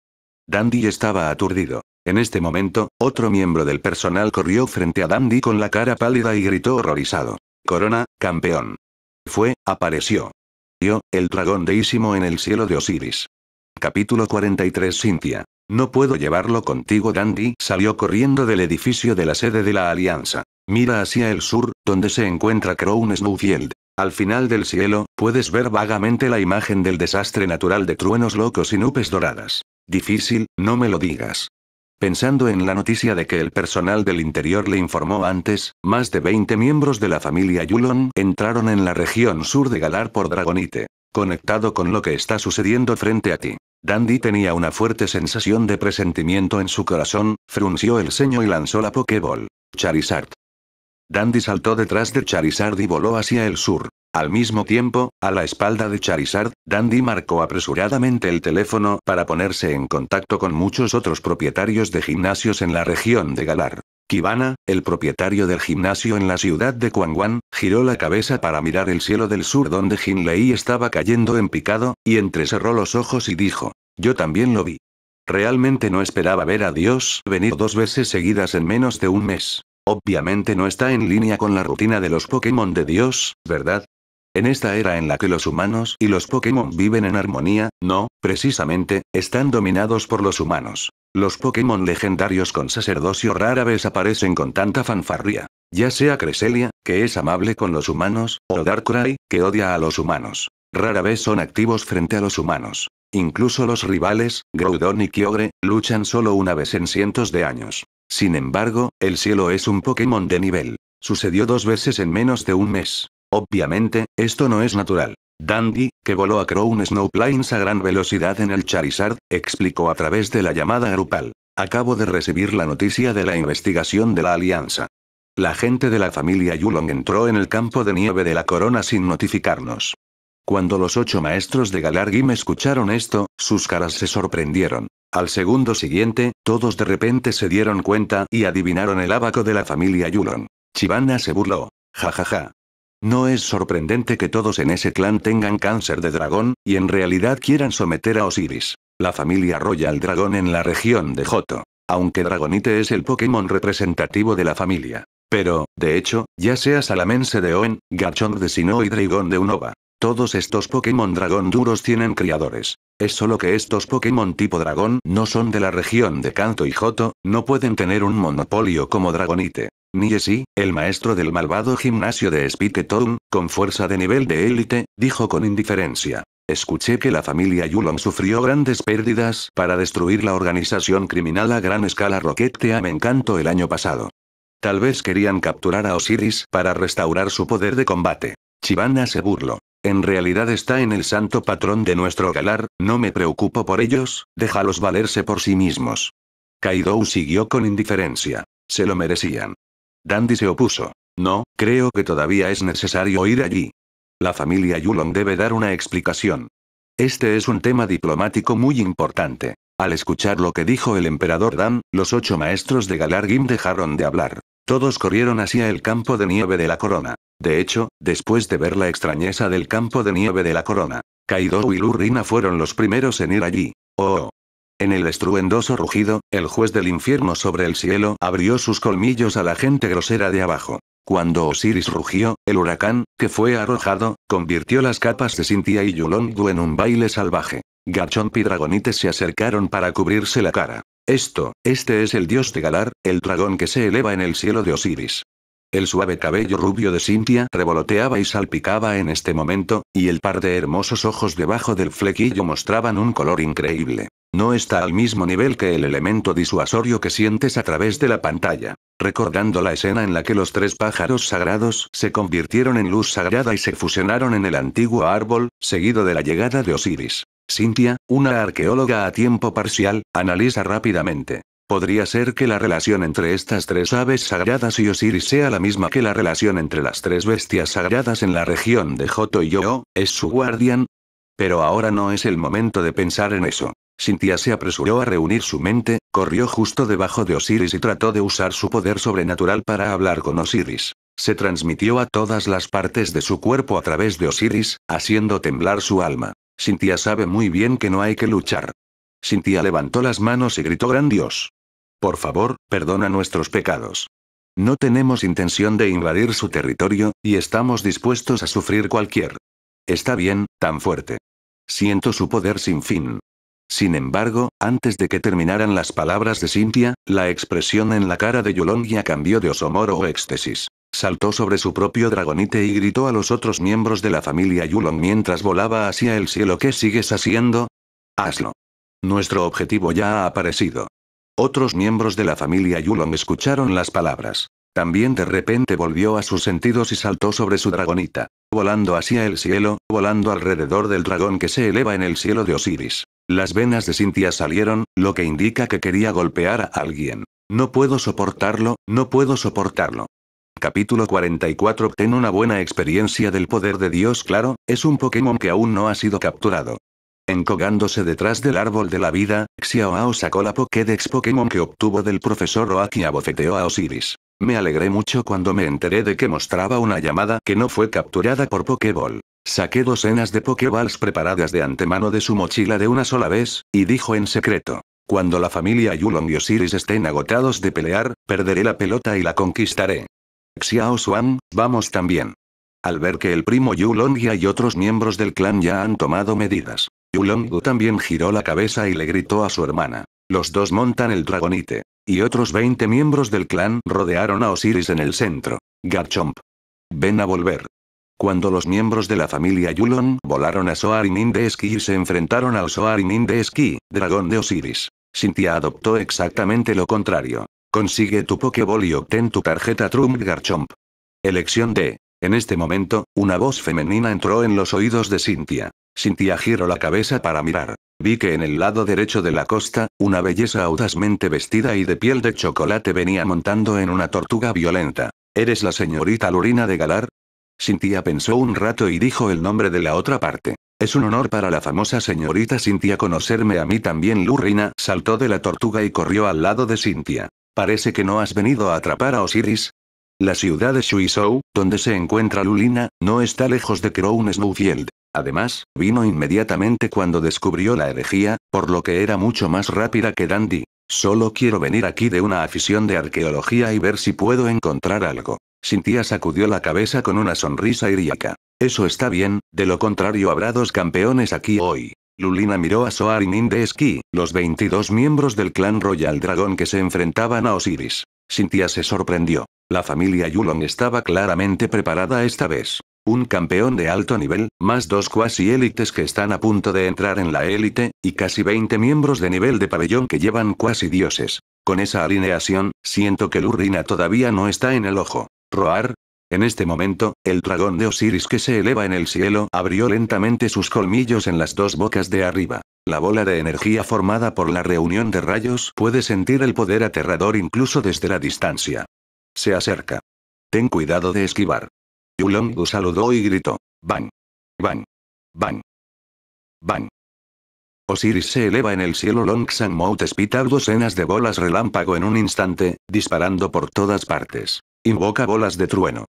Dandy estaba aturdido. En este momento, otro miembro del personal corrió frente a Dandy con la cara pálida y gritó horrorizado. Corona, campeón. Fue, apareció. Yo, el dragón deísimo en el cielo de Osiris. Capítulo 43 Cynthia. No puedo llevarlo contigo. Dandy salió corriendo del edificio de la sede de la Alianza. Mira hacia el sur, donde se encuentra Crown Snowfield. Al final del cielo, puedes ver vagamente la imagen del desastre natural de truenos locos y nubes doradas. Difícil, no me lo digas. Pensando en la noticia de que el personal del interior le informó antes, más de 20 miembros de la familia Yulon entraron en la región sur de Galar por Dragonite conectado con lo que está sucediendo frente a ti. Dandy tenía una fuerte sensación de presentimiento en su corazón, frunció el ceño y lanzó la pokeball. Charizard. Dandy saltó detrás de Charizard y voló hacia el sur. Al mismo tiempo, a la espalda de Charizard, Dandy marcó apresuradamente el teléfono para ponerse en contacto con muchos otros propietarios de gimnasios en la región de Galar. Ivana, el propietario del gimnasio en la ciudad de Kuangwan, giró la cabeza para mirar el cielo del sur donde Jinlei estaba cayendo en picado, y entrecerró los ojos y dijo, yo también lo vi. Realmente no esperaba ver a Dios venir dos veces seguidas en menos de un mes. Obviamente no está en línea con la rutina de los Pokémon de Dios, ¿verdad? En esta era en la que los humanos y los Pokémon viven en armonía, no, precisamente, están dominados por los humanos. Los Pokémon legendarios con sacerdocio rara vez aparecen con tanta fanfarria. Ya sea Creselia, que es amable con los humanos, o Darkrai, que odia a los humanos. Rara vez son activos frente a los humanos. Incluso los rivales, Groudon y Kyogre, luchan solo una vez en cientos de años. Sin embargo, el cielo es un Pokémon de nivel. Sucedió dos veces en menos de un mes. Obviamente, esto no es natural. Dandy, que voló a Crown Snowplanes a gran velocidad en el Charizard, explicó a través de la llamada grupal. Acabo de recibir la noticia de la investigación de la Alianza. La gente de la familia Yulong entró en el campo de nieve de la corona sin notificarnos. Cuando los ocho maestros de Galargim escucharon esto, sus caras se sorprendieron. Al segundo siguiente, todos de repente se dieron cuenta y adivinaron el abaco de la familia Yulon. Chivana se burló. Ja ja ja. No es sorprendente que todos en ese clan tengan cáncer de dragón, y en realidad quieran someter a Osiris. La familia Royal Dragón en la región de Joto. Aunque Dragonite es el Pokémon representativo de la familia. Pero, de hecho, ya sea Salamense de Oen, Garchomp de Sinnoh y Dragon de Unova, todos estos Pokémon dragón duros tienen criadores. Es solo que estos Pokémon tipo dragón no son de la región de Kanto y Joto, no pueden tener un monopolio como Dragonite. Niesi, el maestro del malvado gimnasio de Spitetown, con fuerza de nivel de élite, dijo con indiferencia. Escuché que la familia Yulon sufrió grandes pérdidas para destruir la organización criminal a gran escala Roquettea me encantó el año pasado. Tal vez querían capturar a Osiris para restaurar su poder de combate. Chivana se burló en realidad está en el santo patrón de nuestro galar, no me preocupo por ellos, déjalos valerse por sí mismos. Kaidou siguió con indiferencia. Se lo merecían. Dandy se opuso. No, creo que todavía es necesario ir allí. La familia Yulon debe dar una explicación. Este es un tema diplomático muy importante. Al escuchar lo que dijo el emperador Dan, los ocho maestros de Galar Gim dejaron de hablar. Todos corrieron hacia el campo de nieve de la corona. De hecho, después de ver la extrañeza del campo de nieve de la corona, Kaido y Lurina fueron los primeros en ir allí. Oh, oh. En el estruendoso rugido, el juez del infierno sobre el cielo abrió sus colmillos a la gente grosera de abajo. Cuando Osiris rugió, el huracán, que fue arrojado, convirtió las capas de Cintia y Yulongu en un baile salvaje. Garchomp y Dragonite se acercaron para cubrirse la cara. Esto, este es el dios de Galar, el dragón que se eleva en el cielo de Osiris. El suave cabello rubio de Cintia revoloteaba y salpicaba en este momento, y el par de hermosos ojos debajo del flequillo mostraban un color increíble. No está al mismo nivel que el elemento disuasorio que sientes a través de la pantalla. Recordando la escena en la que los tres pájaros sagrados se convirtieron en luz sagrada y se fusionaron en el antiguo árbol, seguido de la llegada de Osiris. Cynthia, una arqueóloga a tiempo parcial, analiza rápidamente. Podría ser que la relación entre estas tres aves sagradas y Osiris sea la misma que la relación entre las tres bestias sagradas en la región de Joto y Yo, es su guardián. Pero ahora no es el momento de pensar en eso. Cynthia se apresuró a reunir su mente, corrió justo debajo de Osiris y trató de usar su poder sobrenatural para hablar con Osiris. Se transmitió a todas las partes de su cuerpo a través de Osiris, haciendo temblar su alma. Cynthia sabe muy bien que no hay que luchar. Cintia levantó las manos y gritó Gran Dios. Por favor, perdona nuestros pecados. No tenemos intención de invadir su territorio, y estamos dispuestos a sufrir cualquier. Está bien, tan fuerte. Siento su poder sin fin. Sin embargo, antes de que terminaran las palabras de Cynthia, la expresión en la cara de ya cambió de osomoro o éxtasis. Saltó sobre su propio dragonite y gritó a los otros miembros de la familia Yulong mientras volaba hacia el cielo ¿Qué sigues haciendo? Hazlo. Nuestro objetivo ya ha aparecido. Otros miembros de la familia Yulon escucharon las palabras. También de repente volvió a sus sentidos y saltó sobre su dragonita, volando hacia el cielo, volando alrededor del dragón que se eleva en el cielo de Osiris. Las venas de Cynthia salieron, lo que indica que quería golpear a alguien. No puedo soportarlo, no puedo soportarlo. Capítulo 44 Ten una buena experiencia del poder de Dios claro, es un Pokémon que aún no ha sido capturado. Encogándose detrás del árbol de la vida, Ao sacó la Pokédex Pokémon que obtuvo del profesor Oak y abofeteó a Osiris. Me alegré mucho cuando me enteré de que mostraba una llamada que no fue capturada por Pokéball. Saqué docenas de Pokéballs preparadas de antemano de su mochila de una sola vez, y dijo en secreto. Cuando la familia Yulong y Osiris estén agotados de pelear, perderé la pelota y la conquistaré. Xiao Swan, vamos también. Al ver que el primo Yulong y otros miembros del clan ya han tomado medidas, Yulong también giró la cabeza y le gritó a su hermana. Los dos montan el dragonite. Y otros 20 miembros del clan rodearon a Osiris en el centro. Garchomp. Ven a volver. Cuando los miembros de la familia Yulon volaron a Soarimin de y se enfrentaron al Soarimin de dragón de Osiris, Cynthia adoptó exactamente lo contrario. Consigue tu pokeball y obtén tu tarjeta Trump Garchomp. Elección D. En este momento, una voz femenina entró en los oídos de Cynthia. Cintia giró la cabeza para mirar. Vi que en el lado derecho de la costa, una belleza audazmente vestida y de piel de chocolate venía montando en una tortuga violenta. ¿Eres la señorita Lurina de Galar? Cintia pensó un rato y dijo el nombre de la otra parte. Es un honor para la famosa señorita Cintia conocerme a mí también. Lurina saltó de la tortuga y corrió al lado de Cynthia. Parece que no has venido a atrapar a Osiris. La ciudad de Shuizhou, donde se encuentra Lulina, no está lejos de Crown Snowfield. Además, vino inmediatamente cuando descubrió la herejía, por lo que era mucho más rápida que Dandy. Solo quiero venir aquí de una afición de arqueología y ver si puedo encontrar algo. Cintia sacudió la cabeza con una sonrisa iríaca. Eso está bien, de lo contrario habrá dos campeones aquí hoy. Lulina miró a Soar y de los 22 miembros del clan Royal Dragón que se enfrentaban a Osiris. Cintia se sorprendió. La familia Yulon estaba claramente preparada esta vez. Un campeón de alto nivel, más dos cuasi élites que están a punto de entrar en la élite, y casi 20 miembros de nivel de pabellón que llevan cuasi dioses. Con esa alineación, siento que Lurina todavía no está en el ojo. Roar, en este momento, el dragón de Osiris que se eleva en el cielo abrió lentamente sus colmillos en las dos bocas de arriba. La bola de energía formada por la reunión de rayos puede sentir el poder aterrador incluso desde la distancia. Se acerca. Ten cuidado de esquivar. Du saludó y gritó. Van. Van. Van. Van. Osiris se eleva en el cielo Long Mout pita docenas de bolas relámpago en un instante, disparando por todas partes. Invoca bolas de trueno.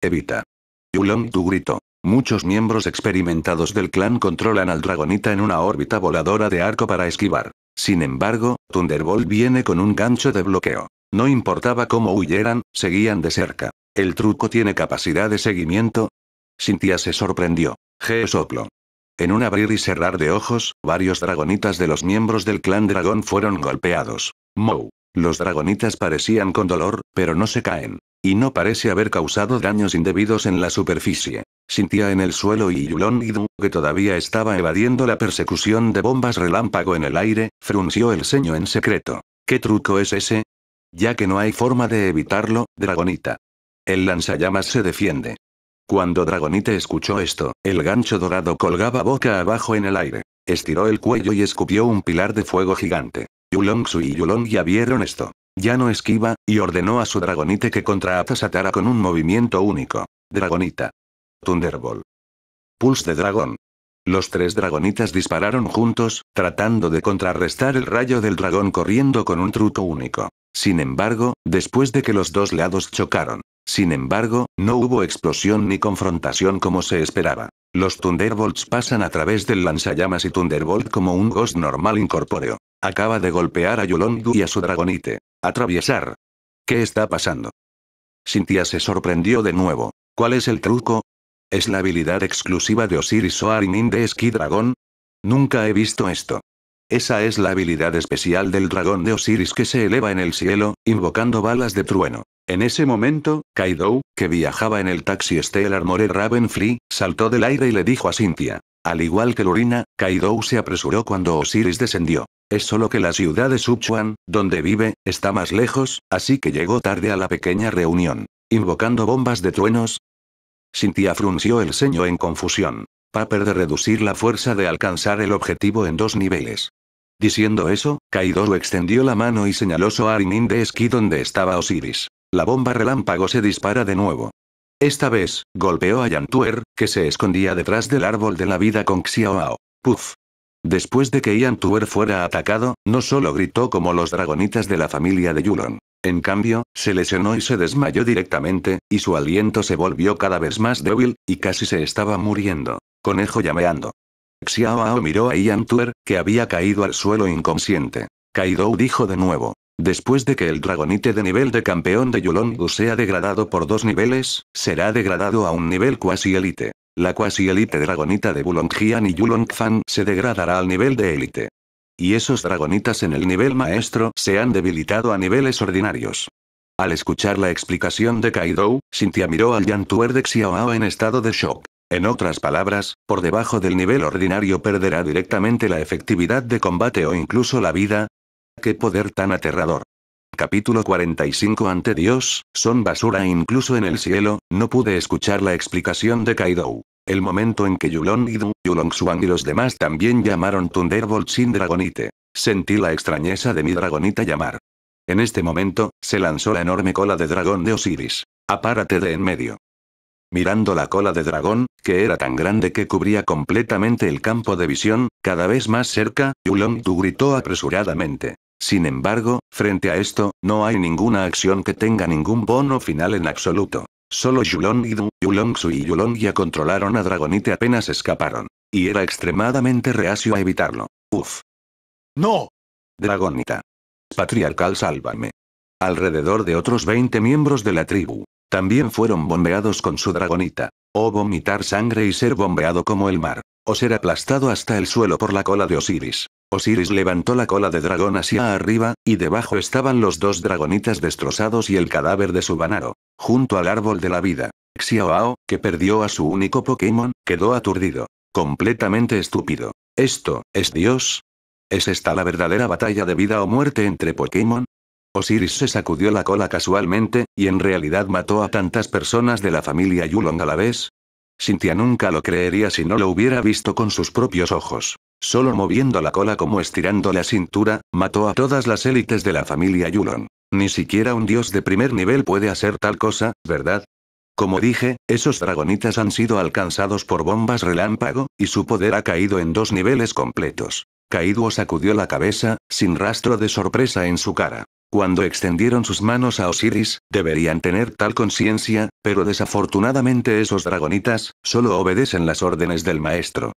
Evita. Yulong Tu gritó. Muchos miembros experimentados del clan controlan al dragonita en una órbita voladora de arco para esquivar. Sin embargo, Thunderbolt viene con un gancho de bloqueo. No importaba cómo huyeran, seguían de cerca. ¿El truco tiene capacidad de seguimiento? Cintia se sorprendió. G. Soplo. En un abrir y cerrar de ojos, varios dragonitas de los miembros del clan dragón fueron golpeados. Mou. Los dragonitas parecían con dolor, pero no se caen. Y no parece haber causado daños indebidos en la superficie. Cintia en el suelo y Yulon que todavía estaba evadiendo la persecución de bombas relámpago en el aire, frunció el ceño en secreto. ¿Qué truco es ese? Ya que no hay forma de evitarlo, dragonita. El lanzallamas se defiende. Cuando Dragonite escuchó esto, el gancho dorado colgaba boca abajo en el aire. Estiró el cuello y escupió un pilar de fuego gigante. Yulong Su y Yulong ya vieron esto. Ya no esquiva, y ordenó a su dragonite que contra con un movimiento único. Dragonita. Thunderbolt. Pulse de dragón. Los tres dragonitas dispararon juntos, tratando de contrarrestar el rayo del dragón corriendo con un truco único. Sin embargo, después de que los dos lados chocaron, sin embargo, no hubo explosión ni confrontación como se esperaba. Los Thunderbolts pasan a través del lanzallamas y Thunderbolt como un Ghost normal incorpóreo. Acaba de golpear a Yolondu y a su dragonite. Atraviesar. ¿Qué está pasando? Cynthia se sorprendió de nuevo. ¿Cuál es el truco? ¿Es la habilidad exclusiva de Osiris soarinin de Sky Dragon? Nunca he visto esto. Esa es la habilidad especial del dragón de Osiris que se eleva en el cielo, invocando balas de trueno. En ese momento, Kaido, que viajaba en el taxi Stellar More Free, saltó del aire y le dijo a Cynthia. Al igual que Lurina, Kaidou se apresuró cuando Osiris descendió. Es solo que la ciudad de Subchuan, donde vive, está más lejos, así que llegó tarde a la pequeña reunión. Invocando bombas de truenos. Cynthia frunció el ceño en confusión. Paper de reducir la fuerza de alcanzar el objetivo en dos niveles. Diciendo eso, Kaidoru extendió la mano y señaló Soarinin de esquí donde estaba Osiris. La bomba relámpago se dispara de nuevo. Esta vez, golpeó a Yantuer, que se escondía detrás del árbol de la vida con Xiaoao. Puf. Después de que Yantuer fuera atacado, no solo gritó como los dragonitas de la familia de Yulon. En cambio, se lesionó y se desmayó directamente, y su aliento se volvió cada vez más débil, y casi se estaba muriendo. Conejo llameando. Xiaoao miró a Yantuer, que había caído al suelo inconsciente. Kaidou dijo de nuevo. Después de que el dragonite de nivel de campeón de Yulongu sea degradado por dos niveles, será degradado a un nivel cuasi élite. La cuasi élite dragonita de Bulongjian y Yulongfan se degradará al nivel de élite. Y esos dragonitas en el nivel maestro se han debilitado a niveles ordinarios. Al escuchar la explicación de Kaidou, Cynthia miró al Yantuer de Xiaoao en estado de shock. En otras palabras, por debajo del nivel ordinario perderá directamente la efectividad de combate o incluso la vida. ¡Qué poder tan aterrador! Capítulo 45 Ante Dios, son basura incluso en el cielo, no pude escuchar la explicación de Kaido. El momento en que Yulon Idu, Yulong Xuan y los demás también llamaron Thunderbolt sin Dragonite. Sentí la extrañeza de mi dragonita llamar. En este momento, se lanzó la enorme cola de dragón de Osiris. Apárate de en medio mirando la cola de dragón, que era tan grande que cubría completamente el campo de visión, cada vez más cerca, Yulong Tu gritó apresuradamente. Sin embargo, frente a esto, no hay ninguna acción que tenga ningún bono final en absoluto. Solo Yulong Du, Yulong Su y Yulong Ya controlaron a Dragonite apenas escaparon. Y era extremadamente reacio a evitarlo. Uf. ¡No! Dragonita. Patriarcal, sálvame. Alrededor de otros 20 miembros de la tribu, también fueron bombeados con su dragonita. O oh, vomitar sangre y ser bombeado como el mar. O ser aplastado hasta el suelo por la cola de Osiris. Osiris levantó la cola de dragón hacia arriba, y debajo estaban los dos dragonitas destrozados y el cadáver de su banaro. Junto al árbol de la vida. Xiaoao, que perdió a su único Pokémon, quedó aturdido. Completamente estúpido. ¿Esto, es Dios? ¿Es esta la verdadera batalla de vida o muerte entre Pokémon? Osiris se sacudió la cola casualmente, y en realidad mató a tantas personas de la familia Yulon a la vez. Cynthia nunca lo creería si no lo hubiera visto con sus propios ojos. Solo moviendo la cola como estirando la cintura, mató a todas las élites de la familia Yulon. Ni siquiera un dios de primer nivel puede hacer tal cosa, ¿verdad? Como dije, esos dragonitas han sido alcanzados por bombas relámpago, y su poder ha caído en dos niveles completos. o sacudió la cabeza, sin rastro de sorpresa en su cara. Cuando extendieron sus manos a Osiris, deberían tener tal conciencia, pero desafortunadamente esos dragonitas, solo obedecen las órdenes del maestro.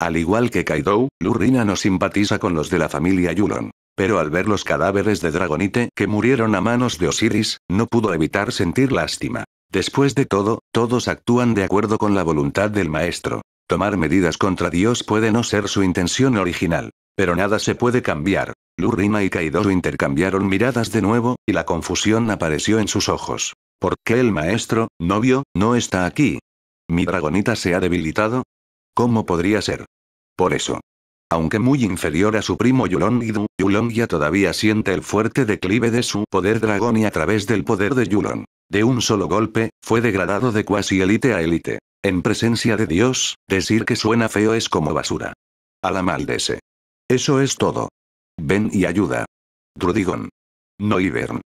Al igual que Kaidou, Lurina no simpatiza con los de la familia Yulon. Pero al ver los cadáveres de Dragonite que murieron a manos de Osiris, no pudo evitar sentir lástima. Después de todo, todos actúan de acuerdo con la voluntad del maestro. Tomar medidas contra Dios puede no ser su intención original. Pero nada se puede cambiar. Lurina y Kaidoro intercambiaron miradas de nuevo, y la confusión apareció en sus ojos. ¿Por qué el maestro, novio, no está aquí? ¿Mi dragonita se ha debilitado? ¿Cómo podría ser? Por eso. Aunque muy inferior a su primo Yulongidu, ya todavía siente el fuerte declive de su poder dragón y a través del poder de Yulon. De un solo golpe, fue degradado de cuasi élite a élite. En presencia de Dios, decir que suena feo es como basura. A la maldese. Eso es todo. Ven y ayuda. Drudigon. No Ivern.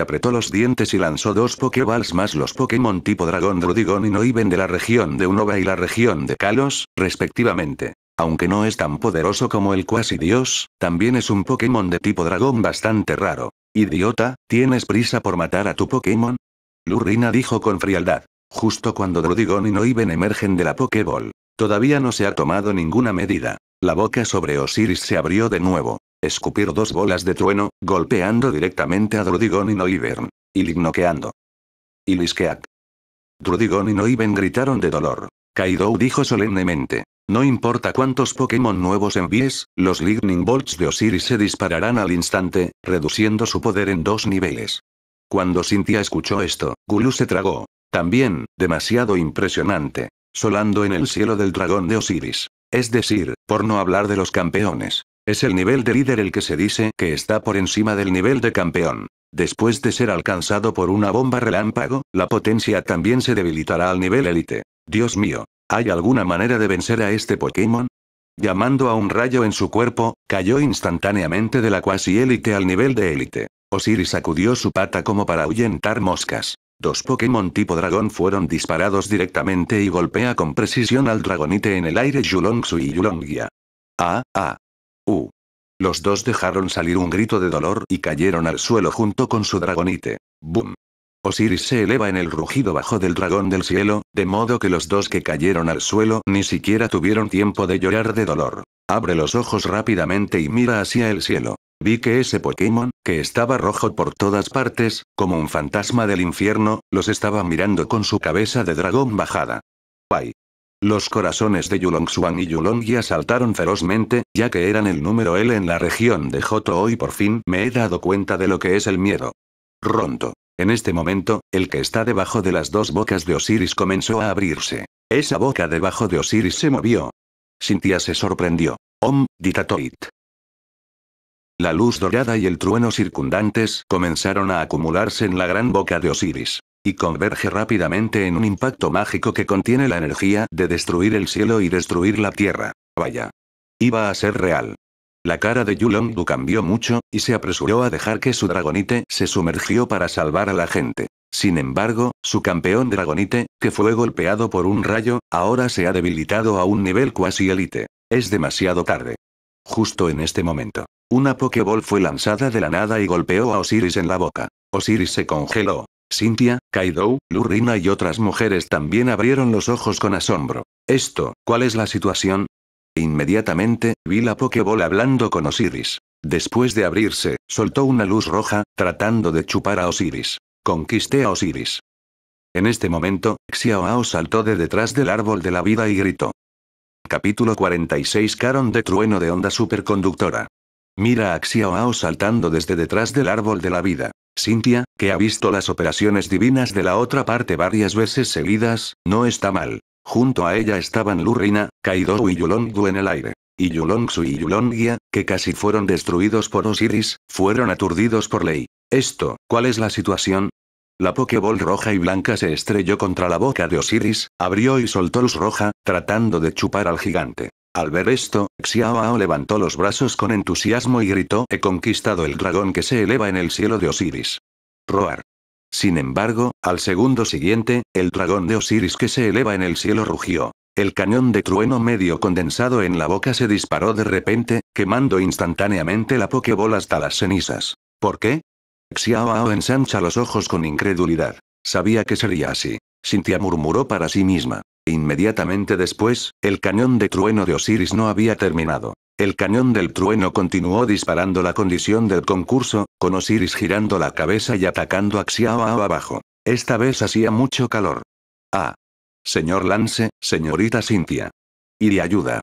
apretó los dientes y lanzó dos Pokéballs más los Pokémon tipo Dragón Drudigon y Noiven de la región de Unova y la región de Kalos, respectivamente. Aunque no es tan poderoso como el Quasi Dios, también es un Pokémon de tipo dragón bastante raro. Idiota, ¿tienes prisa por matar a tu Pokémon? Lurrina dijo con frialdad. Justo cuando Drudigon y Noiven emergen de la Pokéball. Todavía no se ha tomado ninguna medida. La boca sobre Osiris se abrió de nuevo. Escupir dos bolas de trueno, golpeando directamente a Drudigon y Noivern. Y lignoqueando. Y Drudigon y Noivern gritaron de dolor. Kaidou dijo solemnemente. No importa cuántos Pokémon nuevos envíes, los Lightning Bolts de Osiris se dispararán al instante, reduciendo su poder en dos niveles. Cuando Cynthia escuchó esto, Gulu se tragó. También, demasiado impresionante. Solando en el cielo del dragón de Osiris. Es decir, por no hablar de los campeones. Es el nivel de líder el que se dice que está por encima del nivel de campeón. Después de ser alcanzado por una bomba relámpago, la potencia también se debilitará al nivel élite. Dios mío, ¿hay alguna manera de vencer a este Pokémon? Llamando a un rayo en su cuerpo, cayó instantáneamente de la cuasi élite al nivel de élite. Osiris sacudió su pata como para ahuyentar moscas. Dos Pokémon tipo dragón fueron disparados directamente y golpea con precisión al dragonite en el aire Yulongsu y Yulongia. Ah, ah. Uh. Los dos dejaron salir un grito de dolor y cayeron al suelo junto con su dragonite. Boom. Osiris se eleva en el rugido bajo del dragón del cielo, de modo que los dos que cayeron al suelo ni siquiera tuvieron tiempo de llorar de dolor. Abre los ojos rápidamente y mira hacia el cielo. Vi que ese Pokémon, que estaba rojo por todas partes, como un fantasma del infierno, los estaba mirando con su cabeza de dragón bajada. ¡Pai! Los corazones de Yulongswan y Yulong Yulongya saltaron ferozmente, ya que eran el número L en la región de Joto. y por fin me he dado cuenta de lo que es el miedo. Ronto. En este momento, el que está debajo de las dos bocas de Osiris comenzó a abrirse. Esa boca debajo de Osiris se movió. Cynthia se sorprendió. Om, ditatoit. La luz dorada y el trueno circundantes comenzaron a acumularse en la gran boca de Osiris. Y converge rápidamente en un impacto mágico que contiene la energía de destruir el cielo y destruir la tierra. Vaya. Iba a ser real. La cara de Yulondu cambió mucho, y se apresuró a dejar que su dragonite se sumergió para salvar a la gente. Sin embargo, su campeón dragonite, que fue golpeado por un rayo, ahora se ha debilitado a un nivel cuasi élite. Es demasiado tarde. Justo en este momento. Una Pokeball fue lanzada de la nada y golpeó a Osiris en la boca. Osiris se congeló. Cynthia, Kaido, Lurina y otras mujeres también abrieron los ojos con asombro. Esto, ¿cuál es la situación? Inmediatamente, vi la Pokébola hablando con Osiris. Después de abrirse, soltó una luz roja, tratando de chupar a Osiris. Conquisté a Osiris. En este momento, Xiaoao saltó de detrás del árbol de la vida y gritó. Capítulo 46 Caron de trueno de onda superconductora. Mira a Xiaoao saltando desde detrás del árbol de la vida. Cynthia, que ha visto las operaciones divinas de la otra parte varias veces seguidas, no está mal. Junto a ella estaban Lurina, Kaido y Yulongdu en el aire. Y Yulongsu y Yulongia, que casi fueron destruidos por Osiris, fueron aturdidos por Lei. Esto, ¿cuál es la situación? La Pokéball roja y blanca se estrelló contra la boca de Osiris, abrió y soltó luz roja, tratando de chupar al gigante. Al ver esto, Xiaoao levantó los brazos con entusiasmo y gritó: He conquistado el dragón que se eleva en el cielo de Osiris. Roar. Sin embargo, al segundo siguiente, el dragón de Osiris que se eleva en el cielo rugió. El cañón de trueno medio condensado en la boca se disparó de repente, quemando instantáneamente la pokebola hasta las cenizas. ¿Por qué? Xiaoao ensancha los ojos con incredulidad. Sabía que sería así. Cynthia murmuró para sí misma. Inmediatamente después, el cañón de trueno de Osiris no había terminado. El cañón del trueno continuó disparando la condición del concurso, con Osiris girando la cabeza y atacando a Xiao abajo. Esta vez hacía mucho calor. Ah. Señor Lance, señorita Cynthia. Y ayuda.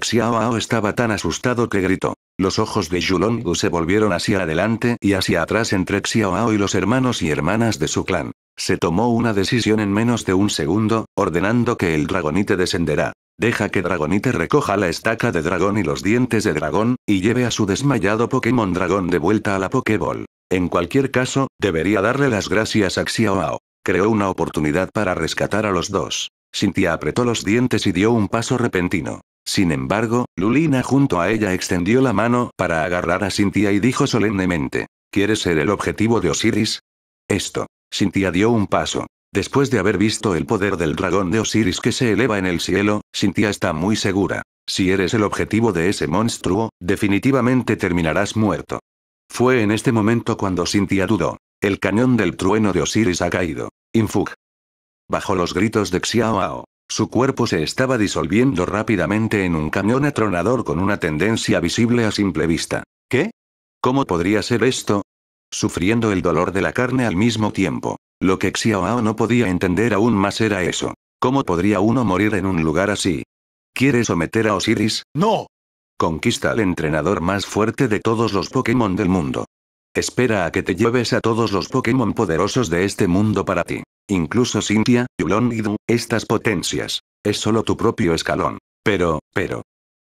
Xiaoao estaba tan asustado que gritó. Los ojos de Yulongu se volvieron hacia adelante y hacia atrás entre Xiaoao y los hermanos y hermanas de su clan. Se tomó una decisión en menos de un segundo, ordenando que el dragonite descenderá. Deja que Dragonite recoja la estaca de dragón y los dientes de dragón, y lleve a su desmayado Pokémon dragón de vuelta a la Pokéball. En cualquier caso, debería darle las gracias a Xiaoao. Creó una oportunidad para rescatar a los dos. Cynthia apretó los dientes y dio un paso repentino. Sin embargo, Lulina junto a ella extendió la mano para agarrar a Cynthia y dijo solemnemente. ¿Quieres ser el objetivo de Osiris? Esto. Cynthia dio un paso. Después de haber visto el poder del dragón de Osiris que se eleva en el cielo, Cynthia está muy segura. Si eres el objetivo de ese monstruo, definitivamente terminarás muerto. Fue en este momento cuando Cynthia dudó. El cañón del trueno de Osiris ha caído. Infug. Bajo los gritos de Xiaoao, su cuerpo se estaba disolviendo rápidamente en un cañón atronador con una tendencia visible a simple vista. ¿Qué? ¿Cómo podría ser esto? sufriendo el dolor de la carne al mismo tiempo. Lo que Ao no podía entender aún más era eso. ¿Cómo podría uno morir en un lugar así? ¿Quieres someter a Osiris? ¡No! Conquista al entrenador más fuerte de todos los Pokémon del mundo. Espera a que te lleves a todos los Pokémon poderosos de este mundo para ti. Incluso Cynthia, Yulon y Du, estas potencias. Es solo tu propio escalón. Pero, pero.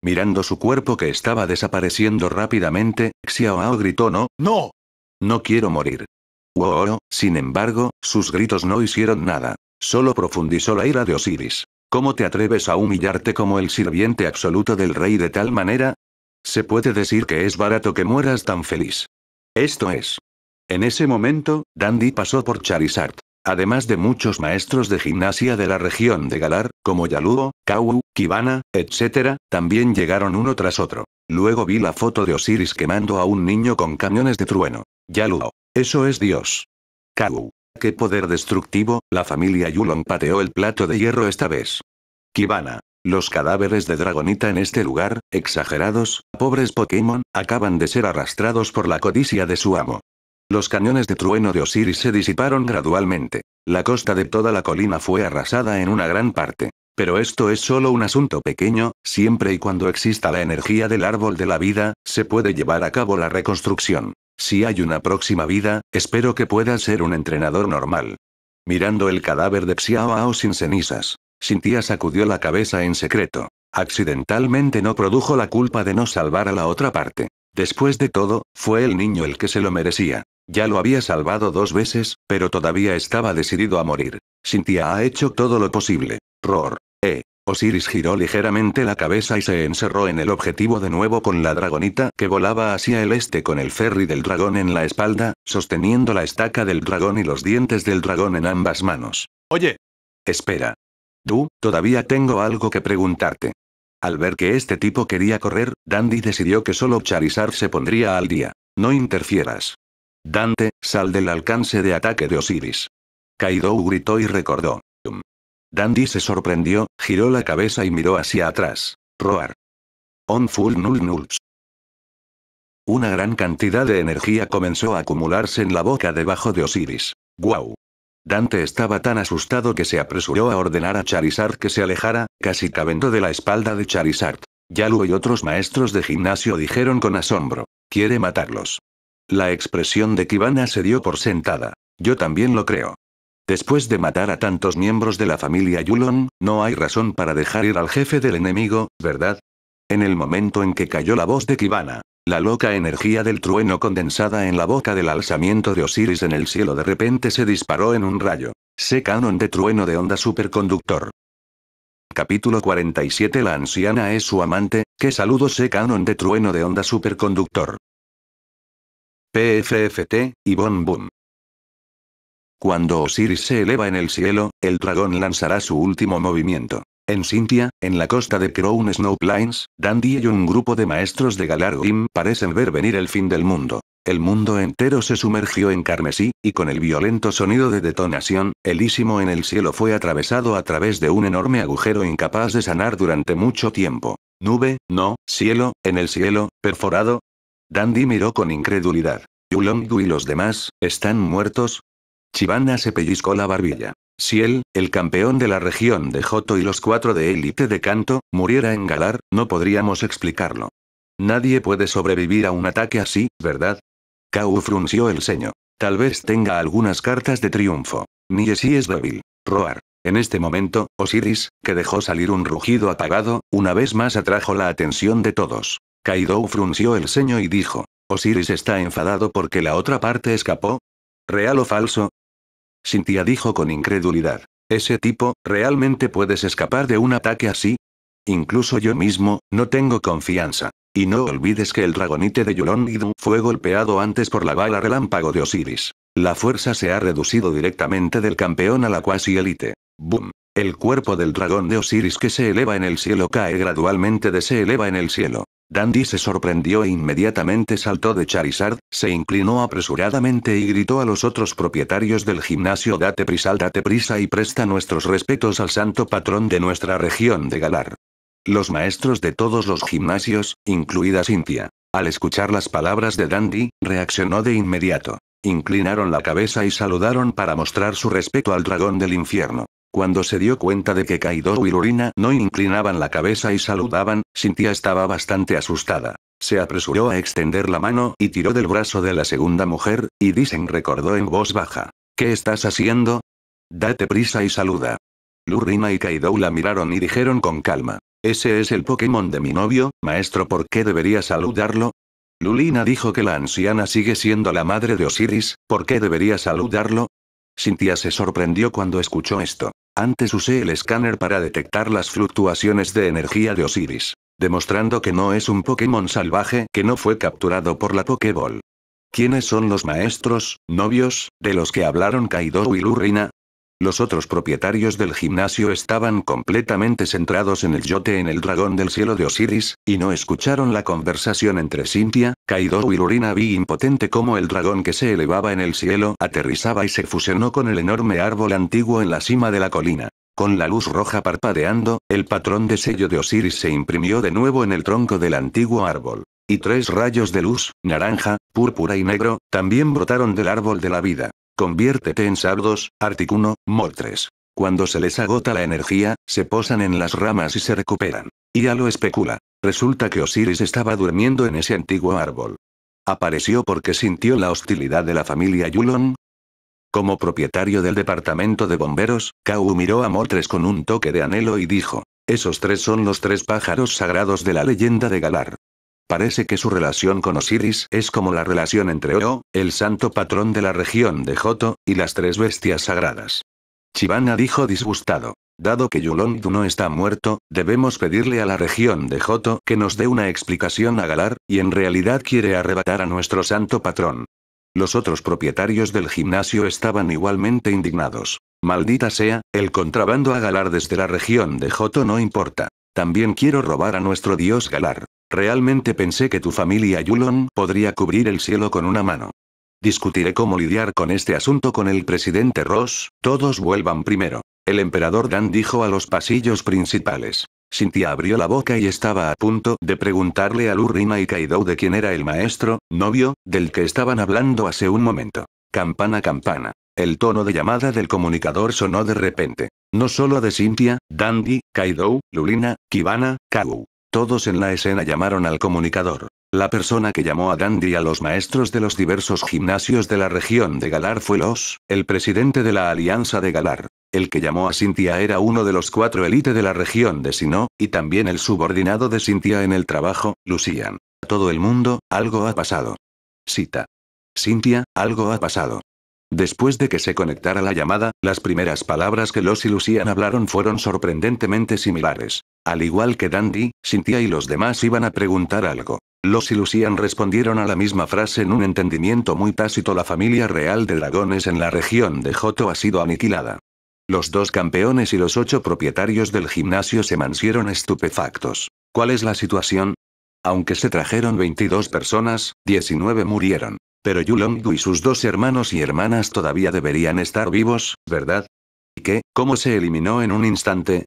Mirando su cuerpo que estaba desapareciendo rápidamente, Ao gritó no, ¡No! No quiero morir. Wowo. sin embargo, sus gritos no hicieron nada. Solo profundizó la ira de Osiris. ¿Cómo te atreves a humillarte como el sirviente absoluto del rey de tal manera? Se puede decir que es barato que mueras tan feliz. Esto es. En ese momento, Dandy pasó por Charizard. Además de muchos maestros de gimnasia de la región de Galar, como Yaluo, Kau, Kibana, etc., también llegaron uno tras otro. Luego vi la foto de Osiris quemando a un niño con cañones de trueno. Yaluo. Eso es Dios. Kau. ¡Qué poder destructivo! La familia Yulon pateó el plato de hierro esta vez. Kibana. Los cadáveres de Dragonita en este lugar, exagerados, pobres Pokémon, acaban de ser arrastrados por la codicia de su amo. Los cañones de trueno de Osiris se disiparon gradualmente. La costa de toda la colina fue arrasada en una gran parte. Pero esto es solo un asunto pequeño, siempre y cuando exista la energía del árbol de la vida, se puede llevar a cabo la reconstrucción. Si hay una próxima vida, espero que pueda ser un entrenador normal. Mirando el cadáver de Ao sin cenizas, Cynthia sacudió la cabeza en secreto. Accidentalmente no produjo la culpa de no salvar a la otra parte. Después de todo, fue el niño el que se lo merecía. Ya lo había salvado dos veces, pero todavía estaba decidido a morir. Cynthia ha hecho todo lo posible. Roar. Eh. Osiris giró ligeramente la cabeza y se encerró en el objetivo de nuevo con la dragonita que volaba hacia el este con el ferry del dragón en la espalda, sosteniendo la estaca del dragón y los dientes del dragón en ambas manos. Oye. Espera. Tú, todavía tengo algo que preguntarte. Al ver que este tipo quería correr, Dandy decidió que solo Charizard se pondría al día. No interfieras. Dante, sal del alcance de ataque de Osiris. Kaidou gritó y recordó. Dandy se sorprendió, giró la cabeza y miró hacia atrás. Roar. On full null nulls. Una gran cantidad de energía comenzó a acumularse en la boca debajo de Osiris. Wow. Dante estaba tan asustado que se apresuró a ordenar a Charizard que se alejara, casi cabendo de la espalda de Charizard. Yalu y otros maestros de gimnasio dijeron con asombro. Quiere matarlos. La expresión de Kibana se dio por sentada. Yo también lo creo. Después de matar a tantos miembros de la familia Yulon, no hay razón para dejar ir al jefe del enemigo, ¿verdad? En el momento en que cayó la voz de Kibana, la loca energía del trueno condensada en la boca del alzamiento de Osiris en el cielo de repente se disparó en un rayo. Se canon de trueno de onda superconductor. Capítulo 47 La anciana es su amante, que saludo se canon de trueno de onda superconductor. PFFT, y Boom. Cuando Osiris se eleva en el cielo, el dragón lanzará su último movimiento. En Cynthia, en la costa de Crown Snow Dandy y un grupo de maestros de Galargrim parecen ver venir el fin del mundo. El mundo entero se sumergió en carmesí, y con el violento sonido de detonación, el ísimo en el cielo fue atravesado a través de un enorme agujero incapaz de sanar durante mucho tiempo. Nube, no, cielo, en el cielo, perforado. Dandy miró con incredulidad. Yulongu y los demás, ¿están muertos? Chibana se pellizcó la barbilla. Si él, el campeón de la región de Joto y los cuatro de élite de canto, muriera en Galar, no podríamos explicarlo. Nadie puede sobrevivir a un ataque así, ¿verdad? Kau frunció el ceño. Tal vez tenga algunas cartas de triunfo. Ni si es débil. Roar. En este momento, Osiris, que dejó salir un rugido apagado, una vez más atrajo la atención de todos. Kaido frunció el ceño y dijo, Osiris está enfadado porque la otra parte escapó. ¿Real o falso? Cintia dijo con incredulidad. Ese tipo, ¿realmente puedes escapar de un ataque así? Incluso yo mismo, no tengo confianza. Y no olvides que el dragonite de Yulonidu fue golpeado antes por la bala relámpago de Osiris. La fuerza se ha reducido directamente del campeón a la cuasi élite. ¡Boom! El cuerpo del dragón de Osiris que se eleva en el cielo cae gradualmente de se eleva en el cielo. Dandy se sorprendió e inmediatamente saltó de Charizard, se inclinó apresuradamente y gritó a los otros propietarios del gimnasio date prisa, date prisa y presta nuestros respetos al santo patrón de nuestra región de Galar. Los maestros de todos los gimnasios, incluida Cynthia, al escuchar las palabras de Dandy, reaccionó de inmediato. Inclinaron la cabeza y saludaron para mostrar su respeto al dragón del infierno. Cuando se dio cuenta de que Kaido y Lurina no inclinaban la cabeza y saludaban, Cynthia estaba bastante asustada. Se apresuró a extender la mano y tiró del brazo de la segunda mujer, y dicen recordó en voz baja. ¿Qué estás haciendo? Date prisa y saluda. Lurina y Kaido la miraron y dijeron con calma. Ese es el Pokémon de mi novio, maestro, ¿por qué debería saludarlo? Lulina dijo que la anciana sigue siendo la madre de Osiris, ¿por qué debería saludarlo? Cynthia se sorprendió cuando escuchó esto. Antes usé el escáner para detectar las fluctuaciones de energía de Osiris, demostrando que no es un Pokémon salvaje que no fue capturado por la Pokéball. ¿Quiénes son los maestros, novios, de los que hablaron Kaido y Lurrina? Los otros propietarios del gimnasio estaban completamente centrados en el yote en el dragón del cielo de Osiris, y no escucharon la conversación entre Cynthia, Kaido y Lurina vi impotente como el dragón que se elevaba en el cielo aterrizaba y se fusionó con el enorme árbol antiguo en la cima de la colina. Con la luz roja parpadeando, el patrón de sello de Osiris se imprimió de nuevo en el tronco del antiguo árbol. Y tres rayos de luz, naranja, púrpura y negro, también brotaron del árbol de la vida. Conviértete en Sardos, Articuno, Mortres. Cuando se les agota la energía, se posan en las ramas y se recuperan. Y ya lo especula. Resulta que Osiris estaba durmiendo en ese antiguo árbol. Apareció porque sintió la hostilidad de la familia Yulon. Como propietario del departamento de bomberos, Kau miró a Mortres con un toque de anhelo y dijo, esos tres son los tres pájaros sagrados de la leyenda de Galar. Parece que su relación con Osiris es como la relación entre Oro, el santo patrón de la región de Joto, y las tres bestias sagradas. Chivana dijo disgustado. Dado que Yulondu no está muerto, debemos pedirle a la región de Joto que nos dé una explicación a Galar, y en realidad quiere arrebatar a nuestro santo patrón. Los otros propietarios del gimnasio estaban igualmente indignados. Maldita sea, el contrabando a Galar desde la región de Joto no importa. También quiero robar a nuestro dios Galar. Realmente pensé que tu familia Yulon podría cubrir el cielo con una mano. Discutiré cómo lidiar con este asunto con el presidente Ross, todos vuelvan primero. El emperador Dan dijo a los pasillos principales. Cynthia abrió la boca y estaba a punto de preguntarle a Lurina y Kaidou de quién era el maestro, novio, del que estaban hablando hace un momento. Campana campana. El tono de llamada del comunicador sonó de repente. No solo de Cynthia, Dandy, Kaido, Lulina, Kibana, Kau. Todos en la escena llamaron al comunicador. La persona que llamó a Dandy a los maestros de los diversos gimnasios de la región de Galar fue Los, el presidente de la Alianza de Galar. El que llamó a Cintia era uno de los cuatro élite de la región de Sino, y también el subordinado de Cintia en el trabajo, Lucian. A todo el mundo, algo ha pasado. Cita. Cintia, algo ha pasado. Después de que se conectara la llamada, las primeras palabras que los y Lucian hablaron fueron sorprendentemente similares. Al igual que Dandy, Cynthia y los demás iban a preguntar algo. Los y respondieron a la misma frase en un entendimiento muy tácito. La familia real de dragones en la región de Joto ha sido aniquilada. Los dos campeones y los ocho propietarios del gimnasio se mansieron estupefactos. ¿Cuál es la situación? Aunque se trajeron 22 personas, 19 murieron. Pero Yulongu y sus dos hermanos y hermanas todavía deberían estar vivos, ¿verdad? ¿Y qué? ¿Cómo se eliminó en un instante?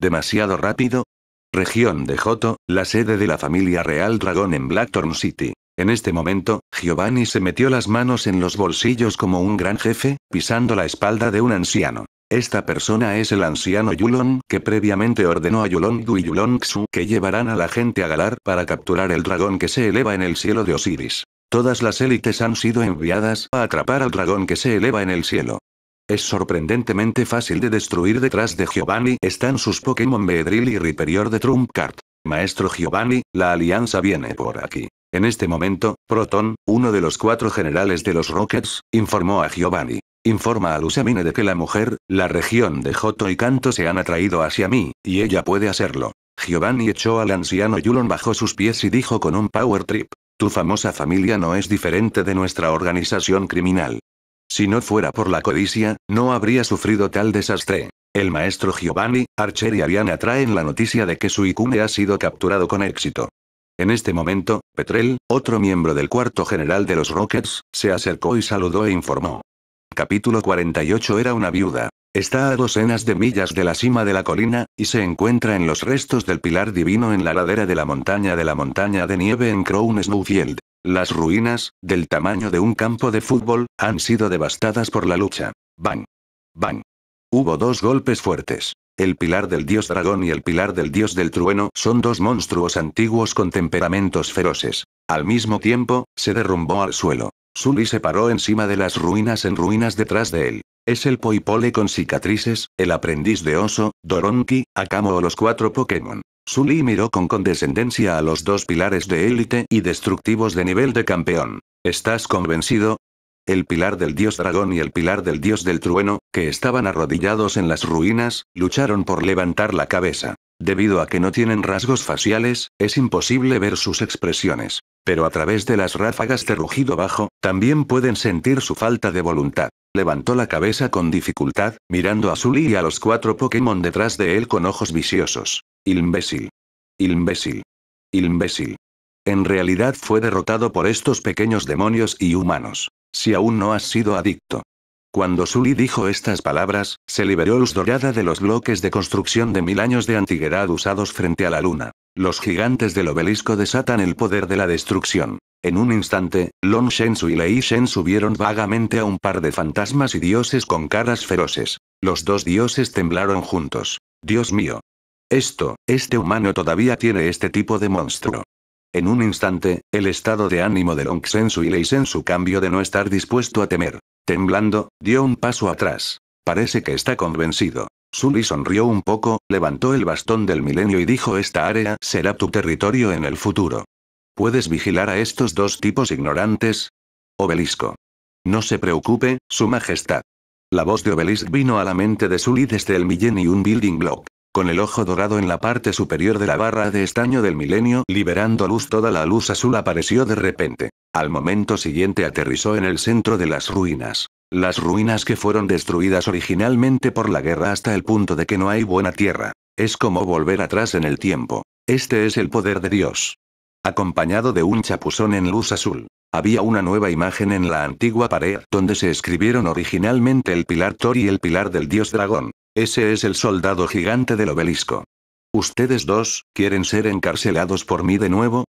¿Demasiado rápido? Región de Joto, la sede de la familia real dragón en Blackthorn City. En este momento, Giovanni se metió las manos en los bolsillos como un gran jefe, pisando la espalda de un anciano. Esta persona es el anciano Yulon, que previamente ordenó a Yulongu y Yulongxu que llevarán a la gente a Galar para capturar el dragón que se eleva en el cielo de Osiris. Todas las élites han sido enviadas a atrapar al dragón que se eleva en el cielo. Es sorprendentemente fácil de destruir detrás de Giovanni están sus Pokémon Beedrill y Riperior de Trump Maestro Giovanni, la alianza viene por aquí. En este momento, Proton, uno de los cuatro generales de los Rockets, informó a Giovanni. Informa a Lusamine de que la mujer, la región de Joto y Kanto se han atraído hacia mí, y ella puede hacerlo. Giovanni echó al anciano Yulon bajo sus pies y dijo con un power trip. Tu famosa familia no es diferente de nuestra organización criminal. Si no fuera por la codicia, no habría sufrido tal desastre. El maestro Giovanni, Archer y Ariana traen la noticia de que su Ikume ha sido capturado con éxito. En este momento, Petrel, otro miembro del cuarto general de los Rockets, se acercó y saludó e informó. Capítulo 48 era una viuda. Está a docenas de millas de la cima de la colina, y se encuentra en los restos del pilar divino en la ladera de la montaña de la montaña de nieve en Crown Snowfield. Las ruinas, del tamaño de un campo de fútbol, han sido devastadas por la lucha. Bang. Bang. Hubo dos golpes fuertes. El pilar del dios dragón y el pilar del dios del trueno son dos monstruos antiguos con temperamentos feroces. Al mismo tiempo, se derrumbó al suelo. Sully se paró encima de las ruinas en ruinas detrás de él. Es el Poipole con cicatrices, el aprendiz de oso, Doronki, Akamo o los cuatro Pokémon. Sully miró con condescendencia a los dos pilares de élite y destructivos de nivel de campeón. ¿Estás convencido? El pilar del dios dragón y el pilar del dios del trueno, que estaban arrodillados en las ruinas, lucharon por levantar la cabeza. Debido a que no tienen rasgos faciales, es imposible ver sus expresiones. Pero a través de las ráfagas de rugido bajo, también pueden sentir su falta de voluntad. Levantó la cabeza con dificultad, mirando a Sully y a los cuatro Pokémon detrás de él con ojos viciosos. Imbécil. Imbécil. Imbécil. En realidad fue derrotado por estos pequeños demonios y humanos. Si aún no has sido adicto. Cuando Sully dijo estas palabras, se liberó luz dorada de los bloques de construcción de mil años de antigüedad usados frente a la luna. Los gigantes del obelisco desatan el poder de la destrucción. En un instante, Long Shensu y Lei Shen subieron vagamente a un par de fantasmas y dioses con caras feroces. Los dos dioses temblaron juntos. Dios mío. Esto, este humano todavía tiene este tipo de monstruo. En un instante, el estado de ánimo de Long Sensu y Lei Su cambió de no estar dispuesto a temer. Temblando, dio un paso atrás. Parece que está convencido. Sully sonrió un poco, levantó el bastón del milenio y dijo esta área será tu territorio en el futuro. ¿Puedes vigilar a estos dos tipos ignorantes? Obelisco. No se preocupe, Su Majestad. La voz de Obelisco vino a la mente de Sully desde el Millennium Building Block. Con el ojo dorado en la parte superior de la barra de estaño del milenio, liberando luz toda la luz azul apareció de repente. Al momento siguiente aterrizó en el centro de las ruinas. Las ruinas que fueron destruidas originalmente por la guerra hasta el punto de que no hay buena tierra. Es como volver atrás en el tiempo. Este es el poder de Dios. Acompañado de un chapuzón en luz azul. Había una nueva imagen en la antigua pared, donde se escribieron originalmente el pilar Thor y el pilar del dios dragón. Ese es el soldado gigante del obelisco. Ustedes dos, ¿quieren ser encarcelados por mí de nuevo?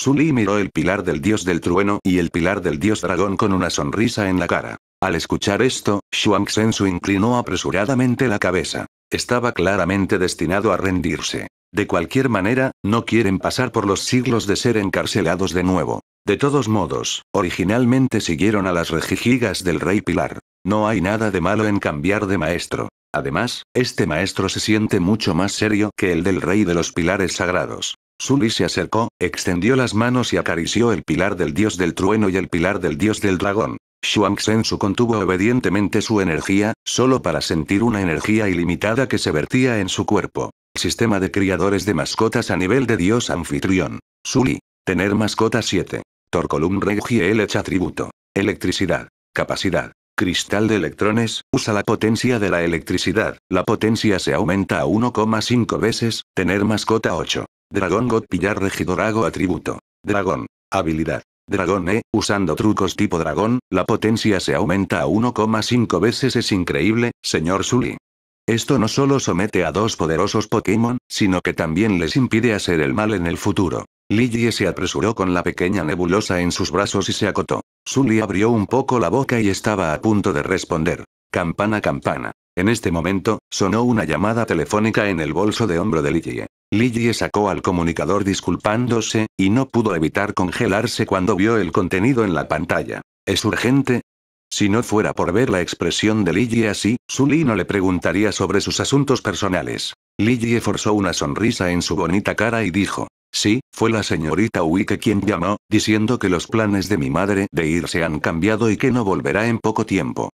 Sully miró el pilar del dios del trueno y el pilar del dios dragón con una sonrisa en la cara. Al escuchar esto, Xuan su inclinó apresuradamente la cabeza. Estaba claramente destinado a rendirse. De cualquier manera, no quieren pasar por los siglos de ser encarcelados de nuevo. De todos modos, originalmente siguieron a las regigigas del rey Pilar. No hay nada de malo en cambiar de maestro. Además, este maestro se siente mucho más serio que el del rey de los pilares sagrados. Zuli se acercó, extendió las manos y acarició el pilar del dios del trueno y el pilar del dios del dragón. Shuang contuvo obedientemente su energía, solo para sentir una energía ilimitada que se vertía en su cuerpo. Sistema de criadores de mascotas a nivel de dios anfitrión. Zuli. Tener mascota 7. Torcolum Regi echa tributo. Electricidad. Capacidad. Cristal de electrones, usa la potencia de la electricidad. La potencia se aumenta a 1,5 veces, tener mascota 8. Dragón God pillar regidorago atributo. Dragón. Habilidad. Dragón E, usando trucos tipo dragón, la potencia se aumenta a 1,5 veces. Es increíble, señor Sully. Esto no solo somete a dos poderosos Pokémon, sino que también les impide hacer el mal en el futuro. Ligie se apresuró con la pequeña nebulosa en sus brazos y se acotó. Sully abrió un poco la boca y estaba a punto de responder. Campana campana. En este momento, sonó una llamada telefónica en el bolso de hombro de Lillie. Lillie sacó al comunicador disculpándose, y no pudo evitar congelarse cuando vio el contenido en la pantalla. ¿Es urgente? Si no fuera por ver la expresión de Lillie así, Sully no le preguntaría sobre sus asuntos personales. Lillie forzó una sonrisa en su bonita cara y dijo. Sí, fue la señorita Wicke quien llamó, diciendo que los planes de mi madre de irse han cambiado y que no volverá en poco tiempo.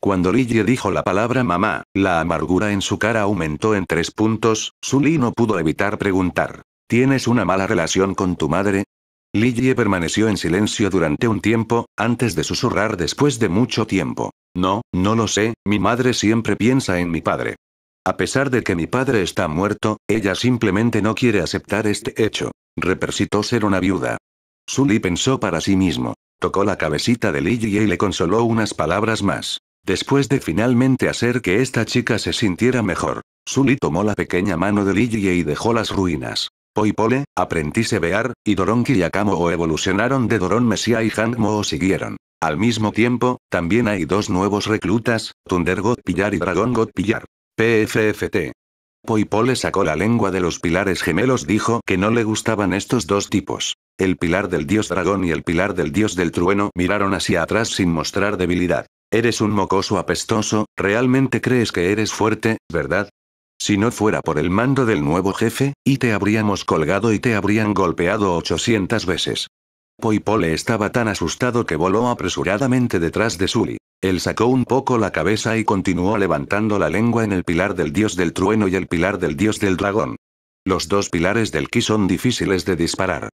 Cuando Ligie dijo la palabra mamá, la amargura en su cara aumentó en tres puntos, Sully no pudo evitar preguntar. ¿Tienes una mala relación con tu madre? Ligie permaneció en silencio durante un tiempo, antes de susurrar después de mucho tiempo. No, no lo sé, mi madre siempre piensa en mi padre. A pesar de que mi padre está muerto, ella simplemente no quiere aceptar este hecho. Repercitó ser una viuda. Sully pensó para sí mismo. Tocó la cabecita de Ligie y le consoló unas palabras más. Después de finalmente hacer que esta chica se sintiera mejor, Sully tomó la pequeña mano de Liji y dejó las ruinas. Poipole, Aprendiz Bear, y Doronki y Akamo evolucionaron de Doron Mesia y Hangmo siguieron. Al mismo tiempo, también hay dos nuevos reclutas, Thunder God Pillar y Dragon God Pillar. PFFT. Poipole sacó la lengua de los pilares gemelos dijo que no le gustaban estos dos tipos. El pilar del dios dragón y el pilar del dios del trueno miraron hacia atrás sin mostrar debilidad. Eres un mocoso apestoso, realmente crees que eres fuerte, ¿verdad? Si no fuera por el mando del nuevo jefe, y te habríamos colgado y te habrían golpeado 800 veces. Poipole estaba tan asustado que voló apresuradamente detrás de Sully. Él sacó un poco la cabeza y continuó levantando la lengua en el pilar del dios del trueno y el pilar del dios del dragón. Los dos pilares del ki son difíciles de disparar.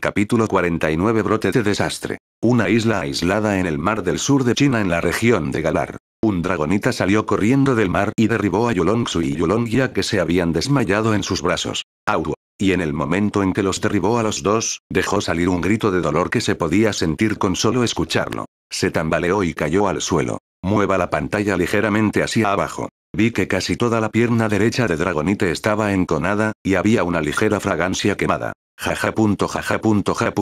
Capítulo 49 Brote de desastre. Una isla aislada en el mar del sur de China en la región de Galar. Un dragonita salió corriendo del mar y derribó a Yulongsu y Ya que se habían desmayado en sus brazos. Au. Y en el momento en que los derribó a los dos, dejó salir un grito de dolor que se podía sentir con solo escucharlo. Se tambaleó y cayó al suelo. Mueva la pantalla ligeramente hacia abajo. Vi que casi toda la pierna derecha de Dragonite estaba enconada, y había una ligera fragancia quemada. Jaja. jaja. Punto, ja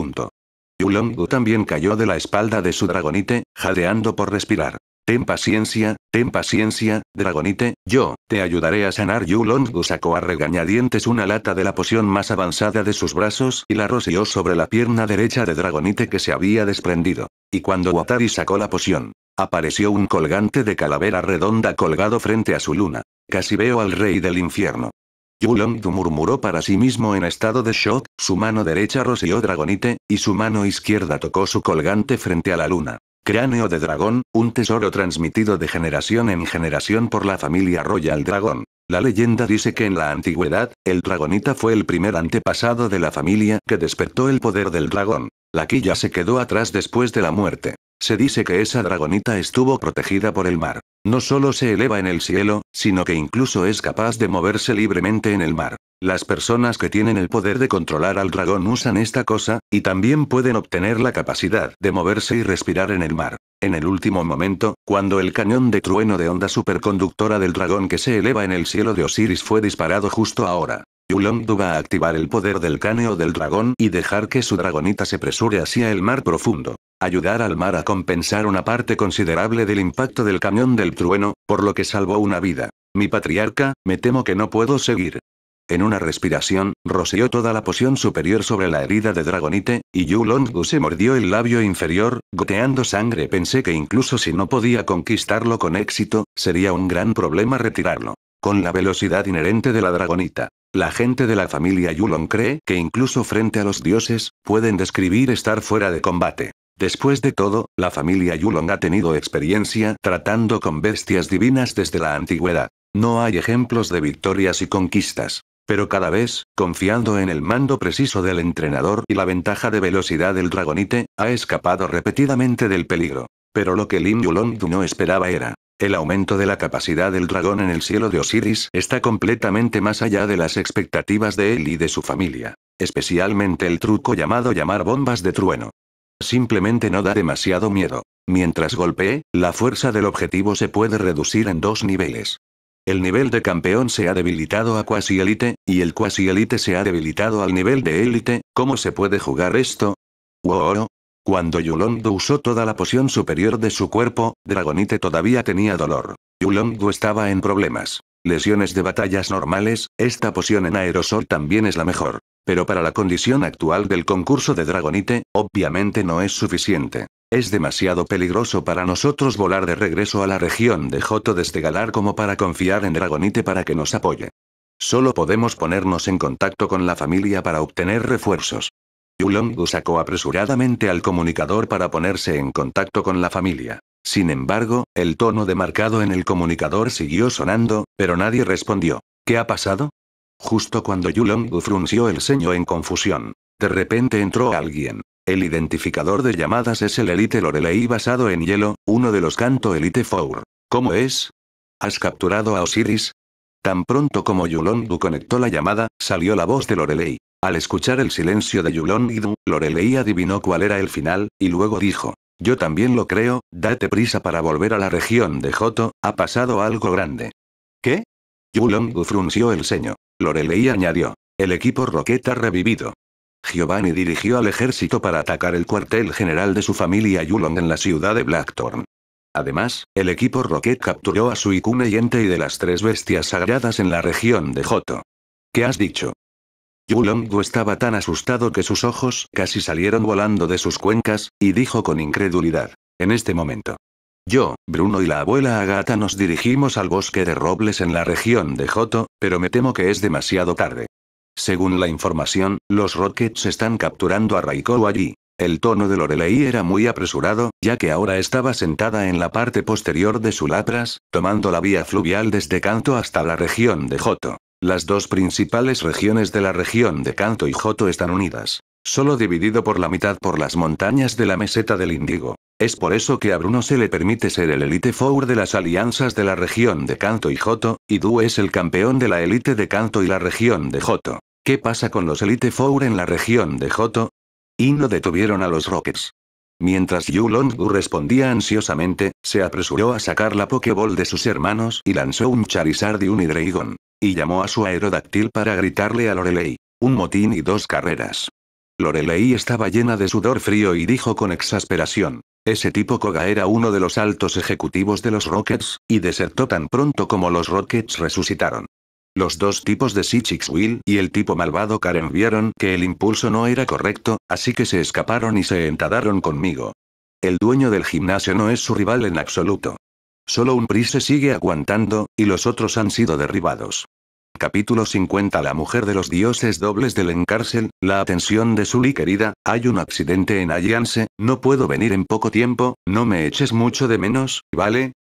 Yulongu también cayó de la espalda de su dragonite, jadeando por respirar. Ten paciencia, ten paciencia, dragonite, yo, te ayudaré a sanar. Yulongu sacó a regañadientes una lata de la poción más avanzada de sus brazos y la roció sobre la pierna derecha de dragonite que se había desprendido. Y cuando Watari sacó la poción, apareció un colgante de calavera redonda colgado frente a su luna. Casi veo al rey del infierno. Du murmuró para sí mismo en estado de shock, su mano derecha roció dragonite, y su mano izquierda tocó su colgante frente a la luna. Cráneo de dragón, un tesoro transmitido de generación en generación por la familia Royal Dragón. La leyenda dice que en la antigüedad, el dragonita fue el primer antepasado de la familia que despertó el poder del dragón. La quilla se quedó atrás después de la muerte. Se dice que esa dragonita estuvo protegida por el mar. No solo se eleva en el cielo, sino que incluso es capaz de moverse libremente en el mar. Las personas que tienen el poder de controlar al dragón usan esta cosa, y también pueden obtener la capacidad de moverse y respirar en el mar. En el último momento, cuando el cañón de trueno de onda superconductora del dragón que se eleva en el cielo de Osiris fue disparado justo ahora, Yulongdu va a activar el poder del caneo del dragón y dejar que su dragonita se presure hacia el mar profundo. Ayudar al mar a compensar una parte considerable del impacto del camión del trueno, por lo que salvó una vida. Mi patriarca, me temo que no puedo seguir. En una respiración, roció toda la poción superior sobre la herida de Dragonite, y Yulongdu se mordió el labio inferior, goteando sangre. Pensé que incluso si no podía conquistarlo con éxito, sería un gran problema retirarlo. Con la velocidad inherente de la Dragonita. La gente de la familia Yulon cree que incluso frente a los dioses, pueden describir estar fuera de combate. Después de todo, la familia Yulon ha tenido experiencia tratando con bestias divinas desde la antigüedad. No hay ejemplos de victorias y conquistas. Pero cada vez, confiando en el mando preciso del entrenador y la ventaja de velocidad del dragonite, ha escapado repetidamente del peligro. Pero lo que Lin Yulong no esperaba era el aumento de la capacidad del dragón en el cielo de Osiris está completamente más allá de las expectativas de él y de su familia. Especialmente el truco llamado llamar bombas de trueno. Simplemente no da demasiado miedo. Mientras golpee, la fuerza del objetivo se puede reducir en dos niveles. El nivel de campeón se ha debilitado a cuasi élite, y el cuasi élite se ha debilitado al nivel de élite, ¿cómo se puede jugar esto? Wow, cuando Yulondu usó toda la poción superior de su cuerpo, Dragonite todavía tenía dolor. Yulondu estaba en problemas. Lesiones de batallas normales, esta poción en aerosol también es la mejor. Pero para la condición actual del concurso de Dragonite, obviamente no es suficiente. Es demasiado peligroso para nosotros volar de regreso a la región de Joto desde Galar como para confiar en Dragonite para que nos apoye. Solo podemos ponernos en contacto con la familia para obtener refuerzos. Yulongu sacó apresuradamente al comunicador para ponerse en contacto con la familia. Sin embargo, el tono demarcado en el comunicador siguió sonando, pero nadie respondió. ¿Qué ha pasado? Justo cuando Yulongu frunció el ceño en confusión. De repente entró alguien. El identificador de llamadas es el Elite Lorelei basado en hielo, uno de los canto Elite Four. ¿Cómo es? ¿Has capturado a Osiris? Tan pronto como Yulongu conectó la llamada, salió la voz de Lorelei. Al escuchar el silencio de Yulon Lorelei adivinó cuál era el final, y luego dijo. Yo también lo creo, date prisa para volver a la región de Joto, ha pasado algo grande. ¿Qué? Yulon frunció el ceño. Lorelei añadió. El equipo Rocket ha revivido. Giovanni dirigió al ejército para atacar el cuartel general de su familia Yulon en la ciudad de Blackthorn. Además, el equipo Rocket capturó a Suicune y y de las tres bestias sagradas en la región de Joto. ¿Qué has dicho? Yulongu estaba tan asustado que sus ojos casi salieron volando de sus cuencas, y dijo con incredulidad. En este momento. Yo, Bruno y la abuela Agata nos dirigimos al bosque de robles en la región de Joto, pero me temo que es demasiado tarde. Según la información, los Rockets están capturando a Raikou allí. El tono de Lorelei era muy apresurado, ya que ahora estaba sentada en la parte posterior de su lapras, tomando la vía fluvial desde Kanto hasta la región de Joto. Las dos principales regiones de la región de Kanto y Joto están unidas. Solo dividido por la mitad por las montañas de la meseta del Índigo. Es por eso que a Bruno se le permite ser el Elite Four de las alianzas de la región de Kanto y Joto, y Du es el campeón de la Elite de Kanto y la región de Joto. ¿Qué pasa con los Elite Four en la región de Joto? Y no detuvieron a los Rockets. Mientras Yu respondía ansiosamente, se apresuró a sacar la Pokeball de sus hermanos y lanzó un Charizard y un Hydreigon y llamó a su aerodáctil para gritarle a Lorelei. Un motín y dos carreras. Lorelei estaba llena de sudor frío y dijo con exasperación. Ese tipo Koga era uno de los altos ejecutivos de los Rockets, y desertó tan pronto como los Rockets resucitaron. Los dos tipos de Sitchix Will y el tipo malvado Karen vieron que el impulso no era correcto, así que se escaparon y se entadaron conmigo. El dueño del gimnasio no es su rival en absoluto. Solo un PRI se sigue aguantando, y los otros han sido derribados. Capítulo 50 La mujer de los dioses dobles del encárcel, la atención de Sully querida, hay un accidente en Alliance, no puedo venir en poco tiempo, no me eches mucho de menos, ¿vale?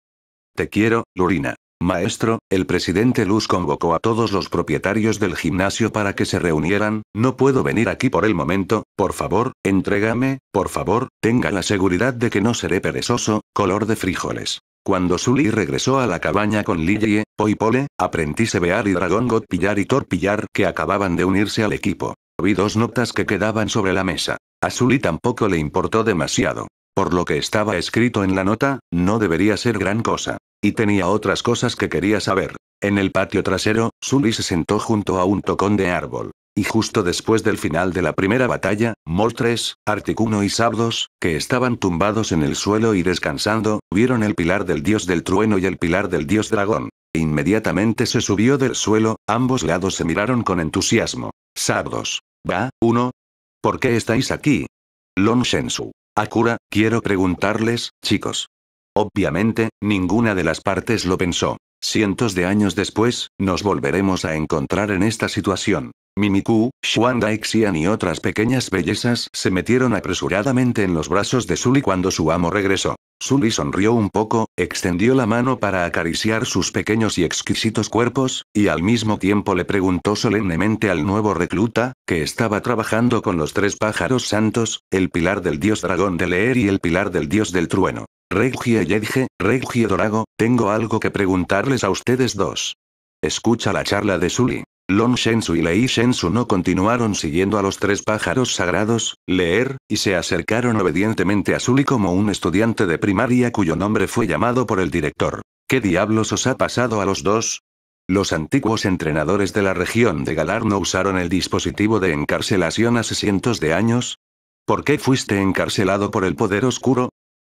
Te quiero, Lurina. Maestro, el presidente Luz convocó a todos los propietarios del gimnasio para que se reunieran, no puedo venir aquí por el momento, por favor, entrégame, por favor, tenga la seguridad de que no seré perezoso, color de frijoles. Cuando Sully regresó a la cabaña con Lillie, Poipole, Aprendiz Bear y Dragón God Pillar y Tor Pillar que acababan de unirse al equipo. Vi dos notas que quedaban sobre la mesa. A Sully tampoco le importó demasiado. Por lo que estaba escrito en la nota, no debería ser gran cosa. Y tenía otras cosas que quería saber. En el patio trasero, Sully se sentó junto a un tocón de árbol. Y justo después del final de la primera batalla, Moltres, Articuno y Sabdos, que estaban tumbados en el suelo y descansando, vieron el pilar del dios del trueno y el pilar del dios dragón. E inmediatamente se subió del suelo, ambos lados se miraron con entusiasmo. Sabdos. Va, uno. ¿Por qué estáis aquí? Long Shensu. Akura, quiero preguntarles, chicos. Obviamente, ninguna de las partes lo pensó. Cientos de años después, nos volveremos a encontrar en esta situación. Mimiku, Xuan Daixian y otras pequeñas bellezas se metieron apresuradamente en los brazos de Sully cuando su amo regresó. Sully sonrió un poco, extendió la mano para acariciar sus pequeños y exquisitos cuerpos, y al mismo tiempo le preguntó solemnemente al nuevo recluta, que estaba trabajando con los tres pájaros santos, el pilar del dios dragón de leer y el pilar del dios del trueno. Regie Yedge, Regie Dorago, tengo algo que preguntarles a ustedes dos. Escucha la charla de Sully. Long Shensu y Lei Shensu no continuaron siguiendo a los tres pájaros sagrados, leer, y se acercaron obedientemente a Sully como un estudiante de primaria cuyo nombre fue llamado por el director. ¿Qué diablos os ha pasado a los dos? Los antiguos entrenadores de la región de Galar no usaron el dispositivo de encarcelación hace cientos de años. ¿Por qué fuiste encarcelado por el poder oscuro?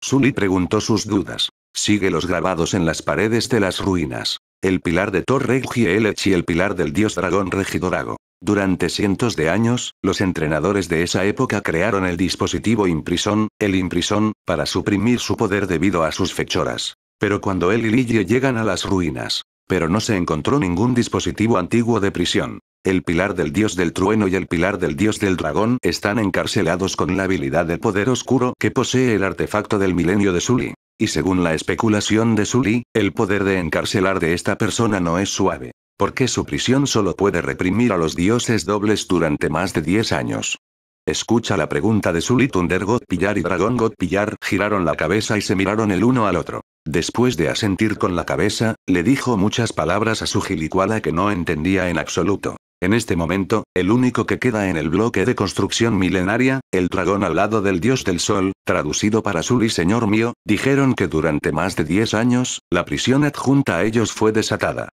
Sully preguntó sus dudas. Sigue los grabados en las paredes de las ruinas el pilar de Thor Regielech y el pilar del dios dragón Regidorago. Durante cientos de años, los entrenadores de esa época crearon el dispositivo Imprison, el Imprison, para suprimir su poder debido a sus fechoras. Pero cuando él y Lille llegan a las ruinas, pero no se encontró ningún dispositivo antiguo de prisión. El pilar del dios del trueno y el pilar del dios del dragón están encarcelados con la habilidad de poder oscuro que posee el artefacto del milenio de Sully. Y según la especulación de Sully, el poder de encarcelar de esta persona no es suave. Porque su prisión solo puede reprimir a los dioses dobles durante más de 10 años. Escucha la pregunta de Sully Thunder Pillar y Dragón Pillar giraron la cabeza y se miraron el uno al otro. Después de asentir con la cabeza, le dijo muchas palabras a su gilicuala que no entendía en absoluto. En este momento, el único que queda en el bloque de construcción milenaria, el dragón al lado del dios del sol, traducido para Sul y señor mío, dijeron que durante más de 10 años, la prisión adjunta a ellos fue desatada.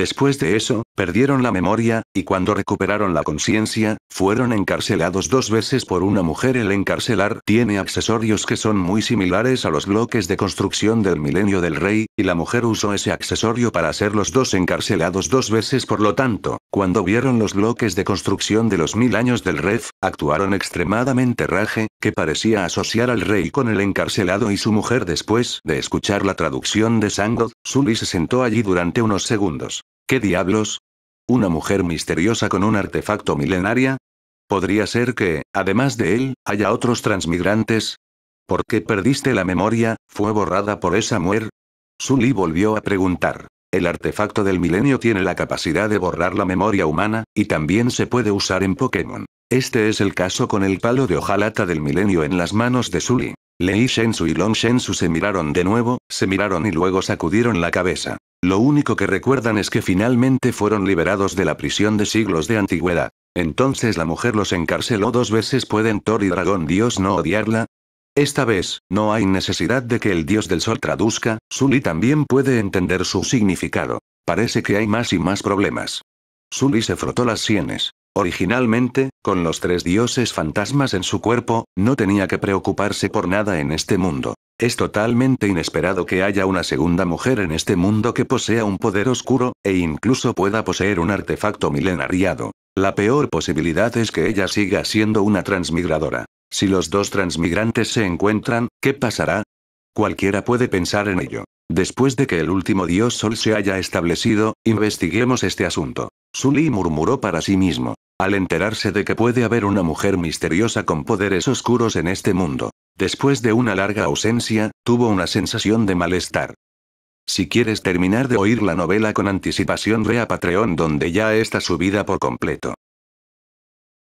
Después de eso, perdieron la memoria, y cuando recuperaron la conciencia, fueron encarcelados dos veces por una mujer. El encarcelar tiene accesorios que son muy similares a los bloques de construcción del milenio del rey, y la mujer usó ese accesorio para ser los dos encarcelados dos veces. Por lo tanto, cuando vieron los bloques de construcción de los mil años del ref, actuaron extremadamente raje, que parecía asociar al rey con el encarcelado y su mujer después de escuchar la traducción de Sangod, Sully se sentó allí durante unos segundos. ¿Qué diablos? ¿Una mujer misteriosa con un artefacto milenaria? ¿Podría ser que, además de él, haya otros transmigrantes? ¿Por qué perdiste la memoria? ¿Fue borrada por esa mujer? Sully volvió a preguntar. El artefacto del milenio tiene la capacidad de borrar la memoria humana, y también se puede usar en Pokémon. Este es el caso con el palo de hojalata del milenio en las manos de Sully. Lei Shensu y Long Shensu se miraron de nuevo, se miraron y luego sacudieron la cabeza. Lo único que recuerdan es que finalmente fueron liberados de la prisión de siglos de antigüedad. Entonces la mujer los encarceló dos veces. ¿Pueden Thor y Dragón Dios no odiarla? Esta vez, no hay necesidad de que el dios del sol traduzca, Sully también puede entender su significado. Parece que hay más y más problemas. Sully se frotó las sienes. Originalmente, con los tres dioses fantasmas en su cuerpo, no tenía que preocuparse por nada en este mundo. Es totalmente inesperado que haya una segunda mujer en este mundo que posea un poder oscuro, e incluso pueda poseer un artefacto milenariado. La peor posibilidad es que ella siga siendo una transmigradora. Si los dos transmigrantes se encuentran, ¿qué pasará? Cualquiera puede pensar en ello. Después de que el último dios Sol se haya establecido, investiguemos este asunto. Sully murmuró para sí mismo al enterarse de que puede haber una mujer misteriosa con poderes oscuros en este mundo. Después de una larga ausencia, tuvo una sensación de malestar. Si quieres terminar de oír la novela con anticipación ve a Patreon donde ya está subida por completo.